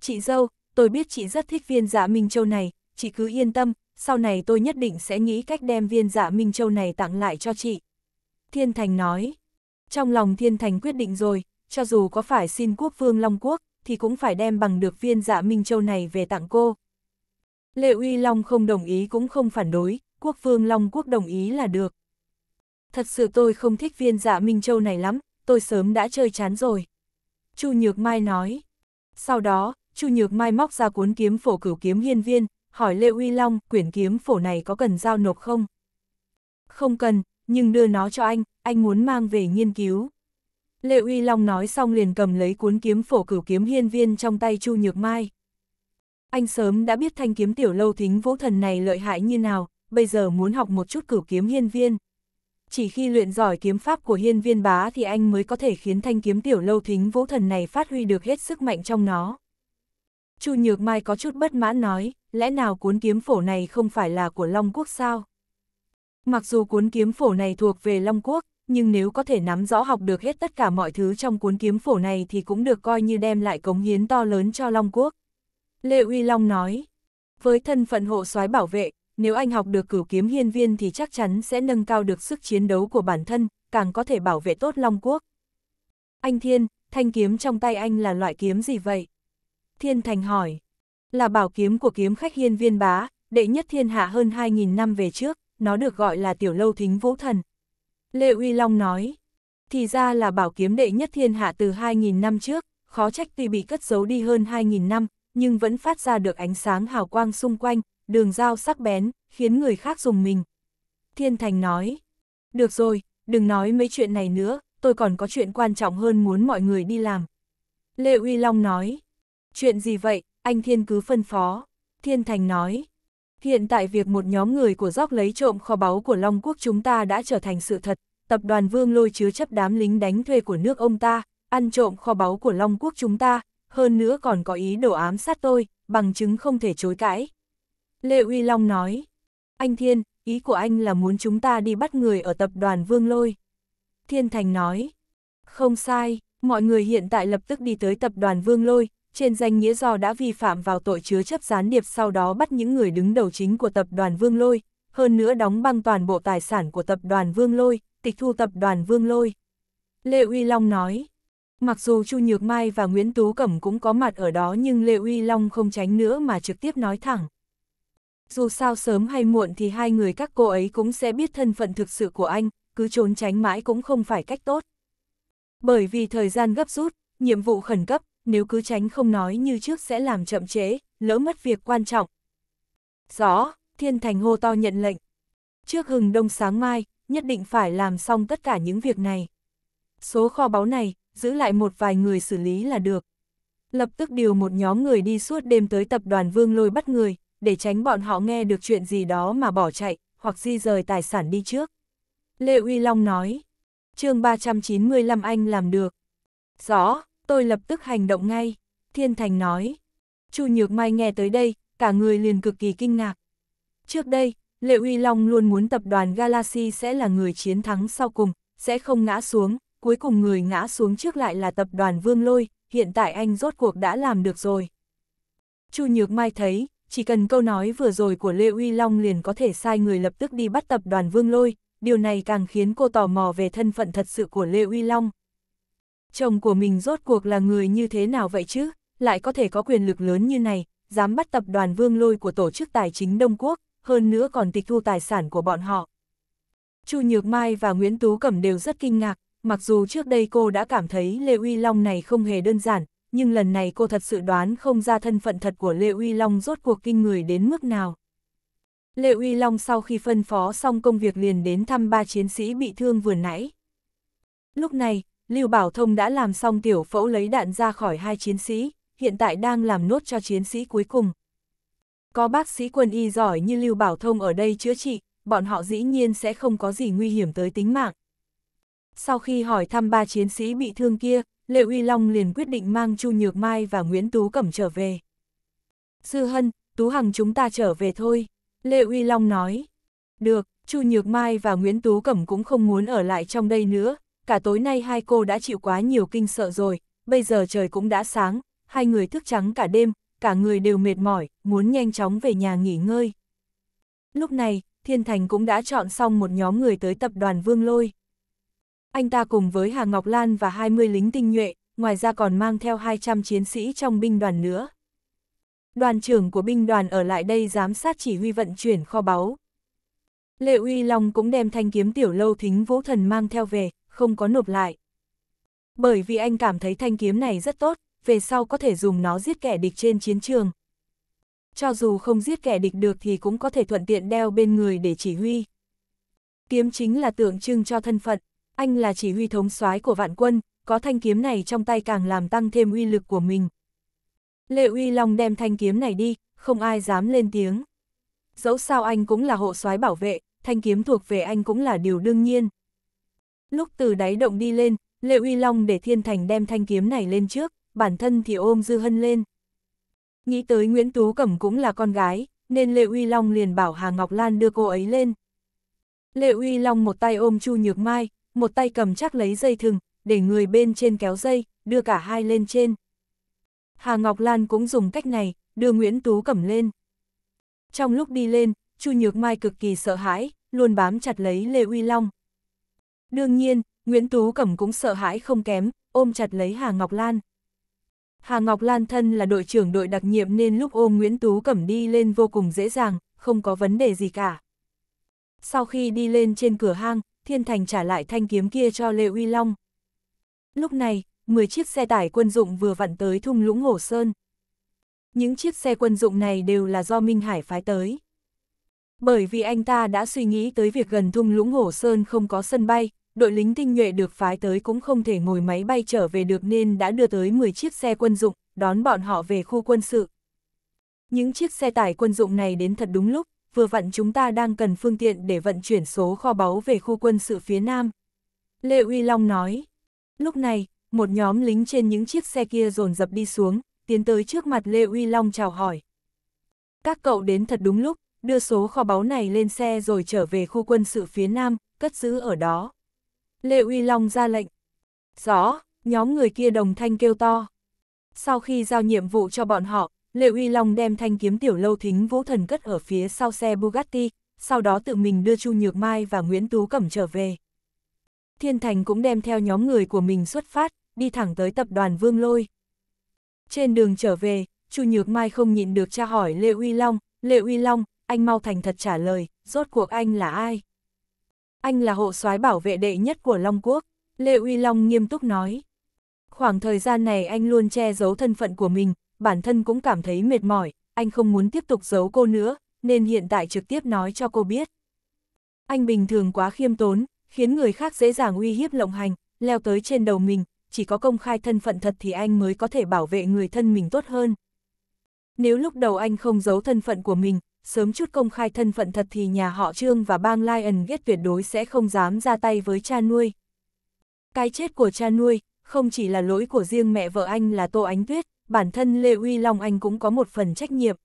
Chị dâu, tôi biết chị rất thích viên dạ Minh Châu này, chị cứ yên tâm, sau này tôi nhất định sẽ nghĩ cách đem viên dạ Minh Châu này tặng lại cho chị. Thiên Thành nói, trong lòng Thiên Thành quyết định rồi, cho dù có phải xin quốc vương Long Quốc, thì cũng phải đem bằng được viên dạ Minh Châu này về tặng cô. Lệ Uy Long không đồng ý cũng không phản đối, quốc vương Long Quốc đồng ý là được. Thật sự tôi không thích viên dạ Minh Châu này lắm, tôi sớm đã chơi chán rồi. Chu Nhược Mai nói. Sau đó, Chu Nhược Mai móc ra cuốn kiếm phổ cửu kiếm hiên viên, hỏi Lệ Uy Long quyển kiếm phổ này có cần giao nộp không? Không cần, nhưng đưa nó cho anh, anh muốn mang về nghiên cứu. Lệ Uy Long nói xong liền cầm lấy cuốn kiếm phổ cửu kiếm hiên viên trong tay Chu Nhược Mai. Anh sớm đã biết thanh kiếm tiểu lâu thính vũ thần này lợi hại như nào, bây giờ muốn học một chút cửu kiếm hiên viên. Chỉ khi luyện giỏi kiếm pháp của hiên viên bá thì anh mới có thể khiến thanh kiếm tiểu lâu thính vũ thần này phát huy được hết sức mạnh trong nó. Chu Nhược Mai có chút bất mãn nói, lẽ nào cuốn kiếm phổ này không phải là của Long Quốc sao? Mặc dù cuốn kiếm phổ này thuộc về Long Quốc, nhưng nếu có thể nắm rõ học được hết tất cả mọi thứ trong cuốn kiếm phổ này thì cũng được coi như đem lại cống hiến to lớn cho Long Quốc. Lê Uy Long nói, với thân phận hộ soái bảo vệ, nếu anh học được cửu kiếm hiên viên thì chắc chắn sẽ nâng cao được sức chiến đấu của bản thân, càng có thể bảo vệ tốt Long Quốc. Anh Thiên, thanh kiếm trong tay anh là loại kiếm gì vậy? Thiên Thành hỏi, là bảo kiếm của kiếm khách hiên viên bá, đệ nhất thiên hạ hơn 2.000 năm về trước, nó được gọi là tiểu lâu thính vũ thần. Lê Uy Long nói, thì ra là bảo kiếm đệ nhất thiên hạ từ 2.000 năm trước, khó trách tuy bị cất giấu đi hơn 2.000 năm, nhưng vẫn phát ra được ánh sáng hào quang xung quanh, đường dao sắc bén, khiến người khác dùng mình. Thiên Thành nói, được rồi, đừng nói mấy chuyện này nữa, tôi còn có chuyện quan trọng hơn muốn mọi người đi làm. Lê Uy Long nói, chuyện gì vậy, anh Thiên cứ phân phó. Thiên Thành nói, hiện tại việc một nhóm người của dốc lấy trộm kho báu của Long Quốc chúng ta đã trở thành sự thật, tập đoàn Vương lôi chứa chấp đám lính đánh thuê của nước ông ta, ăn trộm kho báu của Long Quốc chúng ta, hơn nữa còn có ý đồ ám sát tôi, bằng chứng không thể chối cãi. Lê Uy Long nói, anh Thiên, ý của anh là muốn chúng ta đi bắt người ở tập đoàn Vương Lôi. Thiên Thành nói, không sai, mọi người hiện tại lập tức đi tới tập đoàn Vương Lôi, trên danh nghĩa do đã vi phạm vào tội chứa chấp gián điệp sau đó bắt những người đứng đầu chính của tập đoàn Vương Lôi, hơn nữa đóng băng toàn bộ tài sản của tập đoàn Vương Lôi, tịch thu tập đoàn Vương Lôi. Lê Uy Long nói, Mặc dù Chu Nhược Mai và Nguyễn Tú Cẩm cũng có mặt ở đó nhưng Lê Uy Long không tránh nữa mà trực tiếp nói thẳng. Dù sao sớm hay muộn thì hai người các cô ấy cũng sẽ biết thân phận thực sự của anh, cứ trốn tránh mãi cũng không phải cách tốt. Bởi vì thời gian gấp rút, nhiệm vụ khẩn cấp, nếu cứ tránh không nói như trước sẽ làm chậm chế lỡ mất việc quan trọng. Rõ, Thiên Thành hô to nhận lệnh. Trước hừng đông sáng mai, nhất định phải làm xong tất cả những việc này. Số kho báu này, giữ lại một vài người xử lý là được. Lập tức điều một nhóm người đi suốt đêm tới tập đoàn Vương Lôi bắt người, để tránh bọn họ nghe được chuyện gì đó mà bỏ chạy, hoặc di rời tài sản đi trước. Lê Uy Long nói, chương 395 anh làm được. Rõ, tôi lập tức hành động ngay, Thiên Thành nói. Chu Nhược Mai nghe tới đây, cả người liền cực kỳ kinh ngạc. Trước đây, Lệ Uy Long luôn muốn tập đoàn Galaxy sẽ là người chiến thắng sau cùng, sẽ không ngã xuống, cuối cùng người ngã xuống trước lại là tập đoàn Vương Lôi, hiện tại anh rốt cuộc đã làm được rồi. Chu Nhược Mai thấy, chỉ cần câu nói vừa rồi của Lê Uy Long liền có thể sai người lập tức đi bắt tập đoàn Vương Lôi, điều này càng khiến cô tò mò về thân phận thật sự của Lê Uy Long. Chồng của mình rốt cuộc là người như thế nào vậy chứ, lại có thể có quyền lực lớn như này, dám bắt tập đoàn Vương Lôi của Tổ chức Tài chính Đông Quốc, hơn nữa còn tịch thu tài sản của bọn họ. Chu Nhược Mai và Nguyễn Tú Cẩm đều rất kinh ngạc, mặc dù trước đây cô đã cảm thấy Lê Uy Long này không hề đơn giản, nhưng lần này cô thật sự đoán không ra thân phận thật của Lê Uy Long rốt cuộc kinh người đến mức nào. Lê Uy Long sau khi phân phó xong công việc liền đến thăm ba chiến sĩ bị thương vừa nãy. Lúc này, Lưu Bảo Thông đã làm xong tiểu phẫu lấy đạn ra khỏi hai chiến sĩ, hiện tại đang làm nốt cho chiến sĩ cuối cùng. Có bác sĩ quân y giỏi như Lưu Bảo Thông ở đây chữa trị, bọn họ dĩ nhiên sẽ không có gì nguy hiểm tới tính mạng. Sau khi hỏi thăm ba chiến sĩ bị thương kia, Lệ Uy Long liền quyết định mang Chu Nhược Mai và Nguyễn Tú Cẩm trở về. Sư Hân, Tú Hằng chúng ta trở về thôi, Lệ Uy Long nói. Được, Chu Nhược Mai và Nguyễn Tú Cẩm cũng không muốn ở lại trong đây nữa, cả tối nay hai cô đã chịu quá nhiều kinh sợ rồi, bây giờ trời cũng đã sáng, hai người thức trắng cả đêm, cả người đều mệt mỏi, muốn nhanh chóng về nhà nghỉ ngơi. Lúc này, Thiên Thành cũng đã chọn xong một nhóm người tới tập đoàn Vương Lôi anh ta cùng với Hà Ngọc Lan và 20 lính tinh nhuệ, ngoài ra còn mang theo 200 chiến sĩ trong binh đoàn nữa. Đoàn trưởng của binh đoàn ở lại đây giám sát chỉ huy vận chuyển kho báu. Lệ Uy Long cũng đem thanh kiếm tiểu lâu thính vũ thần mang theo về, không có nộp lại. Bởi vì anh cảm thấy thanh kiếm này rất tốt, về sau có thể dùng nó giết kẻ địch trên chiến trường. Cho dù không giết kẻ địch được thì cũng có thể thuận tiện đeo bên người để chỉ huy. Kiếm chính là tượng trưng cho thân phận, anh là chỉ huy thống soái của vạn quân, có thanh kiếm này trong tay càng làm tăng thêm uy lực của mình. Lệ Uy Long đem thanh kiếm này đi, không ai dám lên tiếng. Dẫu sao anh cũng là hộ soái bảo vệ, thanh kiếm thuộc về anh cũng là điều đương nhiên. Lúc từ đáy động đi lên, Lệ Uy Long để Thiên Thành đem thanh kiếm này lên trước, bản thân thì ôm Dư Hân lên. Nghĩ tới Nguyễn Tú Cẩm cũng là con gái, nên Lệ Uy Long liền bảo Hà Ngọc Lan đưa cô ấy lên. Lệ Uy Long một tay ôm Chu Nhược Mai, một tay cầm chắc lấy dây thừng, để người bên trên kéo dây, đưa cả hai lên trên. Hà Ngọc Lan cũng dùng cách này, đưa Nguyễn Tú cầm lên. Trong lúc đi lên, Chu Nhược Mai cực kỳ sợ hãi, luôn bám chặt lấy Lê Uy Long. Đương nhiên, Nguyễn Tú cầm cũng sợ hãi không kém, ôm chặt lấy Hà Ngọc Lan. Hà Ngọc Lan thân là đội trưởng đội đặc nhiệm nên lúc ôm Nguyễn Tú cầm đi lên vô cùng dễ dàng, không có vấn đề gì cả. Sau khi đi lên trên cửa hang, Thiên Thành trả lại thanh kiếm kia cho Lê Uy Long. Lúc này, 10 chiếc xe tải quân dụng vừa vặn tới thung lũng Hồ Sơn. Những chiếc xe quân dụng này đều là do Minh Hải phái tới. Bởi vì anh ta đã suy nghĩ tới việc gần thung lũng Hồ Sơn không có sân bay, đội lính tinh nhuệ được phái tới cũng không thể ngồi máy bay trở về được nên đã đưa tới 10 chiếc xe quân dụng, đón bọn họ về khu quân sự. Những chiếc xe tải quân dụng này đến thật đúng lúc, vừa vặn chúng ta đang cần phương tiện để vận chuyển số kho báu về khu quân sự phía Nam. Lê Uy Long nói. Lúc này, một nhóm lính trên những chiếc xe kia dồn dập đi xuống, tiến tới trước mặt Lê Uy Long chào hỏi. Các cậu đến thật đúng lúc, đưa số kho báu này lên xe rồi trở về khu quân sự phía Nam, cất giữ ở đó. Lê Uy Long ra lệnh. Rõ, nhóm người kia đồng thanh kêu to. Sau khi giao nhiệm vụ cho bọn họ, Lệ Uy Long đem thanh kiếm tiểu lâu thính vũ thần cất ở phía sau xe Bugatti, sau đó tự mình đưa Chu Nhược Mai và Nguyễn Tú Cẩm trở về. Thiên Thành cũng đem theo nhóm người của mình xuất phát, đi thẳng tới tập đoàn Vương Lôi. Trên đường trở về, Chu Nhược Mai không nhịn được tra hỏi Lê Uy Long, Lê Uy Long, anh mau thành thật trả lời, rốt cuộc anh là ai? Anh là hộ soái bảo vệ đệ nhất của Long Quốc, Lê Uy Long nghiêm túc nói. Khoảng thời gian này anh luôn che giấu thân phận của mình, bản thân cũng cảm thấy mệt mỏi, anh không muốn tiếp tục giấu cô nữa, nên hiện tại trực tiếp nói cho cô biết. Anh bình thường quá khiêm tốn, khiến người khác dễ dàng uy hiếp lộng hành, leo tới trên đầu mình, chỉ có công khai thân phận thật thì anh mới có thể bảo vệ người thân mình tốt hơn. Nếu lúc đầu anh không giấu thân phận của mình, sớm chút công khai thân phận thật thì nhà họ Trương và bang Lion Gate tuyệt đối sẽ không dám ra tay với cha nuôi. Cái chết của cha nuôi, không chỉ là lỗi của riêng mẹ vợ anh là Tô Ánh Tuyết, bản thân Lê Uy Long Anh cũng có một phần trách nhiệm.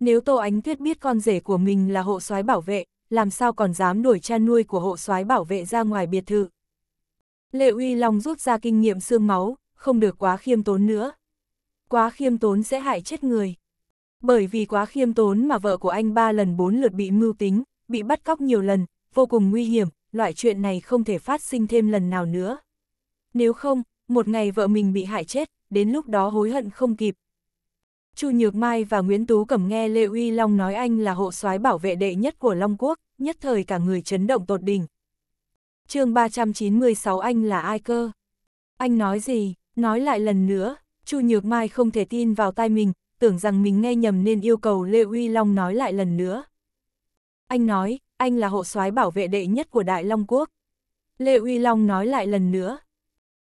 Nếu Tô Ánh Tuyết biết con rể của mình là hộ soái bảo vệ, làm sao còn dám đuổi cha nuôi của hộ soái bảo vệ ra ngoài biệt thự. Lê Uy Long rút ra kinh nghiệm xương máu, không được quá khiêm tốn nữa. Quá khiêm tốn sẽ hại chết người. Bởi vì quá khiêm tốn mà vợ của anh ba lần bốn lượt bị mưu tính, bị bắt cóc nhiều lần, vô cùng nguy hiểm, loại chuyện này không thể phát sinh thêm lần nào nữa. Nếu không, một ngày vợ mình bị hại chết, đến lúc đó hối hận không kịp. Chu Nhược Mai và Nguyễn Tú Cẩm nghe Lê Uy Long nói anh là hộ soái bảo vệ đệ nhất của Long Quốc, nhất thời cả người chấn động tột đỉnh. chương 396 anh là ai cơ? Anh nói gì? Nói lại lần nữa, Chu Nhược Mai không thể tin vào tai mình, tưởng rằng mình nghe nhầm nên yêu cầu Lê Uy Long nói lại lần nữa. Anh nói, anh là hộ soái bảo vệ đệ nhất của Đại Long Quốc. Lê Uy Long nói lại lần nữa.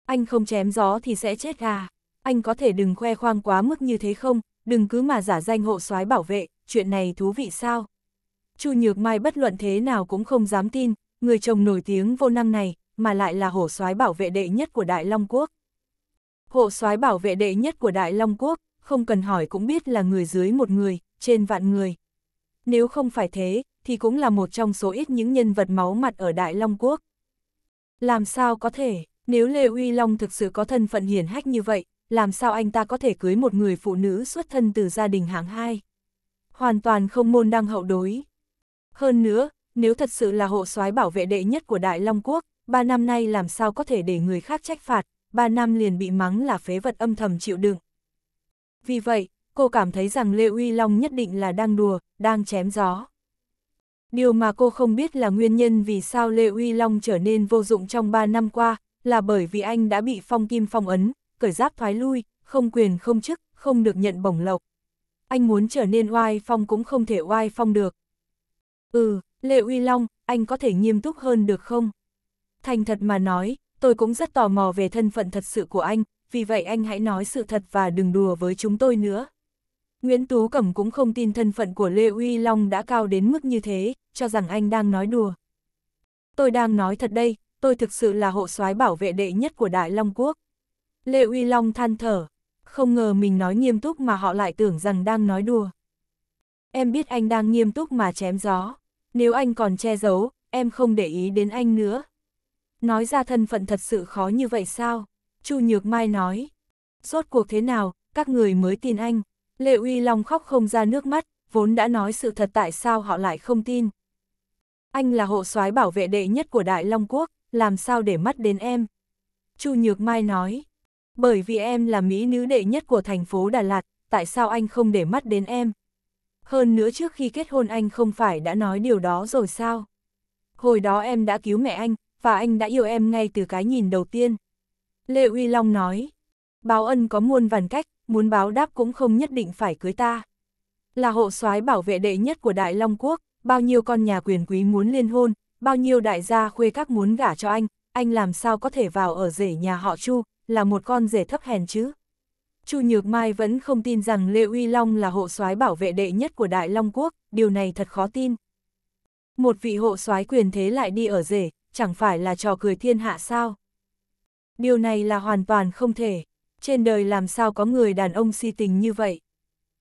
Anh không chém gió thì sẽ chết à? anh có thể đừng khoe khoang quá mức như thế không, đừng cứ mà giả danh hộ soái bảo vệ, chuyện này thú vị sao? Chu Nhược Mai bất luận thế nào cũng không dám tin, người chồng nổi tiếng vô năng này, mà lại là hộ soái bảo vệ đệ nhất của Đại Long Quốc. Hộ soái bảo vệ đệ nhất của Đại Long Quốc, không cần hỏi cũng biết là người dưới một người, trên vạn người. Nếu không phải thế, thì cũng là một trong số ít những nhân vật máu mặt ở Đại Long Quốc. Làm sao có thể, nếu Lê Uy Long thực sự có thân phận hiển hách như vậy, làm sao anh ta có thể cưới một người phụ nữ xuất thân từ gia đình hạng hai. Hoàn toàn không môn đăng hậu đối. Hơn nữa, nếu thật sự là hộ soái bảo vệ đệ nhất của Đại Long Quốc, ba năm nay làm sao có thể để người khác trách phạt, ba năm liền bị mắng là phế vật âm thầm chịu đựng. Vì vậy, cô cảm thấy rằng Lê Uy Long nhất định là đang đùa, đang chém gió. Điều mà cô không biết là nguyên nhân vì sao Lê Uy Long trở nên vô dụng trong 3 năm qua, là bởi vì anh đã bị phong kim phong ấn, cởi giáp thoái lui, không quyền không chức, không được nhận bổng lộc. Anh muốn trở nên oai phong cũng không thể oai phong được. Ừ, Lệ Uy Long, anh có thể nghiêm túc hơn được không? Thành thật mà nói, tôi cũng rất tò mò về thân phận thật sự của anh, vì vậy anh hãy nói sự thật và đừng đùa với chúng tôi nữa. Nguyễn Tú Cẩm cũng không tin thân phận của Lê Uy Long đã cao đến mức như thế, cho rằng anh đang nói đùa. Tôi đang nói thật đây, tôi thực sự là hộ soái bảo vệ đệ nhất của Đại Long Quốc. Lê Uy Long than thở, không ngờ mình nói nghiêm túc mà họ lại tưởng rằng đang nói đùa. Em biết anh đang nghiêm túc mà chém gió, nếu anh còn che giấu, em không để ý đến anh nữa. Nói ra thân phận thật sự khó như vậy sao? Chu Nhược Mai nói. Rốt cuộc thế nào, các người mới tin anh. Lê Uy Long khóc không ra nước mắt, vốn đã nói sự thật tại sao họ lại không tin. Anh là hộ soái bảo vệ đệ nhất của Đại Long Quốc, làm sao để mắt đến em? Chu Nhược Mai nói bởi vì em là mỹ nữ đệ nhất của thành phố Đà Lạt, tại sao anh không để mắt đến em? Hơn nữa trước khi kết hôn anh không phải đã nói điều đó rồi sao? Hồi đó em đã cứu mẹ anh, và anh đã yêu em ngay từ cái nhìn đầu tiên. Lê Uy Long nói, báo ân có muôn vàn cách, muốn báo đáp cũng không nhất định phải cưới ta. Là hộ soái bảo vệ đệ nhất của Đại Long Quốc, bao nhiêu con nhà quyền quý muốn liên hôn, bao nhiêu đại gia khuê các muốn gả cho anh, anh làm sao có thể vào ở rể nhà họ Chu, là một con rể thấp hèn chứ. Chu Nhược Mai vẫn không tin rằng Lê Uy Long là hộ soái bảo vệ đệ nhất của Đại Long Quốc, điều này thật khó tin. Một vị hộ soái quyền thế lại đi ở rể, chẳng phải là trò cười thiên hạ sao. Điều này là hoàn toàn không thể, trên đời làm sao có người đàn ông si tình như vậy.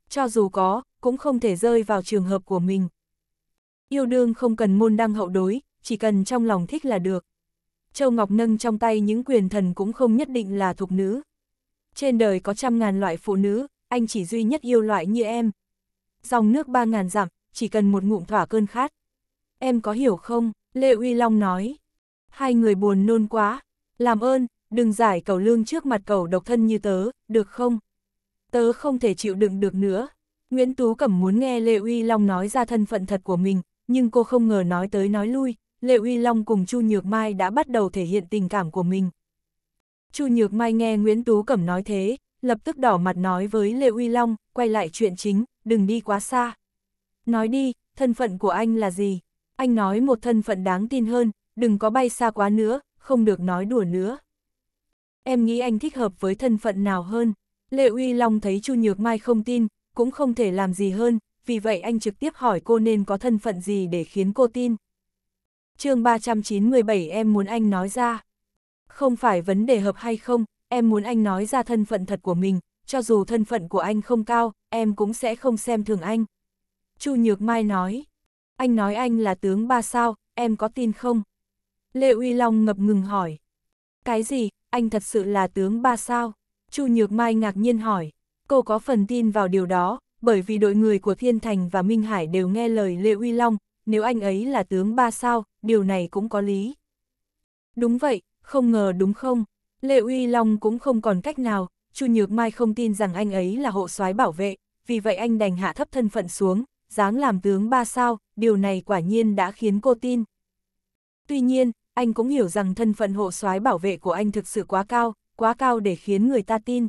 Cho dù có, cũng không thể rơi vào trường hợp của mình. Yêu đương không cần môn đăng hậu đối, chỉ cần trong lòng thích là được. Châu Ngọc nâng trong tay những quyền thần cũng không nhất định là thuộc nữ. Trên đời có trăm ngàn loại phụ nữ, anh chỉ duy nhất yêu loại như em. Dòng nước ba ngàn dặm, chỉ cần một ngụm thỏa cơn khát. Em có hiểu không? Lê Uy Long nói. Hai người buồn nôn quá. Làm ơn, đừng giải cầu lương trước mặt cầu độc thân như tớ, được không? Tớ không thể chịu đựng được nữa. Nguyễn Tú Cẩm muốn nghe Lê Uy Long nói ra thân phận thật của mình, nhưng cô không ngờ nói tới nói lui, Lệ Uy Long cùng Chu Nhược Mai đã bắt đầu thể hiện tình cảm của mình. Chu Nhược Mai nghe Nguyễn Tú Cẩm nói thế, lập tức đỏ mặt nói với Lệ Uy Long, quay lại chuyện chính, đừng đi quá xa. Nói đi, thân phận của anh là gì? Anh nói một thân phận đáng tin hơn, đừng có bay xa quá nữa, không được nói đùa nữa. Em nghĩ anh thích hợp với thân phận nào hơn? Lệ Uy Long thấy Chu Nhược Mai không tin, cũng không thể làm gì hơn, vì vậy anh trực tiếp hỏi cô nên có thân phận gì để khiến cô tin chương 397 em muốn anh nói ra. Không phải vấn đề hợp hay không, em muốn anh nói ra thân phận thật của mình, cho dù thân phận của anh không cao, em cũng sẽ không xem thường anh. Chu Nhược Mai nói, anh nói anh là tướng ba sao, em có tin không? Lê Uy Long ngập ngừng hỏi, cái gì, anh thật sự là tướng ba sao? Chu Nhược Mai ngạc nhiên hỏi, cô có phần tin vào điều đó, bởi vì đội người của Thiên Thành và Minh Hải đều nghe lời Lê Uy Long, nếu anh ấy là tướng ba sao, điều này cũng có lý. Đúng vậy, không ngờ đúng không? Lệ Uy Long cũng không còn cách nào, Chu Nhược Mai không tin rằng anh ấy là hộ soái bảo vệ, vì vậy anh đành hạ thấp thân phận xuống, dáng làm tướng ba sao, điều này quả nhiên đã khiến cô tin. Tuy nhiên, anh cũng hiểu rằng thân phận hộ soái bảo vệ của anh thực sự quá cao, quá cao để khiến người ta tin.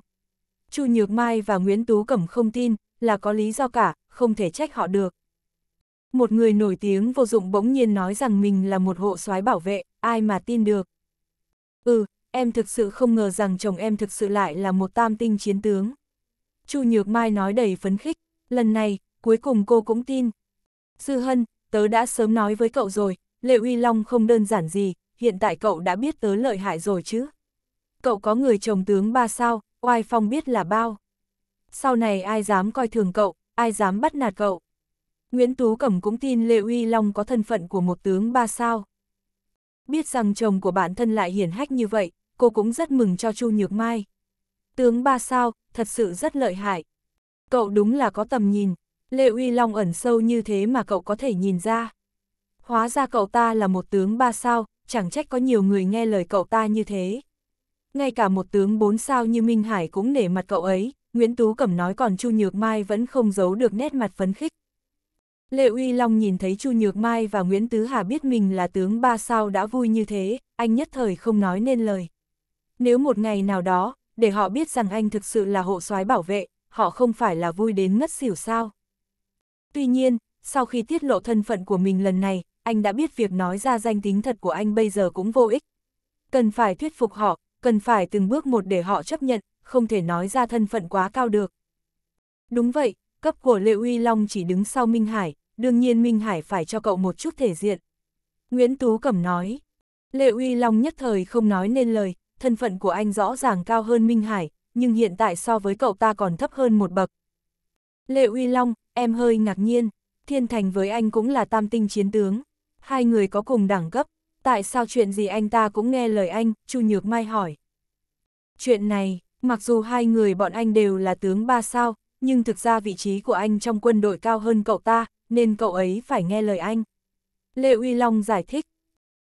Chu Nhược Mai và Nguyễn Tú Cẩm không tin, là có lý do cả, không thể trách họ được. Một người nổi tiếng vô dụng bỗng nhiên nói rằng mình là một hộ soái bảo vệ, ai mà tin được. Ừ, em thực sự không ngờ rằng chồng em thực sự lại là một tam tinh chiến tướng. Chu Nhược Mai nói đầy phấn khích, lần này, cuối cùng cô cũng tin. sư Hân, tớ đã sớm nói với cậu rồi, Lệ Uy Long không đơn giản gì, hiện tại cậu đã biết tớ lợi hại rồi chứ. Cậu có người chồng tướng ba sao, oai phong biết là bao. Sau này ai dám coi thường cậu, ai dám bắt nạt cậu. Nguyễn Tú Cẩm cũng tin Lê Uy Long có thân phận của một tướng ba sao. Biết rằng chồng của bản thân lại hiển hách như vậy, cô cũng rất mừng cho Chu Nhược Mai. Tướng ba sao, thật sự rất lợi hại. Cậu đúng là có tầm nhìn, Lê Uy Long ẩn sâu như thế mà cậu có thể nhìn ra. Hóa ra cậu ta là một tướng ba sao, chẳng trách có nhiều người nghe lời cậu ta như thế. Ngay cả một tướng bốn sao như Minh Hải cũng nể mặt cậu ấy, Nguyễn Tú Cẩm nói còn Chu Nhược Mai vẫn không giấu được nét mặt phấn khích. Lệ Uy Long nhìn thấy Chu Nhược Mai và Nguyễn Tứ Hà biết mình là tướng ba sao đã vui như thế, anh nhất thời không nói nên lời. Nếu một ngày nào đó, để họ biết rằng anh thực sự là hộ soái bảo vệ, họ không phải là vui đến ngất xỉu sao. Tuy nhiên, sau khi tiết lộ thân phận của mình lần này, anh đã biết việc nói ra danh tính thật của anh bây giờ cũng vô ích. Cần phải thuyết phục họ, cần phải từng bước một để họ chấp nhận, không thể nói ra thân phận quá cao được. Đúng vậy, Cấp của Lệ Uy Long chỉ đứng sau Minh Hải, đương nhiên Minh Hải phải cho cậu một chút thể diện. Nguyễn Tú Cẩm nói, Lệ Uy Long nhất thời không nói nên lời, thân phận của anh rõ ràng cao hơn Minh Hải, nhưng hiện tại so với cậu ta còn thấp hơn một bậc. Lệ Uy Long, em hơi ngạc nhiên, Thiên Thành với anh cũng là tam tinh chiến tướng, hai người có cùng đẳng cấp, tại sao chuyện gì anh ta cũng nghe lời anh, Chu Nhược Mai hỏi. Chuyện này, mặc dù hai người bọn anh đều là tướng ba sao, nhưng thực ra vị trí của anh trong quân đội cao hơn cậu ta, nên cậu ấy phải nghe lời anh. Lê Uy Long giải thích.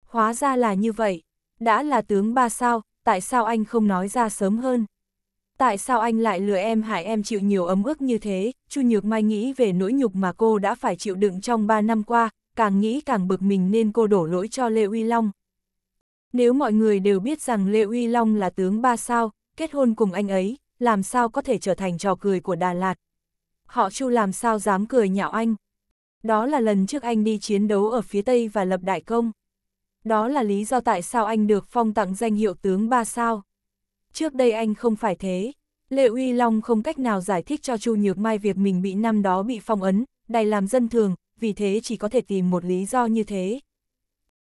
Hóa ra là như vậy, đã là tướng ba sao, tại sao anh không nói ra sớm hơn? Tại sao anh lại lừa em hại em chịu nhiều ấm ức như thế? Chu Nhược Mai nghĩ về nỗi nhục mà cô đã phải chịu đựng trong 3 năm qua, càng nghĩ càng bực mình nên cô đổ lỗi cho Lê Uy Long. Nếu mọi người đều biết rằng Lê Uy Long là tướng ba sao, kết hôn cùng anh ấy, làm sao có thể trở thành trò cười của Đà Lạt. Họ Chu làm sao dám cười nhạo anh. Đó là lần trước anh đi chiến đấu ở phía Tây và lập đại công. Đó là lý do tại sao anh được phong tặng danh hiệu tướng ba sao. Trước đây anh không phải thế. Lệ Uy Long không cách nào giải thích cho Chu Nhược Mai việc mình bị năm đó bị phong ấn, đày làm dân thường, vì thế chỉ có thể tìm một lý do như thế.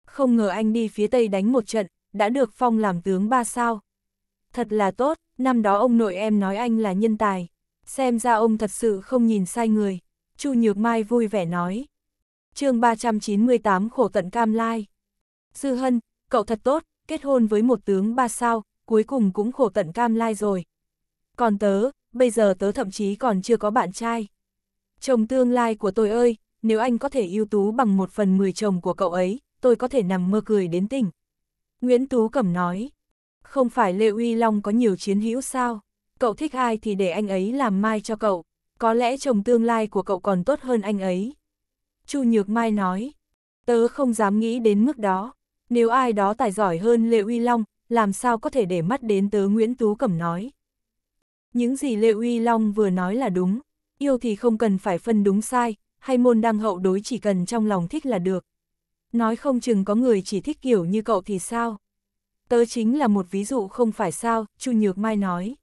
Không ngờ anh đi phía Tây đánh một trận, đã được phong làm tướng ba sao. Thật là tốt, năm đó ông nội em nói anh là nhân tài, xem ra ông thật sự không nhìn sai người, Chu Nhược Mai vui vẻ nói. chương 398 khổ tận cam lai. Dư Hân, cậu thật tốt, kết hôn với một tướng ba sao, cuối cùng cũng khổ tận cam lai rồi. Còn tớ, bây giờ tớ thậm chí còn chưa có bạn trai. Chồng tương lai của tôi ơi, nếu anh có thể ưu tú bằng một phần mười chồng của cậu ấy, tôi có thể nằm mơ cười đến tỉnh. Nguyễn Tú Cẩm nói, không phải Lê Uy Long có nhiều chiến hữu sao? Cậu thích ai thì để anh ấy làm mai cho cậu. Có lẽ chồng tương lai của cậu còn tốt hơn anh ấy. Chu Nhược Mai nói. Tớ không dám nghĩ đến mức đó. Nếu ai đó tài giỏi hơn Lê Uy Long, làm sao có thể để mắt đến tớ Nguyễn Tú Cẩm nói. Những gì Lê Uy Long vừa nói là đúng. Yêu thì không cần phải phân đúng sai, hay môn đăng hậu đối chỉ cần trong lòng thích là được. Nói không chừng có người chỉ thích kiểu như cậu thì sao? tớ chính là một ví dụ không phải sao, Chu Nhược Mai nói.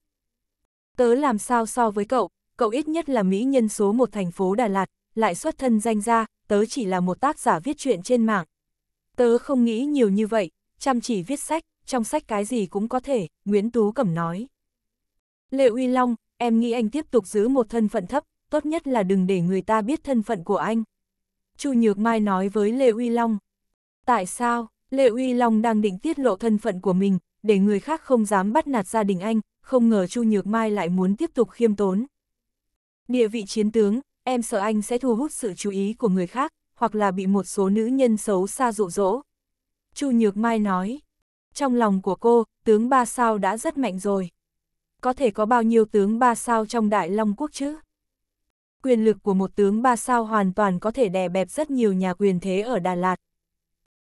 Tớ làm sao so với cậu, cậu ít nhất là mỹ nhân số một thành phố Đà Lạt, lại xuất thân danh ra, tớ chỉ là một tác giả viết chuyện trên mạng. Tớ không nghĩ nhiều như vậy, chăm chỉ viết sách, trong sách cái gì cũng có thể, Nguyễn Tú Cẩm nói. Lệ Uy Long, em nghĩ anh tiếp tục giữ một thân phận thấp, tốt nhất là đừng để người ta biết thân phận của anh. Chu Nhược Mai nói với Lê Uy Long. Tại sao? Lệ Uy Long đang định tiết lộ thân phận của mình, để người khác không dám bắt nạt gia đình anh, không ngờ Chu Nhược Mai lại muốn tiếp tục khiêm tốn. Địa vị chiến tướng, em sợ anh sẽ thu hút sự chú ý của người khác, hoặc là bị một số nữ nhân xấu xa dụ dỗ. Chu Nhược Mai nói, trong lòng của cô, tướng ba sao đã rất mạnh rồi. Có thể có bao nhiêu tướng ba sao trong Đại Long Quốc chứ? Quyền lực của một tướng ba sao hoàn toàn có thể đè bẹp rất nhiều nhà quyền thế ở Đà Lạt,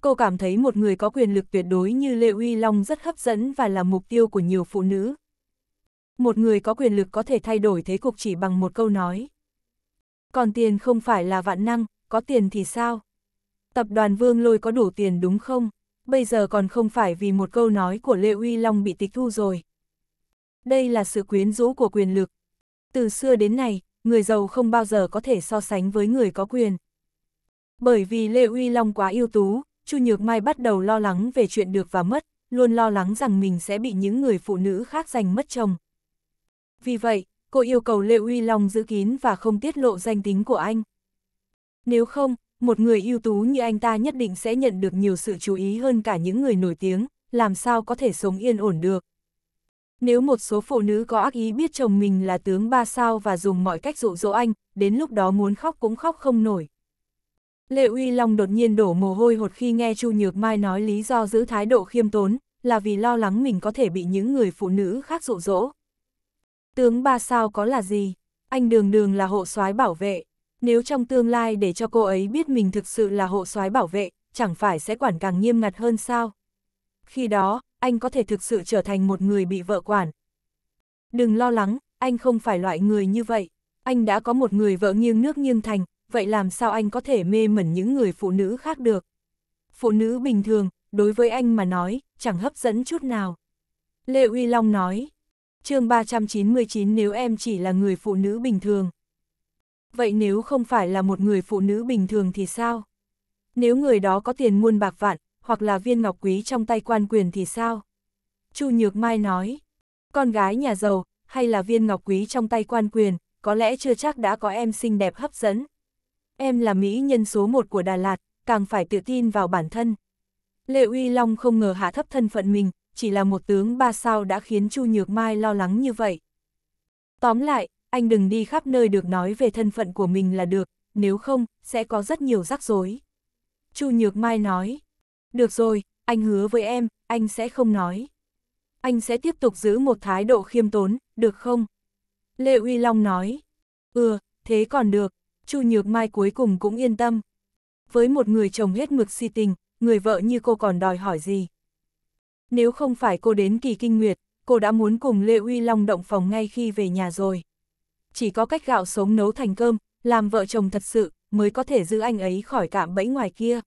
Cô cảm thấy một người có quyền lực tuyệt đối như Lê Uy Long rất hấp dẫn và là mục tiêu của nhiều phụ nữ. Một người có quyền lực có thể thay đổi thế cục chỉ bằng một câu nói. Còn tiền không phải là vạn năng, có tiền thì sao? Tập đoàn Vương Lôi có đủ tiền đúng không? Bây giờ còn không phải vì một câu nói của Lê Uy Long bị tịch thu rồi. Đây là sự quyến rũ của quyền lực. Từ xưa đến nay, người giàu không bao giờ có thể so sánh với người có quyền. Bởi vì Lê Uy Long quá ưu tú, Chu Nhược Mai bắt đầu lo lắng về chuyện được và mất, luôn lo lắng rằng mình sẽ bị những người phụ nữ khác giành mất chồng. Vì vậy, cô yêu cầu Lê Uy Long giữ kín và không tiết lộ danh tính của anh. Nếu không, một người ưu tú như anh ta nhất định sẽ nhận được nhiều sự chú ý hơn cả những người nổi tiếng, làm sao có thể sống yên ổn được. Nếu một số phụ nữ có ác ý biết chồng mình là tướng ba sao và dùng mọi cách dụ dỗ anh, đến lúc đó muốn khóc cũng khóc không nổi. Lệ Uy Long đột nhiên đổ mồ hôi hột khi nghe Chu Nhược Mai nói lý do giữ thái độ khiêm tốn, là vì lo lắng mình có thể bị những người phụ nữ khác dụ dỗ. Tướng ba sao có là gì? Anh đường đường là hộ soái bảo vệ. Nếu trong tương lai để cho cô ấy biết mình thực sự là hộ soái bảo vệ, chẳng phải sẽ quản càng nghiêm ngặt hơn sao? Khi đó, anh có thể thực sự trở thành một người bị vợ quản. Đừng lo lắng, anh không phải loại người như vậy. Anh đã có một người vợ nghiêng nước nghiêng thành, vậy làm sao anh có thể mê mẩn những người phụ nữ khác được? Phụ nữ bình thường, đối với anh mà nói, chẳng hấp dẫn chút nào. Lê Uy Long nói, chương 399 nếu em chỉ là người phụ nữ bình thường. Vậy nếu không phải là một người phụ nữ bình thường thì sao? Nếu người đó có tiền muôn bạc vạn, hoặc là viên ngọc quý trong tay quan quyền thì sao? Chu Nhược Mai nói, con gái nhà giàu, hay là viên ngọc quý trong tay quan quyền, có lẽ chưa chắc đã có em xinh đẹp hấp dẫn, em là mỹ nhân số một của Đà Lạt, càng phải tự tin vào bản thân. Lệ Uy Long không ngờ hạ thấp thân phận mình, chỉ là một tướng ba sao đã khiến Chu Nhược Mai lo lắng như vậy. Tóm lại, anh đừng đi khắp nơi được nói về thân phận của mình là được, nếu không, sẽ có rất nhiều rắc rối. Chu Nhược Mai nói, được rồi, anh hứa với em, anh sẽ không nói. Anh sẽ tiếp tục giữ một thái độ khiêm tốn, được không? Lệ Uy Long nói, ừ, thế còn được, Chu Nhược Mai cuối cùng cũng yên tâm. Với một người chồng hết mực si tình, người vợ như cô còn đòi hỏi gì? Nếu không phải cô đến kỳ kinh nguyệt, cô đã muốn cùng Lê Uy Long động phòng ngay khi về nhà rồi. Chỉ có cách gạo sống nấu thành cơm, làm vợ chồng thật sự, mới có thể giữ anh ấy khỏi cạm bẫy ngoài kia.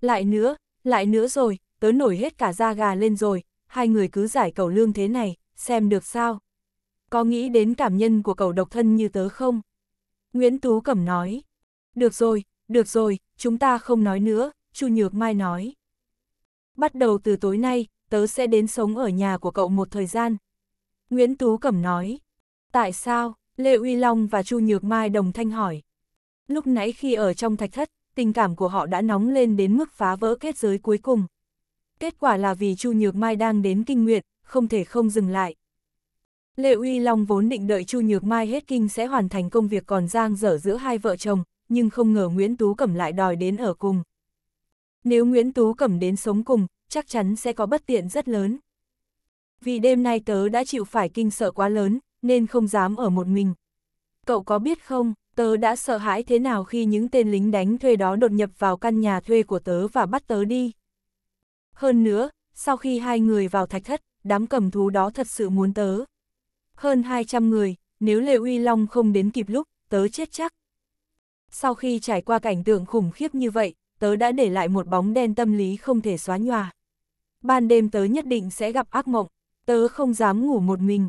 Lại nữa, lại nữa rồi, tớ nổi hết cả da gà lên rồi, hai người cứ giải cầu lương thế này, xem được sao? Có nghĩ đến cảm nhân của cầu độc thân như tớ không? Nguyễn Tú Cẩm nói. Được rồi, được rồi, chúng ta không nói nữa, Chu Nhược Mai nói. Bắt đầu từ tối nay, tớ sẽ đến sống ở nhà của cậu một thời gian. Nguyễn Tú Cẩm nói. Tại sao? Lê Uy Long và Chu Nhược Mai đồng thanh hỏi. Lúc nãy khi ở trong thạch thất, tình cảm của họ đã nóng lên đến mức phá vỡ kết giới cuối cùng. Kết quả là vì Chu Nhược Mai đang đến kinh nguyện, không thể không dừng lại. Lê Uy Long vốn định đợi Chu Nhược Mai hết kinh sẽ hoàn thành công việc còn giang dở giữa hai vợ chồng, nhưng không ngờ Nguyễn Tú Cẩm lại đòi đến ở cùng. Nếu Nguyễn Tú Cẩm đến sống cùng, chắc chắn sẽ có bất tiện rất lớn. Vì đêm nay tớ đã chịu phải kinh sợ quá lớn, nên không dám ở một mình. Cậu có biết không, tớ đã sợ hãi thế nào khi những tên lính đánh thuê đó đột nhập vào căn nhà thuê của tớ và bắt tớ đi. Hơn nữa, sau khi hai người vào thạch thất, đám cầm thú đó thật sự muốn tớ hơn 200 người, nếu Lê Uy Long không đến kịp lúc, tớ chết chắc. Sau khi trải qua cảnh tượng khủng khiếp như vậy, tớ đã để lại một bóng đen tâm lý không thể xóa nhòa. Ban đêm tớ nhất định sẽ gặp ác mộng, tớ không dám ngủ một mình.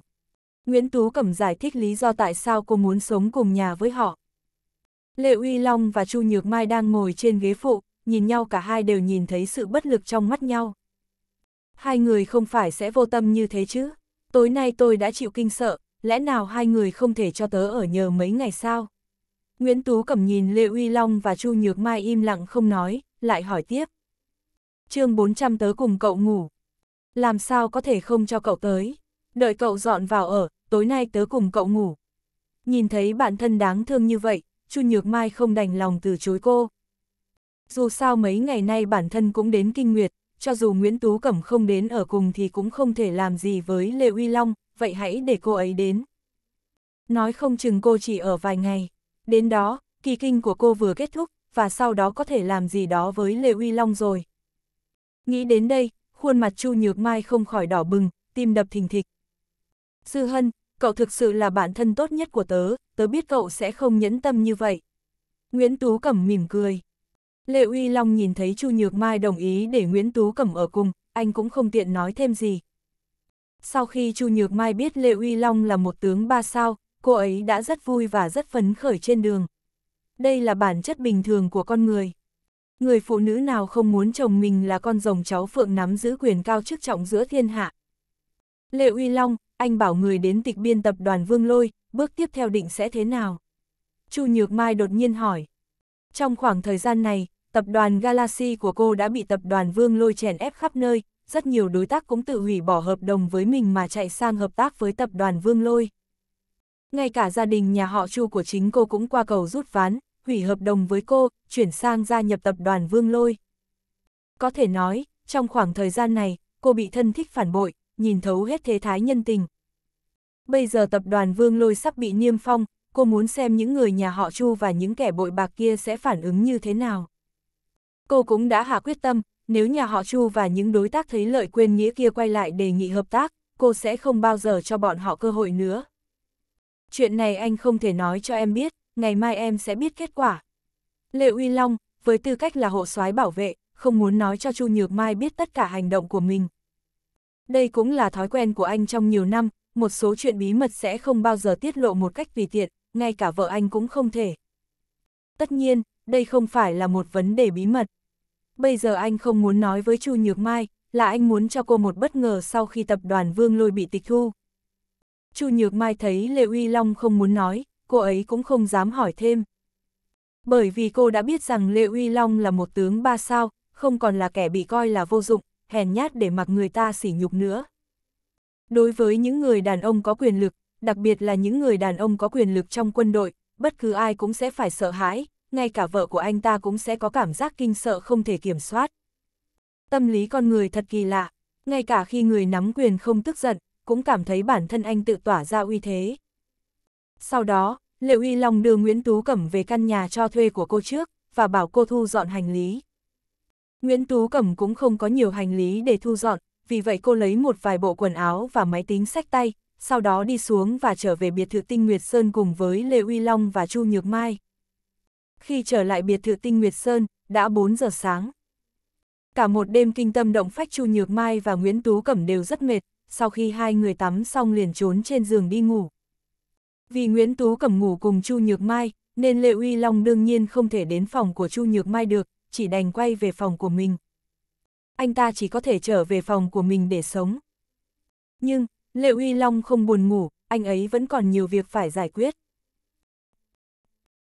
Nguyễn Tú Cẩm giải thích lý do tại sao cô muốn sống cùng nhà với họ. Lệ Uy Long và Chu Nhược Mai đang ngồi trên ghế phụ, nhìn nhau cả hai đều nhìn thấy sự bất lực trong mắt nhau. Hai người không phải sẽ vô tâm như thế chứ? tối nay tôi đã chịu kinh sợ, lẽ nào hai người không thể cho tớ ở nhờ mấy ngày sao? Nguyễn Tú cầm nhìn Lê Uy Long và Chu Nhược Mai im lặng không nói, lại hỏi tiếp. chương 400 tớ cùng cậu ngủ. Làm sao có thể không cho cậu tới? Đợi cậu dọn vào ở, tối nay tớ cùng cậu ngủ. Nhìn thấy bạn thân đáng thương như vậy, Chu Nhược Mai không đành lòng từ chối cô. Dù sao mấy ngày nay bản thân cũng đến kinh nguyệt, cho dù Nguyễn Tú Cẩm không đến ở cùng thì cũng không thể làm gì với Lê Uy Long, vậy hãy để cô ấy đến. Nói không chừng cô chỉ ở vài ngày, đến đó, kỳ kinh của cô vừa kết thúc, và sau đó có thể làm gì đó với Lê Uy Long rồi. Nghĩ đến đây, khuôn mặt Chu Nhược Mai không khỏi đỏ bừng, tim đập thình thịch. Sư Hân, cậu thực sự là bạn thân tốt nhất của tớ, tớ biết cậu sẽ không nhẫn tâm như vậy. Nguyễn Tú Cẩm mỉm cười. Lệ Uy Long nhìn thấy Chu Nhược Mai đồng ý để Nguyễn Tú Cẩm ở cùng, anh cũng không tiện nói thêm gì. Sau khi Chu Nhược Mai biết Lệ Uy Long là một tướng ba sao, cô ấy đã rất vui và rất phấn khởi trên đường. Đây là bản chất bình thường của con người. Người phụ nữ nào không muốn chồng mình là con rồng cháu phượng nắm giữ quyền cao chức trọng giữa thiên hạ. Lệ Uy Long, anh bảo người đến tịch biên tập đoàn Vương Lôi, bước tiếp theo định sẽ thế nào? Chu Nhược Mai đột nhiên hỏi. Trong khoảng thời gian này, Tập đoàn Galaxy của cô đã bị tập đoàn Vương lôi chèn ép khắp nơi, rất nhiều đối tác cũng tự hủy bỏ hợp đồng với mình mà chạy sang hợp tác với tập đoàn Vương lôi. Ngay cả gia đình nhà họ Chu của chính cô cũng qua cầu rút ván, hủy hợp đồng với cô, chuyển sang gia nhập tập đoàn Vương lôi. Có thể nói, trong khoảng thời gian này, cô bị thân thích phản bội, nhìn thấu hết thế thái nhân tình. Bây giờ tập đoàn Vương Lôi sắp bị niêm phong, cô muốn xem những người nhà họ Chu và những kẻ bội bạc kia sẽ phản ứng như thế nào cô cũng đã hạ quyết tâm, nếu nhà họ Chu và những đối tác thấy lợi quên nghĩa kia quay lại đề nghị hợp tác, cô sẽ không bao giờ cho bọn họ cơ hội nữa. Chuyện này anh không thể nói cho em biết, ngày mai em sẽ biết kết quả. Lệ Uy Long, với tư cách là hộ soái bảo vệ, không muốn nói cho Chu Nhược Mai biết tất cả hành động của mình. Đây cũng là thói quen của anh trong nhiều năm, một số chuyện bí mật sẽ không bao giờ tiết lộ một cách tùy tiện, ngay cả vợ anh cũng không thể. Tất nhiên, đây không phải là một vấn đề bí mật bây giờ anh không muốn nói với Chu Nhược Mai, là anh muốn cho cô một bất ngờ sau khi tập đoàn Vương Lôi bị tịch thu. Chu Nhược Mai thấy Lê Uy Long không muốn nói, cô ấy cũng không dám hỏi thêm. Bởi vì cô đã biết rằng Lê Uy Long là một tướng ba sao, không còn là kẻ bị coi là vô dụng, hèn nhát để mặc người ta sỉ nhục nữa. Đối với những người đàn ông có quyền lực, đặc biệt là những người đàn ông có quyền lực trong quân đội, bất cứ ai cũng sẽ phải sợ hãi, ngay cả vợ của anh ta cũng sẽ có cảm giác kinh sợ không thể kiểm soát. Tâm lý con người thật kỳ lạ, ngay cả khi người nắm quyền không tức giận, cũng cảm thấy bản thân anh tự tỏa ra uy thế. Sau đó, Lệ Uy Long đưa Nguyễn Tú Cẩm về căn nhà cho thuê của cô trước, và bảo cô thu dọn hành lý. Nguyễn Tú Cẩm cũng không có nhiều hành lý để thu dọn, vì vậy cô lấy một vài bộ quần áo và máy tính sách tay, sau đó đi xuống và trở về biệt thự Tinh Nguyệt Sơn cùng với Lê Uy Long và Chu Nhược Mai khi trở lại biệt thự Tinh Nguyệt Sơn, đã 4 giờ sáng. Cả một đêm kinh tâm động phách Chu Nhược Mai và Nguyễn Tú Cẩm đều rất mệt, sau khi hai người tắm xong liền trốn trên giường đi ngủ. Vì Nguyễn Tú Cẩm ngủ cùng Chu Nhược Mai, nên Lệ Uy Long đương nhiên không thể đến phòng của Chu Nhược Mai được, chỉ đành quay về phòng của mình. Anh ta chỉ có thể trở về phòng của mình để sống. Nhưng, Lệ Uy Long không buồn ngủ, anh ấy vẫn còn nhiều việc phải giải quyết.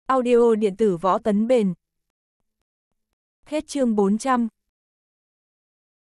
Audio điện tử võ tấn bền. Hết chương 400